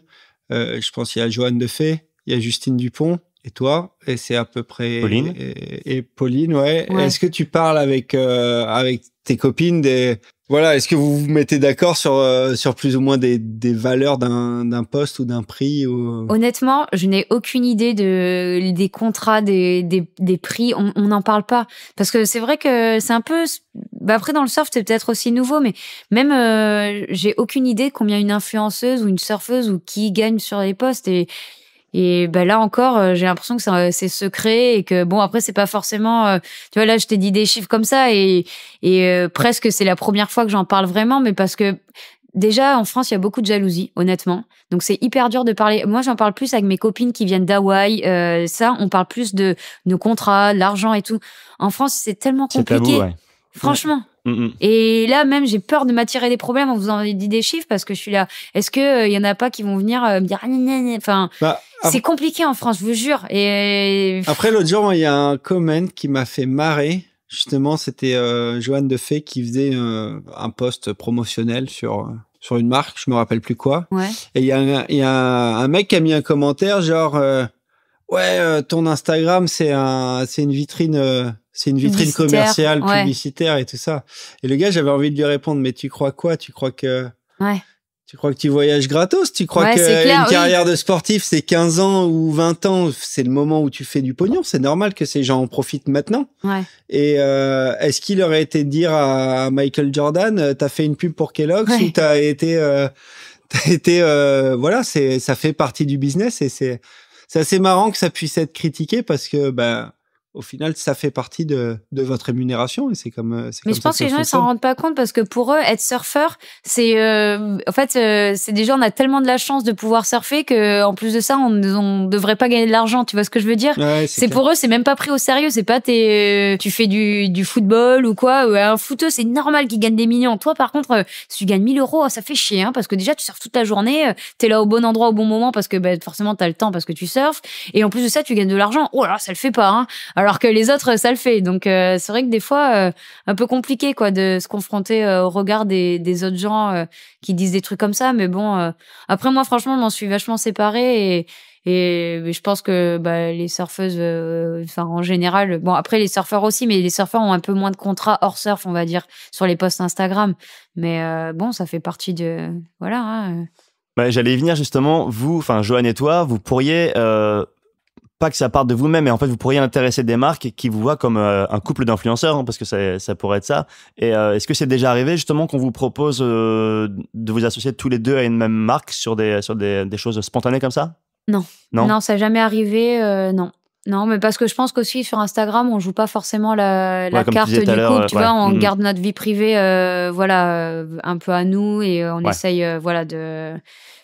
Euh, je pense qu'il y a Joanne Defay, il y a Justine Dupont et toi, et c'est à peu près Pauline. Et, Pauline, ouais. Est-ce que tu parles avec euh, avec tes copines des voilà, est-ce que vous vous mettez d'accord sur, euh, sur plus ou moins des, des valeurs d'un poste ou d'un prix ou... Euh Honnêtement, je n'ai aucune idée de, des contrats, des, des, des prix, on n'en parle pas. Parce que c'est vrai que c'est un peu... Bah après, dans le surf, c'est peut-être aussi nouveau, mais même euh, j'ai aucune idée combien une influenceuse ou une surfeuse ou qui gagne sur les postes. Et et ben là encore, euh, j'ai l'impression que euh, c'est secret et que bon après c'est pas forcément. Euh, tu vois là, je t'ai dit des chiffres comme ça et et presque c'est la première fois que j'en parle vraiment, mais parce que Déjà, en France, il y a beaucoup de jalousie, honnêtement. Donc, c'est hyper dur de parler. Moi, j'en parle plus avec mes copines qui viennent d'Hawaï. ça, on parle plus de nos contrats, l'argent et tout. En France, c'est tellement compliqué. Franchement, et là, même, j'ai peur de m'attirer des problèmes en vous en dit des chiffres parce que je suis là. Est-ce qu'il il euh, y en a pas qui vont venir euh, me dire, ah, enfin, bah, c'est compliqué en France, je vous jure. Et après, l'autre jour, il y a un comment qui m'a fait marrer. Justement, c'était euh, Joanne de qui faisait un post promotionnel sur sur une marque, je me rappelle plus quoi. Et il y a, un, mec qui a mis un commentaire genre ouais, ton Instagram c'est un c'est une vitrine c'est une vitrine commerciale, publicitaire et tout ça. Et le gars, j'avais envie de lui répondre, mais tu crois quoi Tu crois que tu crois que tu voyages gratos Tu crois qu'une que une carrière de sportif, c'est 15 ans ou 20 ans, c'est le moment où tu fais du pognon. C'est normal que ces gens en profitent maintenant. Et euh, est-ce qu'il aurait été de dire à Michael Jordan, euh, t'as fait une pub pour Kellogg's ou t'as été euh, été voilà, c'est ça fait partie du business et c'est c'est assez marrant que ça puisse être critiqué parce que bah au final, ça fait partie de, votre rémunération et c'est comme. Euh, Mais je pense que, les gens s'en rendent pas compte parce que pour eux, être surfeur, c'est euh, en fait, euh, c'est déjà on a tellement de la chance de pouvoir surfer que en plus de ça, on ne devrait pas gagner de l'argent. Tu vois ce que je veux dire C'est pour eux, c'est même pas pris au sérieux. C'est pas tu fais du, football ou quoi. Ou un footeux, c'est normal qu'il gagne des millions. Toi, par contre, si tu gagnes 1000 euros, oh, ça fait chier hein, parce que déjà tu surfes toute la journée, tu es là au bon endroit au bon moment parce que bah, forcément tu as le temps parce que tu surfes et en plus de ça, tu gagnes de l'argent. Oh là, ça le fait pas. Hein alors que les autres, ça le fait. Donc euh, c'est vrai que des fois, euh, un peu compliqué quoi de se confronter euh, au regard des, autres gens qui disent des trucs comme ça. Mais bon, après moi, franchement, je m'en suis vachement séparée et, et je pense que bah, les surfeuses, enfin en général, bon après les surfeurs aussi, mais les surfeurs ont un peu moins de contrats hors surf, on va dire, sur les posts Instagram. Mais bon, ça fait partie de voilà. Hein, bah, J'allais venir justement, vous, enfin Joanne et toi, vous pourriez pas que ça parte de vous-même, mais en fait, vous pourriez intéresser des marques qui vous voient comme euh, un couple d'influenceurs, hein, parce que ça, pourrait être ça. Et euh, est-ce que c'est déjà arrivé justement qu'on vous propose euh, de vous associer tous les deux à une même marque sur des, sur des, choses spontanées comme ça non. non. non. ça n'est jamais arrivé, non. Non, mais parce que je pense qu'aussi sur Instagram, on joue pas forcément la, carte du couple, tu vois, on mm. garde notre vie privée, voilà, un peu à nous et on essaye, voilà, de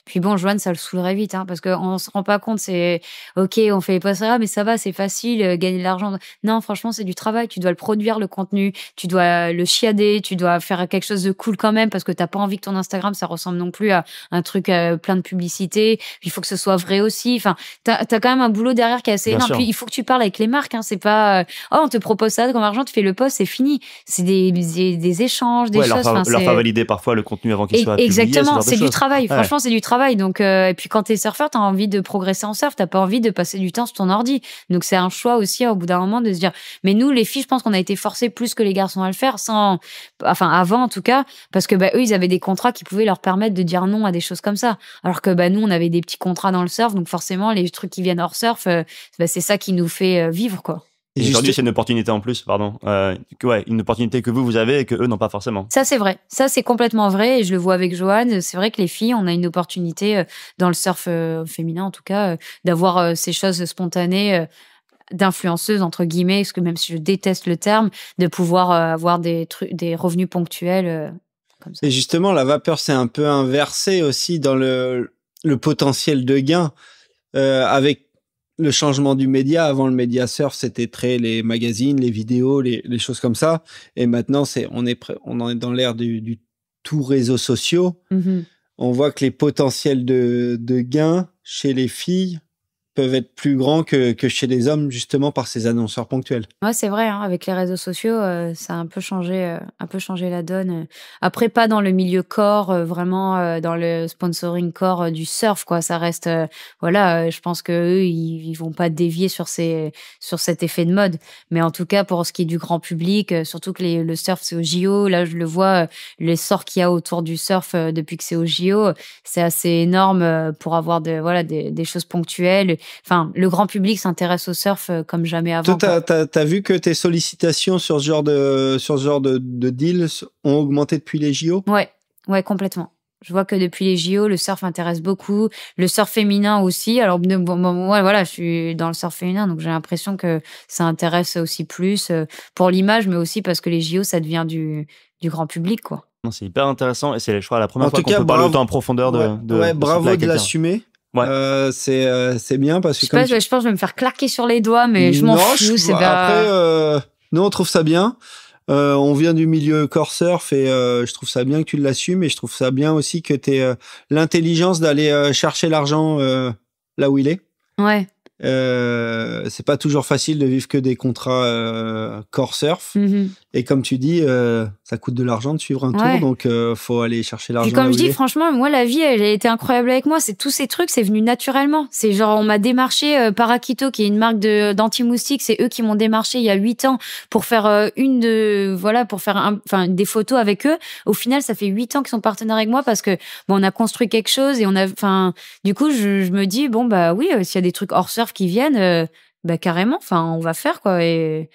puis bon, Joanne, ça le saoulerait vite, hein, parce qu'on se rend pas compte, c'est OK, on fait pas ça, mais ça va, c'est facile, euh, gagner de l'argent. Non, franchement, c'est du travail. Tu dois le produire, le contenu, tu dois le chiader, tu dois faire quelque chose de cool quand même, parce que t'as pas envie que ton Instagram, ça ressemble non plus à un truc euh, plein de publicité. il faut que ce soit vrai aussi. Enfin, t'as as quand même un boulot derrière qui est assez Puis il faut que tu parles avec les marques, hein, c'est pas, euh, oh, on te propose ça comme argent, tu fais le post, c'est fini. C'est des, échanges, des choses. Leur, leur faire valider parfois le contenu avant qu'il e soit Exactement, c'est du travail. Franchement, c'est du travail donc, euh, et puis quand t'es surfeur, t'as envie de progresser en surf, t'as pas envie de passer du temps sur ton ordi. Donc c'est un choix aussi au bout d'un moment de se dire. Mais nous, les filles, je pense qu'on a été forcés plus que les garçons à le faire, sans, enfin avant en tout cas, parce que bah, eux, ils avaient des contrats qui pouvaient leur permettre de dire non à des choses comme ça. Alors que bah nous, on avait des petits contrats dans le surf, donc forcément les trucs qui viennent hors surf, euh, bah, c'est ça qui nous fait euh, vivre quoi. Et, aujourd'hui, c'est une opportunité en plus, pardon. Euh, ouais, une opportunité que vous, vous avez et que eux n'ont pas forcément. Ça, c'est vrai. Ça, c'est complètement vrai. Et je le vois avec Joanne. C'est vrai que les filles, on a une opportunité euh, dans le surf euh, féminin, en tout cas, d'avoir ces choses spontanées d'influenceuses entre guillemets, parce que même si je déteste le terme, de pouvoir avoir des des revenus ponctuels. comme ça. Et justement, la vapeur, c'est un peu inversé aussi dans le potentiel de gain. avec le changement du média. Avant, le média surf, c'était très les magazines, les vidéos, les, choses comme ça. Et maintenant, c'est on est on en est dans l'ère du, du, tout réseaux sociaux. Mm-hmm. On voit que les potentiels de, de gains chez les filles peuvent être plus grands que, que, chez les hommes, justement, par ces annonceurs ponctuels. Ouais, c'est vrai. Hein, avec les réseaux sociaux, euh, ça a un peu changé, euh, un peu changé la donne. Après, pas dans le milieu corps, euh, vraiment dans le sponsoring corps du surf, quoi. Ça reste, voilà. je pense que ils, vont pas dévier sur ces, sur cet effet de mode. Mais en tout cas, pour ce qui est du grand public, surtout que le surf c'est au JO. Là, je le vois, les sorts qu'il y a autour du surf depuis que c'est au JO, c'est assez énorme pour avoir de, voilà, des, des choses ponctuelles enfin, le grand public s'intéresse au surf euh, comme jamais avant. Toi, t'as, as, vu que tes sollicitations sur ce genre de, sur deals ont augmenté depuis les JO? Ouais. Ouais, complètement. Je vois que depuis les JO, le surf intéresse beaucoup, le surf féminin aussi. Alors moi, voilà, je suis dans le surf féminin, donc j'ai l'impression que ça intéresse aussi plus euh, pour l'image, mais aussi parce que les JO, ça devient du, grand public, quoi. Non, C'est hyper intéressant et c'est, je crois, la première fois qu'on peut autant en profondeur de. Ouais, bravo de l'assumer euh, c'est euh, c'est bien parce que. Je, je pense que je vais me faire claquer sur les doigts, mais je m'en fous. c'est bien. Après, euh, nous, on trouve ça bien. Euh, on vient du milieu core surf et euh, je trouve ça bien que tu l'assumes et je trouve ça bien aussi que tu aies l'intelligence d'aller chercher l'argent là où il est. Ouais. c'est pas toujours facile de vivre que des contrats core surf. Mhm. Et comme tu dis, euh, ça coûte de l'argent de suivre un tour, donc euh, faut aller chercher l'argent. Et comme je dis, franchement, moi, la vie, elle a été incroyable avec moi. C'est tous ces trucs, c'est venu naturellement. C'est genre, on m'a démarché euh, Parakito, qui est une marque de d'anti-moustique. C'est eux qui m'ont démarché il y a huit ans pour faire euh, une de, voilà, pour faire enfin des photos avec eux. Au final, ça fait huit ans qu'ils sont partenaires avec moi parce que bon, on a construit quelque chose et on a, enfin, du coup, je, je, me dis bon bah oui, s'il y a des trucs hors surf qui viennent, bah carrément, enfin, on va faire quoi et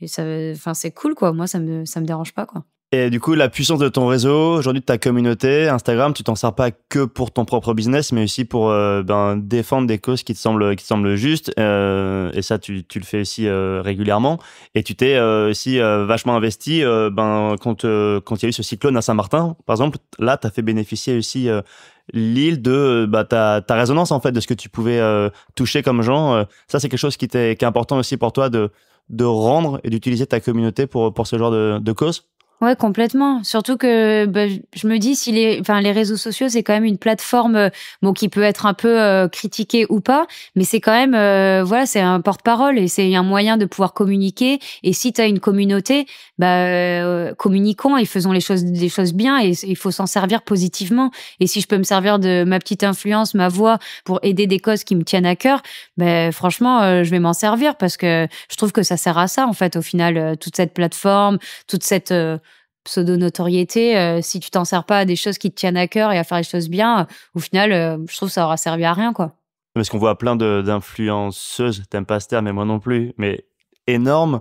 et enfin, c'est cool, quoi. Moi, ça me, ça me dérange pas, quoi. Et du coup, la puissance de ton réseau, aujourd'hui de ta communauté, Instagram, tu t'en sers pas que pour ton propre business, mais aussi pour euh, ben, défendre des causes qui te semblent, qui semblent justes. Euh, et ça, tu, tu, le fais aussi euh, régulièrement. Et tu t'es aussi vachement investi ben, quand il y a eu ce cyclone à Saint-Martin, par exemple. Là, tu as fait bénéficier aussi l'île de bah, ta, ta, résonance, en fait, de ce que tu pouvais toucher comme gens. ça, c'est quelque chose qui, qui est important aussi pour toi de de rendre et d'utiliser ta communauté pour, pour ce genre de, de cause Ouais, complètement. Surtout que bah, je me dis si les, enfin les réseaux sociaux c'est quand même une plateforme, euh, bon qui peut être un peu euh, critiquée ou pas, mais c'est quand même, euh, voilà, c'est un porte-parole et c'est un moyen de pouvoir communiquer. Et si tu as une communauté, ben communiquons et faisons les choses, des choses bien. Et il faut s'en servir positivement. Et si je peux me servir de ma petite influence, ma voix pour aider des causes qui me tiennent à cœur, ben franchement, je vais m'en servir parce que je trouve que ça sert à ça en fait au final toute cette plateforme, toute cette pseudo-notoriété, euh, si tu t'en sers pas à des choses qui te tiennent à cœur et à faire les choses bien, euh, au final, euh, je trouve que ça aura servi à rien, quoi. Parce qu'on voit plein d'influenceuses, t'aimes pas ce terme, mais moi non plus, mais énormes,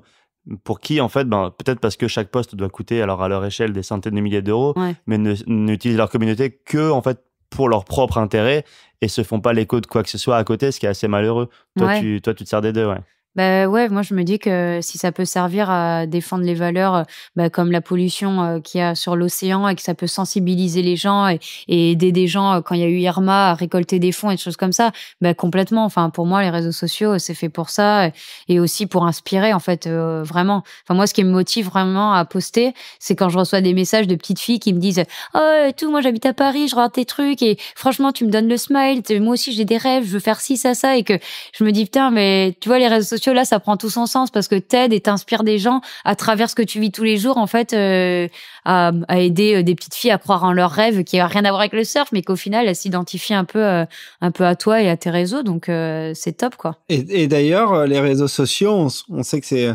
pour qui, en fait, ben, peut-être parce que chaque poste doit coûter, alors à leur échelle, des centaines de milliers d'euros, mais n'utilisent leur communauté que, en fait, pour leur propre intérêt et se font pas l'écho de quoi que ce soit à côté, ce qui est assez malheureux. Toi, tu, toi tu te sers des deux, ouais. Bah ouais, moi je me dis que si ça peut servir à défendre les valeurs euh, bah, comme la pollution euh, qu'il y a sur l'océan et que ça peut sensibiliser les gens et, aider des gens euh, quand il y a eu Irma à récolter des fonds et des choses comme ça, ben complètement. Enfin pour moi les réseaux sociaux c'est fait pour ça et, aussi pour inspirer en fait vraiment. Enfin moi ce qui me motive vraiment à poster c'est quand je reçois des messages de petites filles qui me disent oh tout moi j'habite à Paris je regarde tes trucs et franchement tu me donnes le smile moi aussi j'ai des rêves je veux faire ci ça ça et que je me dis putain mais tu vois les réseaux sociaux là, ça prend tout son sens parce que t'aides et t'inspires des gens à travers ce que tu vis tous les jours, en fait, euh, à, aider euh, des petites filles à croire en leurs rêves qui n'ont rien à voir avec le surf, mais qu'au final, elles s'identifient un peu, euh, un peu à toi et à tes réseaux. Donc, c'est top, quoi. Et, d'ailleurs, les réseaux sociaux, on, sait que c'est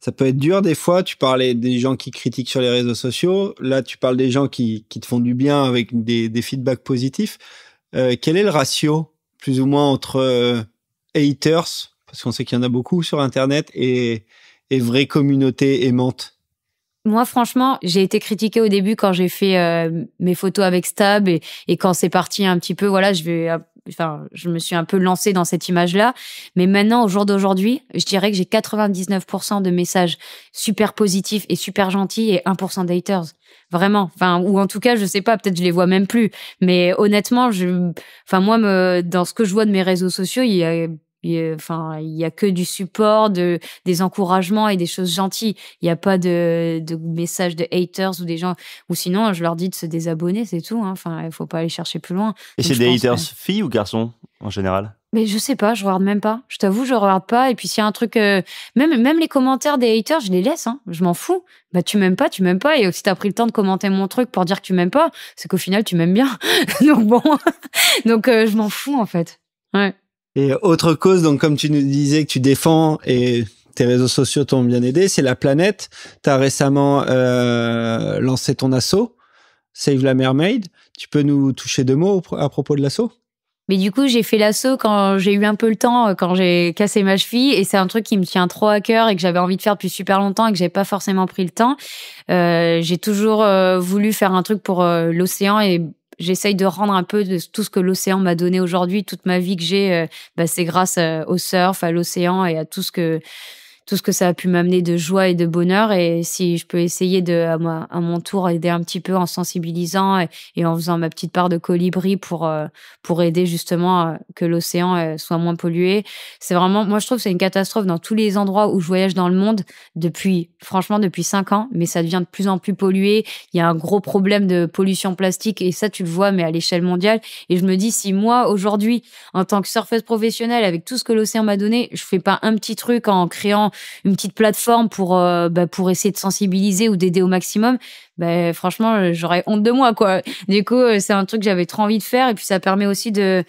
ça peut être dur des fois. Tu parlais des gens qui critiquent sur les réseaux sociaux. Là, tu parles des gens qui, te font du bien avec des, feedbacks positifs. quel est le ratio, plus ou moins, entre haters parce qu'on sait qu'il y en a beaucoup sur Internet et, et vraie communauté aimante. Moi, franchement, j'ai été critiquée au début quand j'ai fait euh, mes photos avec Stab et, quand c'est parti un petit peu, voilà, je vais, enfin, je me suis un peu lancée dans cette image-là. Mais maintenant, au jour d'aujourd'hui, je dirais que j'ai 99% de messages super positifs et super gentils et 1% d'haters. Vraiment. Enfin, ou en tout cas, je sais pas, peut-être je les vois même plus. Mais honnêtement, je, enfin, moi, me, dans ce que je vois de mes réseaux sociaux, il y a Enfin, il y a que du support, des encouragements et des choses gentilles. Il n'y a pas de, messages de haters ou des gens. Ou sinon, je leur dis de se désabonner, c'est tout. Hein. Enfin, il faut pas aller chercher plus loin. Et c'est des haters filles ou garçons en général mais je sais pas, je regarde même pas. Je t'avoue, je regarde pas. Et puis s'il y a un truc, euh, même même les commentaires des haters, je les laisse. Hein. Je m'en fous. Bah tu m'aimes pas, tu m'aimes pas. Et si as pris le temps de commenter mon truc pour dire que tu m'aimes pas, c'est qu'au final tu m'aimes bien. Donc bon, donc euh, je m'en fous en fait. Ouais. Et autre cause, donc comme tu nous disais que tu défends et tes réseaux sociaux t'ont bien aidé, c'est la planète. Tu as récemment euh, lancé ton assaut, Save la Mermaid. Tu peux nous toucher deux mots à propos de l'assaut mais du coup, j'ai fait l'assaut quand j'ai eu un peu le temps, quand j'ai cassé ma cheville, et c'est un truc qui me tient trop à cœur et que j'avais envie de faire depuis super longtemps et que j'ai pas forcément pris le temps. Euh, j'ai toujours euh, voulu faire un truc pour euh, l'océan et J'essaye de rendre un peu de tout ce que l'océan m'a donné aujourd'hui, toute ma vie que j'ai, euh, bah, c'est grâce euh, au surf, à l'océan et à tout ce que tout ce que ça a pu m'amener de joie et de bonheur. Et si je peux essayer de, à, mon tour, aider un petit peu en sensibilisant et, en faisant ma petite part de colibri pour, euh, pour aider justement euh, que l'océan euh, soit moins pollué. C'est vraiment, moi, je trouve que c'est une catastrophe dans tous les endroits où je voyage dans le monde depuis, franchement, depuis cinq ans, mais ça devient de plus en plus pollué. Il y a un gros problème de pollution plastique et ça, tu le vois, mais à l'échelle mondiale. Et je me dis, si moi, aujourd'hui, en tant que surfeuse professionnelle, avec tout ce que l'océan m'a donné, je fais pas un petit truc en créant une petite plateforme pour euh, bah, pour essayer de sensibiliser ou d'aider au maximum, ben franchement, euh, j'aurais honte de moi quoi. Du coup, euh, c'est un truc que j'avais trop envie de faire et puis ça permet aussi de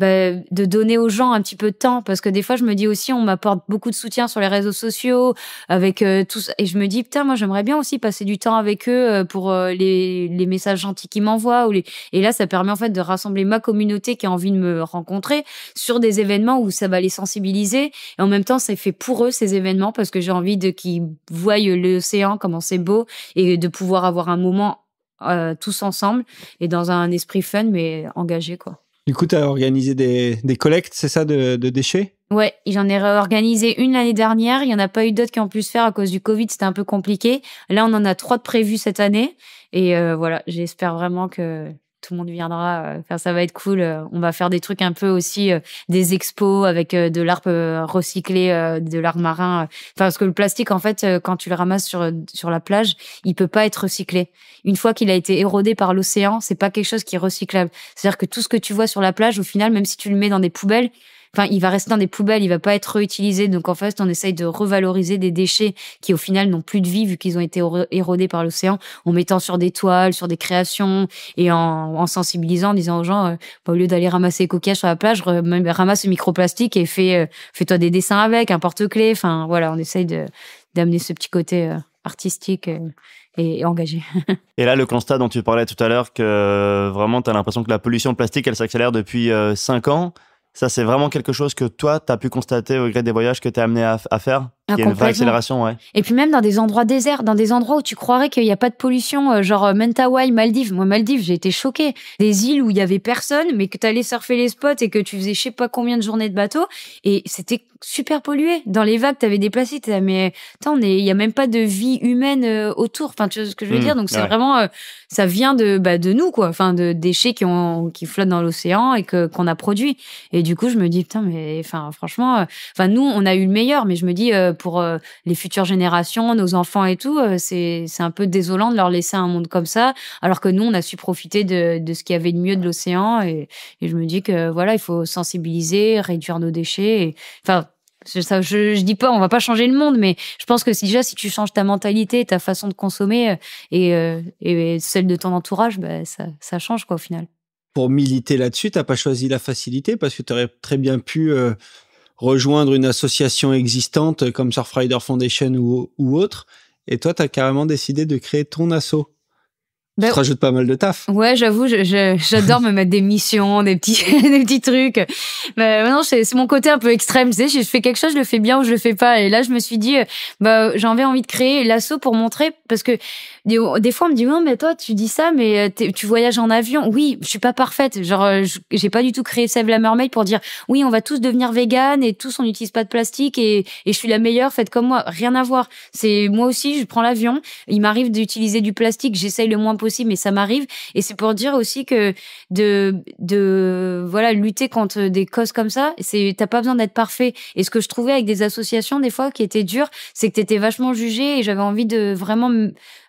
bah, de donner aux gens un petit peu de temps parce que des fois je me dis aussi on m'apporte beaucoup de soutien sur les réseaux sociaux avec euh, tout et je me dis putain moi j'aimerais bien aussi passer du temps avec eux euh, pour euh, les, les messages gentils qu'ils m'envoient ou les et là ça permet en fait de rassembler ma communauté qui a envie de me rencontrer sur des événements où ça va les sensibiliser et en même temps c'est fait pour eux ces événements parce que j'ai envie de qu'ils voient l'océan comment c'est beau et de pouvoir avoir un moment euh, tous ensemble et dans un esprit fun mais engagé quoi. Du coup, tu as organisé des, collectes, c'est ça, de, déchets Ouais, j'en ai réorganisé une l'année dernière. Il n'y en a pas eu d'autres qui ont pu se faire à cause du Covid. C'était un peu compliqué. Là, on en a trois de prévus cette année. Et euh, voilà, j'espère vraiment que tout le monde viendra. Euh, enfin, ça va être cool. Euh, on va faire des trucs un peu aussi, euh, des expos avec de l'arbre recyclé, de l'arbre marin. Enfin, parce que le plastique, en fait, quand tu le ramasses sur, sur la plage, il peut pas être recyclé. Une fois qu'il a été érodé par l'océan, c'est pas quelque chose qui est recyclable. C'est-à-dire que tout ce que tu vois sur la plage, au final, même si tu le mets dans des poubelles, enfin, il va rester dans des poubelles, il va pas être réutilisé. Donc en fait, on essaye de revaloriser des déchets qui au final n'ont plus de vie vu qu'ils ont été érodés par l'océan, en mettant sur des toiles, sur des créations et en, sensibilisant, en disant aux gens, euh, bah, au lieu d'aller ramasser les coquillages sur la plage, ramasse le microplastique et fais, euh, fais-toi des dessins avec, un porte-clé. Enfin voilà, on essaye de d'amener ce petit côté euh, artistique et, engagé. et là, le constat dont tu parlais tout à l'heure, que vraiment, tu as l'impression que la pollution plastique, elle s'accélère depuis 5 ans. Ça, c'est vraiment quelque chose que toi, t'as as pu constater au gré des voyages que tu amené à faire accélération, ouais. Et puis même dans des endroits déserts, dans des endroits où tu croirais qu'il n'y a pas de pollution, euh, genre euh, Mentawai, Maldives. Moi, Maldives, j'ai été choquée. Des îles où il y avait personne, mais que tu allais surfer les spots et que tu faisais je sais pas combien de journées de bateau. Et c'était super pollué. Dans les vagues, tu avais des plastiques. mais attends, il n'y a même pas de vie humaine euh, autour. Enfin, tu vois ce que je veux hmm, dire Donc, c'est vraiment... ça vient de, bah, de nous, quoi. Enfin, de déchets qui, qui flottent dans l'océan et que qu'on a produit. Et du coup, je me dis, putain, mais enfin, franchement... Enfin, nous, on a eu le meilleur, mais je me dis pour euh, les futures générations, nos enfants et tout. Euh, c'est un peu désolant de leur laisser un monde comme ça, alors que nous, on a su profiter de, de ce qu'il y avait de mieux de l'océan. Et, je me dis que voilà, il faut sensibiliser, réduire nos déchets. enfin, ça, je, ne dis pas, on va pas changer le monde, mais je pense que si, déjà, si tu changes ta mentalité, ta façon de consommer euh, et, celle de ton entourage, bah, ça, ça, change quoi au final. Pour militer là-dessus, t'as pas choisi la facilité parce que tu aurais très bien pu rejoindre une association existante comme Surfrider Foundation ou, autre. Et toi, tu as carrément décidé de créer ton asso ça ben rajoute pas mal de taf. Ouais, j'avoue, j'adore me mettre des missions, des petits, des petits trucs. Mais ben, non, c'est mon côté un peu extrême. Tu sais, je fais quelque chose, je le fais bien ou je le fais pas. Et là, je me suis dit, euh, bah, j'avais envie de créer l'assaut pour montrer, parce que des, fois, on me dit, non, mais toi, tu dis ça, mais euh, tu voyages en avion. Oui, je suis pas parfaite. Genre, euh, j'ai pas du tout créé Save la Mermaid pour dire, oui, on va tous devenir vegan et tous, on n'utilise pas de plastique et, et je suis la meilleure, faites comme moi. Rien à voir. C'est moi aussi, je prends l'avion. Il m'arrive d'utiliser du plastique. J'essaye le moins possible mais ça m'arrive. Et c'est pour dire aussi que de, de voilà, lutter contre des causes comme ça, c'est t'as pas besoin d'être parfait. Et ce que je trouvais avec des associations des fois qui étaient dures, c'est que tu étais vachement jugé et j'avais envie de vraiment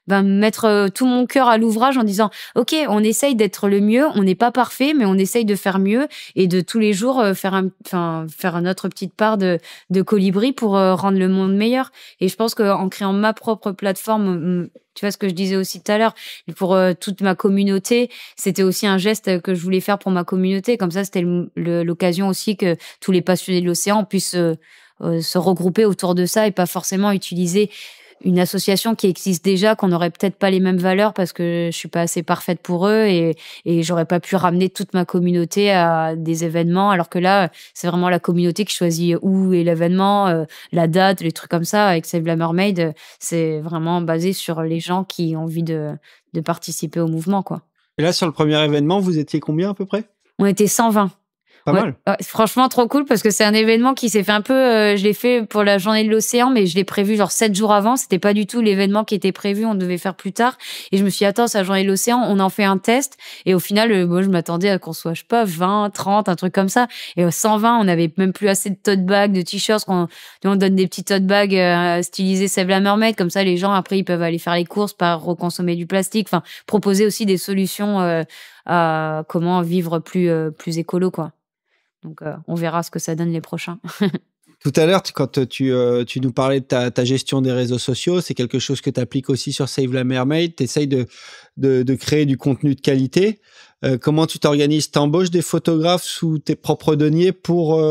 ben, mettre euh, tout mon cœur à l'ouvrage en disant ok on essaye d'être le mieux on n'est pas parfait mais on essaye de faire mieux et de tous les jours euh, faire un enfin faire notre petite part de de colibri pour euh, rendre le monde meilleur et je pense qu'en créant ma propre plateforme tu vois ce que je disais aussi tout à l'heure, pour euh, toute ma communauté, c'était aussi un geste que je voulais faire pour ma communauté. Comme ça, c'était l'occasion aussi que tous les passionnés de l'océan puissent euh, euh, se regrouper autour de ça et pas forcément utiliser une association qui existe déjà, qu'on n'aurait peut-être pas les mêmes valeurs parce que je suis pas assez parfaite pour eux et, et j'aurais pas pu ramener toute ma communauté à des événements. Alors que là, c'est vraiment la communauté qui choisit où est l'événement, euh, la date, les trucs comme ça. Avec Save la Mermaid, euh, c'est vraiment basé sur les gens qui ont envie de, de participer au mouvement, quoi. Et là, sur le premier événement, vous étiez combien à peu près On était 120 mal. Ah, franchement, trop cool parce que c'est un événement qui s'est fait un peu. Euh, je l'ai fait pour la journée de l'océan, mais je l'ai prévu genre sept jours avant. C'était pas du tout l'événement qui était prévu. On devait faire plus tard. Et je me suis dit, attends, c'est la journée de l'océan. On en fait un test. Et au final, euh, moi, je m'attendais à qu'on soit, je sais pas, 20, 30, un truc comme ça. Et au euh, 120, on avait même plus assez de tote bags, de t-shirts. On, on donne des petits tote bags stylisés Save la Mermaid. Comme ça, les gens, après, ils peuvent aller faire les courses, pas reconsommer du plastique. Enfin, proposer aussi des solutions à comment vivre plus, plus écolo, quoi. Donc, euh, on verra ce que ça donne les prochains. Tout à l'heure, quand euh, tu, euh, tu, nous parlais de ta, gestion des réseaux sociaux, c'est quelque chose que tu appliques aussi sur Save la Mermaid. Tu essayes de, de, créer du contenu de qualité. comment tu t'organises Tu embauches des photographes sous tes propres deniers pour,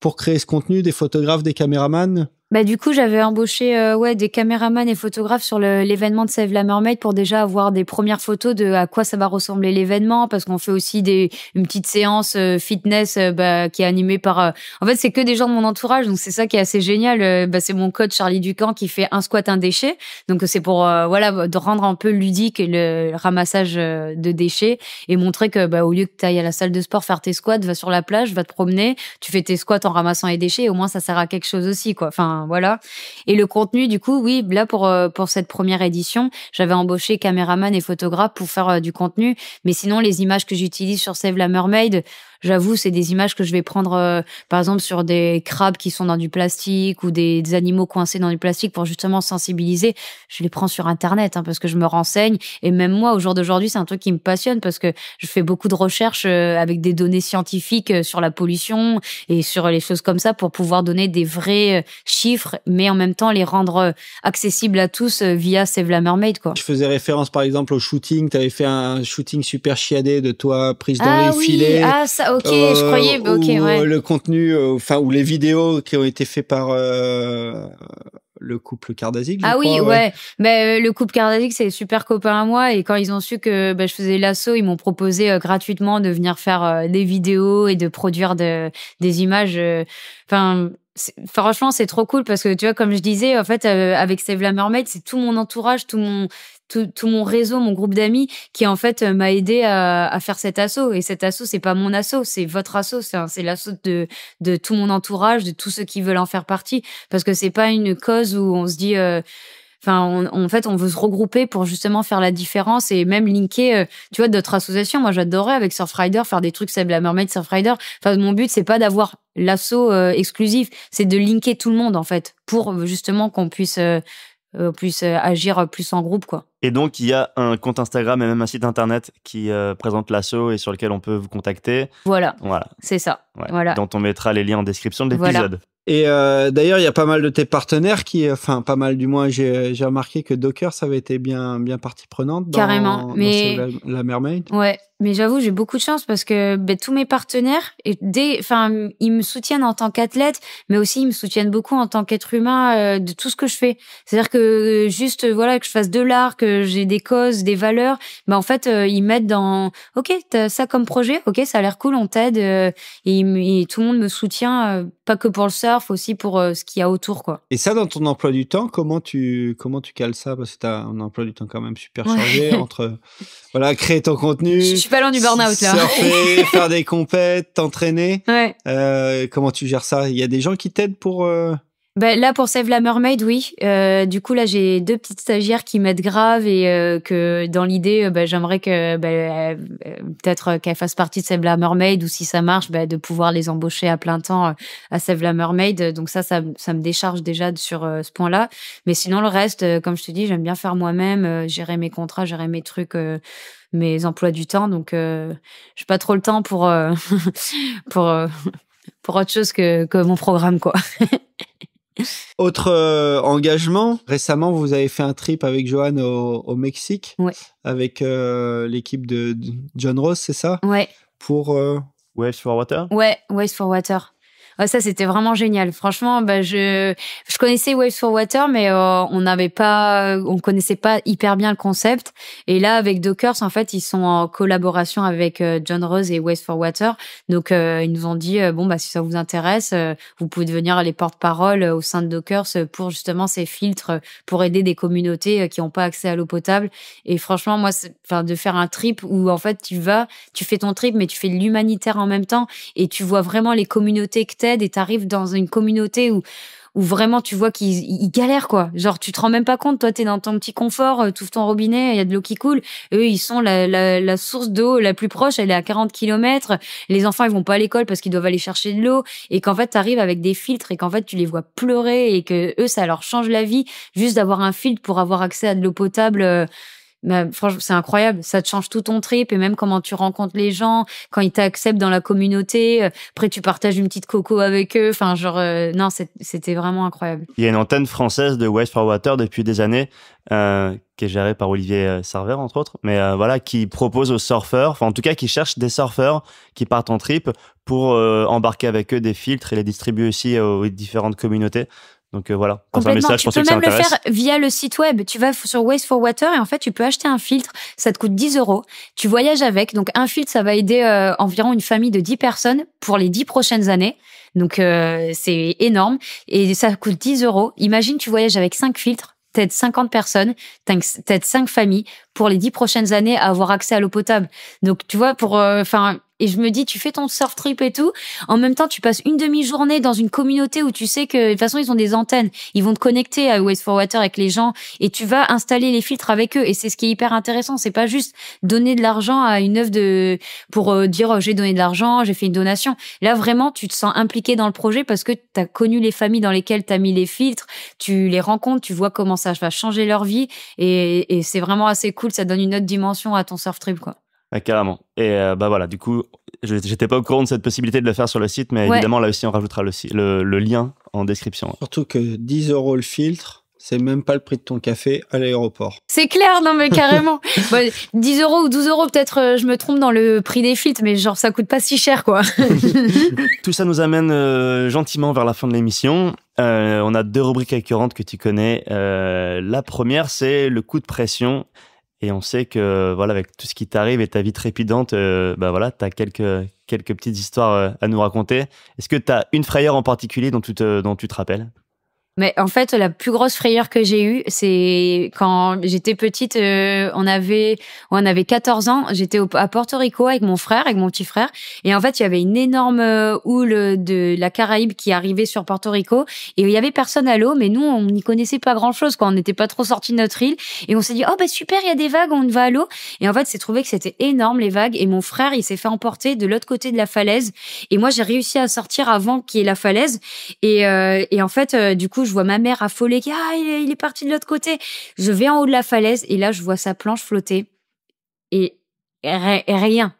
pour créer ce contenu, des photographes, des caméramans bah du coup, j'avais embauché euh, ouais des caméramans et photographes sur l'événement de Save la Mermaid pour déjà avoir des premières photos de à quoi ça va ressembler l'événement parce qu'on fait aussi des une petite séance euh, fitness euh, bah, qui est animée par en fait c'est que des gens de mon entourage donc c'est ça qui est assez génial bah, c'est mon coach Charlie Ducamp qui fait un squat un déchet donc c'est pour voilà de rendre un peu ludique le ramassage de déchets et montrer que bah au lieu que tu ailles à la salle de sport faire tes squats va sur la plage va te promener tu fais tes squats en ramassant les déchets et au moins ça sert à quelque chose aussi quoi enfin voilà. Et le contenu, du coup, oui, là, pour, euh, pour cette première édition, j'avais embauché caméraman et photographe pour faire euh, du contenu. Mais sinon, les images que j'utilise sur Save la Mermaid, J'avoue, c'est des images que je vais prendre, euh, par exemple, sur des crabes qui sont dans du plastique ou des, animaux coincés dans du plastique pour justement sensibiliser. Je les prends sur Internet hein, parce que je me renseigne. Et même moi, au jour d'aujourd'hui, c'est un truc qui me passionne parce que je fais beaucoup de recherches euh, avec des données scientifiques euh, sur la pollution et sur les choses comme ça pour pouvoir donner des vrais chiffres, mais en même temps les rendre accessibles à tous via Save the Mermaid. Quoi. Je faisais référence par exemple au shooting. Tu avais fait un shooting super chiadé de toi prise dans ah les filets. Ah, ok, euh, je croyais. Bah, ok, ouais. Euh, le contenu, euh, enfin ou les vidéos qui ont été faites par le couple Kardashian. Ah oui, ouais. Mais bah, le couple Kardashian, c'est super copain à moi. Et quand ils ont su que bah, je faisais l'assaut, ils m'ont proposé gratuitement de venir faire des vidéos et de produire de, des images. Enfin franchement c'est trop cool parce que tu vois comme je disais en fait avec Save la Mermaid c'est tout mon entourage tout mon tout, mon réseau, mon groupe d'amis qui en fait euh, m'a aidé à, faire cet assaut. Et cet assaut, c'est pas mon assaut, c'est votre assaut, c'est l'assaut de, de tout mon entourage, de tous ceux qui veulent en faire partie, parce que c'est pas une cause où on se dit. Euh, enfin, en fait, on veut se regrouper pour justement faire la différence et même linker, euh, tu vois, d'autres associations. Moi, j'adorais avec Surfrider faire des trucs, avec la Mermaid, Surfrider. Enfin, mon but, c'est pas d'avoir l'assaut exclusif, c'est de linker tout le monde, en fait, pour justement qu'on puisse euh, euh, agir plus en groupe. quoi. Et donc, il y a un compte Instagram et même un site internet qui euh, présente l'assaut et sur lequel on peut vous contacter. Voilà. Voilà. C'est ça. Voilà. Dont on mettra les liens en description de l'épisode. Et euh, d'ailleurs, il y a pas mal de tes partenaires qui, euh, enfin pas mal du moins, j'ai remarqué que Docker, ça avait été bien, bien partie prenante. Carrément, mais la, Mermaid. Ouais, mais j'avoue, j'ai beaucoup de chance parce que ben, tous mes partenaires, et dès, enfin, ils me soutiennent en tant qu'athlète, mais aussi ils me soutiennent beaucoup en tant qu'être humain euh, de tout ce que je fais. C'est-à-dire que juste voilà que je fasse de l'art, que j'ai des causes, des valeurs, ben en fait ils m'aident dans, ok, t'as ça comme projet, ok, ça a l'air cool, on t'aide, et, tout le monde me soutient, pas que pour le aussi pour euh, ce qu'il y a autour, quoi. Et ça, dans ton emploi du temps, comment tu, comment tu cales ça Parce que tu as un emploi du temps quand même super chargé entre voilà, créer ton contenu. Je, suis pas loin du burn-out, là. Surfer, faire des compètes, t'entraîner. Ouais. Euh, comment tu gères ça Il y a des gens qui t'aident pour. Euh, ben, là pour Save la Mermaid, oui. Euh, du coup là j'ai deux petites stagiaires qui m'aident grave et euh, que dans l'idée, euh, bah, j'aimerais que bah, peut-être qu'elles fassent partie de Save la Mermaid ou si ça marche, de pouvoir les embaucher à plein temps à Save la Mermaid. Donc ça, ça, ça me décharge déjà sur ce point-là. Mais sinon le reste, comme je te dis, j'aime bien faire moi-même, gérer mes contrats, gérer mes trucs mes emplois du temps. Donc, je j'ai pas trop le temps pour pour pour autre chose que que mon programme, quoi. Autre euh, engagement, récemment vous avez fait un trip avec Johan au, Mexique, avec euh, l'équipe de, John Ross, c'est ça Ouais. Pour euh, for Water Ouais, Waves for Water. Ouais, ça, c'était vraiment génial. Franchement, bah, je, je connaissais Waves for Water, mais euh, on n'avait pas, on connaissait pas hyper bien le concept. Et là, avec Dockers, en fait, ils sont en collaboration avec euh, John Rose et Waves for Water. Donc, euh, ils nous ont dit, bon, bah, si ça vous intéresse, vous pouvez devenir les porte-parole au sein de Dockers pour justement ces filtres, pour aider des communautés qui n'ont pas accès à l'eau potable. Et franchement, moi, enfin, de faire un trip où, en fait, tu vas, tu fais ton trip, mais tu fais de l'humanitaire en même temps et tu vois vraiment les communautés que et et arrives dans une communauté où où vraiment tu vois qu'ils galèrent quoi. Genre tu te rends même pas compte, toi t'es dans ton petit confort, euh, tout ton robinet, il y a de l'eau qui coule. Eux ils sont la, source d'eau la plus proche, elle est à 40 km. Les enfants ils vont pas à l'école parce qu'ils doivent aller chercher de l'eau et qu'en fait arrives avec des filtres et qu'en fait tu les vois pleurer et que eux ça leur change la vie juste d'avoir un filtre pour avoir accès à de l'eau potable euh, bah, franchement, c'est incroyable. Ça te change tout ton trip et même comment tu rencontres les gens, quand ils t'acceptent dans la communauté. Euh, après, tu partages une petite coco avec eux. Enfin, genre, euh, non, c'était vraiment incroyable. Il y a une antenne française de West Water depuis des années, euh, qui est gérée par Olivier Server, entre autres, mais voilà, qui propose aux surfeurs, enfin, en tout cas, qui cherche des surfeurs qui partent en trip pour embarquer avec eux des filtres et les distribuer aussi aux différentes communautés. Donc euh, voilà, quand un message, je que Tu peux même le faire via le site web. Tu vas sur Waste for Water et en fait, tu peux acheter un filtre. Ça te coûte 10 euros. Tu voyages avec. Donc un filtre, ça va aider euh, environ une famille de 10 personnes pour les 10 prochaines années. Donc euh, c'est énorme et ça coûte 10 euros. Imagine, tu voyages avec 5 filtres. T'aides 50 personnes, t'aides 5 familles pour les 10 prochaines années à avoir accès à l'eau potable. Donc, tu vois, pour, enfin, et je me dis, tu fais ton surf trip et tout. En même temps, tu passes une demi-journée dans une communauté où tu sais que, de toute façon, ils ont des antennes. Ils vont te connecter à Waste for Water avec les gens et tu vas installer les filtres avec eux. Et c'est ce qui est hyper intéressant. C'est pas juste donner de l'argent à une œuvre de, pour euh, dire, oh, j'ai donné de l'argent, j'ai fait une donation. Là, vraiment, tu te sens impliqué dans le projet parce que tu as connu les familles dans lesquelles tu as mis les filtres, tu les rencontres, tu vois comment ça va changer leur vie. Et, et c'est vraiment assez cool. Ça donne une autre dimension à ton surf trip, quoi carrément. Et euh, bah voilà, du coup, j'étais pas au courant de cette possibilité de le faire sur le site, mais évidemment, là aussi, on rajoutera le, le, lien en description. Surtout que 10 euros le filtre, c'est même pas le prix de ton café à l'aéroport. C'est clair, non mais carrément. 10 bah, euros ou 12 euros, peut-être euh, je me trompe dans le prix des filtres, mais genre ça coûte pas si cher quoi. Tout ça nous amène euh, gentiment vers la fin de l'émission. on a deux rubriques récurrentes que tu connais. la première, c'est le coup de pression. Et on sait que voilà, avec tout ce qui t'arrive et ta vie trépidante, euh, bah, voilà, tu as quelques, quelques petites histoires euh, à nous raconter. Est-ce que tu as une frayeur en particulier dont dont tu te rappelles mais en fait, la plus grosse frayeur que j'ai eue, c'est quand j'étais petite, euh, on avait on avait 14 ans, j'étais à Porto Rico avec mon frère, avec mon petit frère, et en fait, il y avait une énorme euh, houle de la Caraïbe qui arrivait sur Porto Rico, et il y avait personne à l'eau, mais nous, on n'y connaissait pas grand-chose, quoi, on n'était pas trop sorti de notre île, et on s'est dit, oh bah super, il y a des vagues, on va à l'eau, et en fait, c'est trouvé que c'était énorme les vagues, et mon frère, il s'est fait emporter de l'autre côté de la falaise, et moi, j'ai réussi à sortir avant qu'il y ait la falaise, et, euh, et en fait, du coup, je vois ma mère affolée qui ah, il est, parti de l'autre côté. Je vais en haut de la falaise et là je vois sa planche flotter et, rien.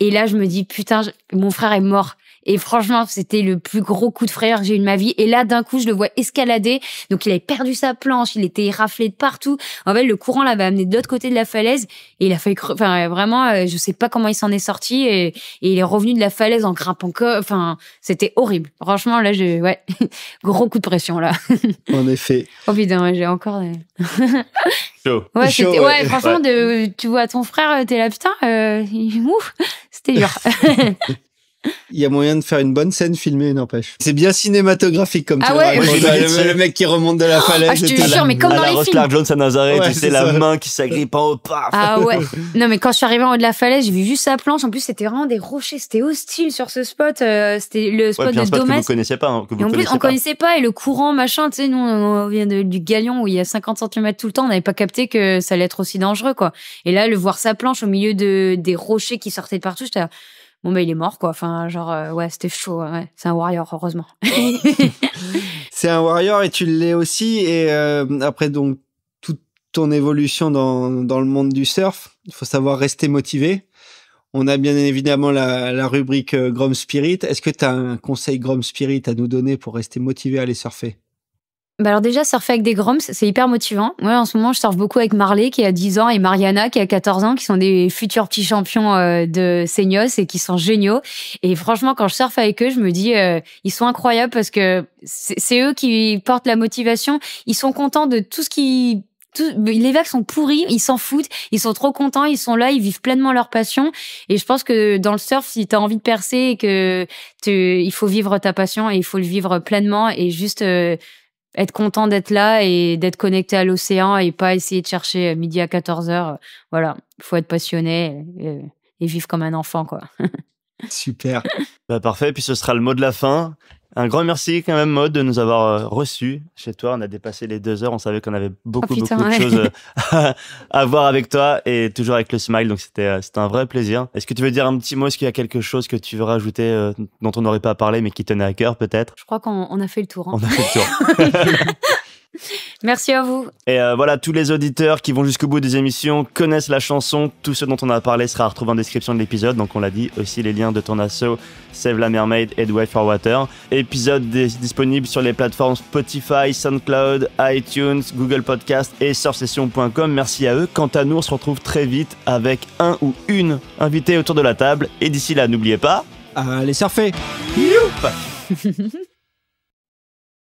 Et là je me dis putain, mon frère est mort. Et franchement, c'était le plus gros coup de frayeur que j'ai eu de ma vie. Et là, d'un coup, je le vois escalader. Donc, il avait perdu sa planche, il était raflé de partout. En fait, le courant l'avait amené de l'autre côté de la falaise et il a failli... Enfin, vraiment, euh, je sais pas comment il s'en est sorti et... il est revenu de la falaise en grimpant. Enfin, c'était horrible. Franchement, là, j'ai... Ouais, gros coup de pression, là. en effet. Oh putain, j'ai encore... Chaud. Ouais, franchement, tu vois ton frère, euh, t'es là, putain, euh, c'était dur. Il y a moyen de faire une bonne scène filmée, n'empêche. C'est bien cinématographique comme ah ouais, le, mec qui remonte de la ah, falaise. je te jure, mais comme dans les films. Jones à Nazareth, tu sais, la main qui s'agrippe en haut, paf. Ah ouais. Non, mais quand je suis arrivé en haut de la falaise, j'ai vu juste sa planche. En plus, c'était vraiment des rochers. C'était hostile sur ce spot. Euh, c'était le spot de Domas. que vous connaissiez pas. Hein, vous en plus, on pas. connaissait pas. Et le courant, machin, tu sais, nous, on vient du Galion où il y a 50 cm tout le temps. On n'avait pas capté que ça allait être aussi dangereux, quoi. Et là, le voir sa planche au milieu de, des rochers qui sortaient de partout, j'étais bon bah, il est mort quoi. Enfin genre euh, ouais c'était chaud. Hein, c'est un warrior heureusement. c'est un warrior et tu l'es aussi. Et euh, après donc toute ton évolution dans, le monde du surf, il faut savoir rester motivé. On a bien évidemment la, la rubrique euh, Grom Spirit. Est-ce que tu as un conseil Grom Spirit à nous donner pour rester motivé à aller surfer bah alors déjà, surfer avec des groms, c'est hyper motivant. Moi, ouais, en ce moment, je surfe beaucoup avec Marley, qui a 10 ans, et Mariana, qui a 14 ans, qui sont des futurs petits champions euh, de Seignos et qui sont géniaux. Et franchement, quand je surfe avec eux, je me dis, euh, ils sont incroyables parce que c'est eux qui portent la motivation. Ils sont contents de tout ce qui tout, les vagues sont pourries, ils s'en foutent, ils sont trop contents, ils sont là, ils vivent pleinement leur passion. Et je pense que dans le surf, si tu as envie de percer que tu, il faut vivre ta passion et il faut le vivre pleinement et juste euh, être content d'être là et d'être connecté à l'océan et pas essayer de chercher euh, midi à 14 h Voilà, faut être passionné et, et vivre comme un enfant, quoi. Super. Bah parfait, puis ce sera le mot de la fin. Un grand merci quand même, Maud, de nous avoir euh, reçus chez toi. On a dépassé les deux heures. On savait qu'on avait beaucoup, beaucoup de choses euh, à, voir avec toi et toujours avec le smile. Donc, c'était, euh, c'était un vrai plaisir. Est-ce que tu veux dire un petit mot Est-ce qu'il y a quelque chose que tu veux rajouter dont on n'aurait pas parlé mais qui tenait à cœur peut-être Je crois qu'on a fait le tour. On a fait le tour. Hein. Merci à vous. Et euh, voilà, tous les auditeurs qui vont jusqu'au bout des émissions connaissent la chanson. Tout ce dont on a parlé sera retrouvé en description de l'épisode. Donc on l'a dit, aussi les liens de ton assaut Save la Mermaid et Wade Way for Water. Épisode disponible sur les plateformes Spotify, SoundCloud, iTunes, Google Podcast et surfsession.com. Merci à eux. Quant à nous, on se retrouve très vite avec un ou une invitée autour de la table. Et d'ici là, n'oubliez pas... Allez surfer Youp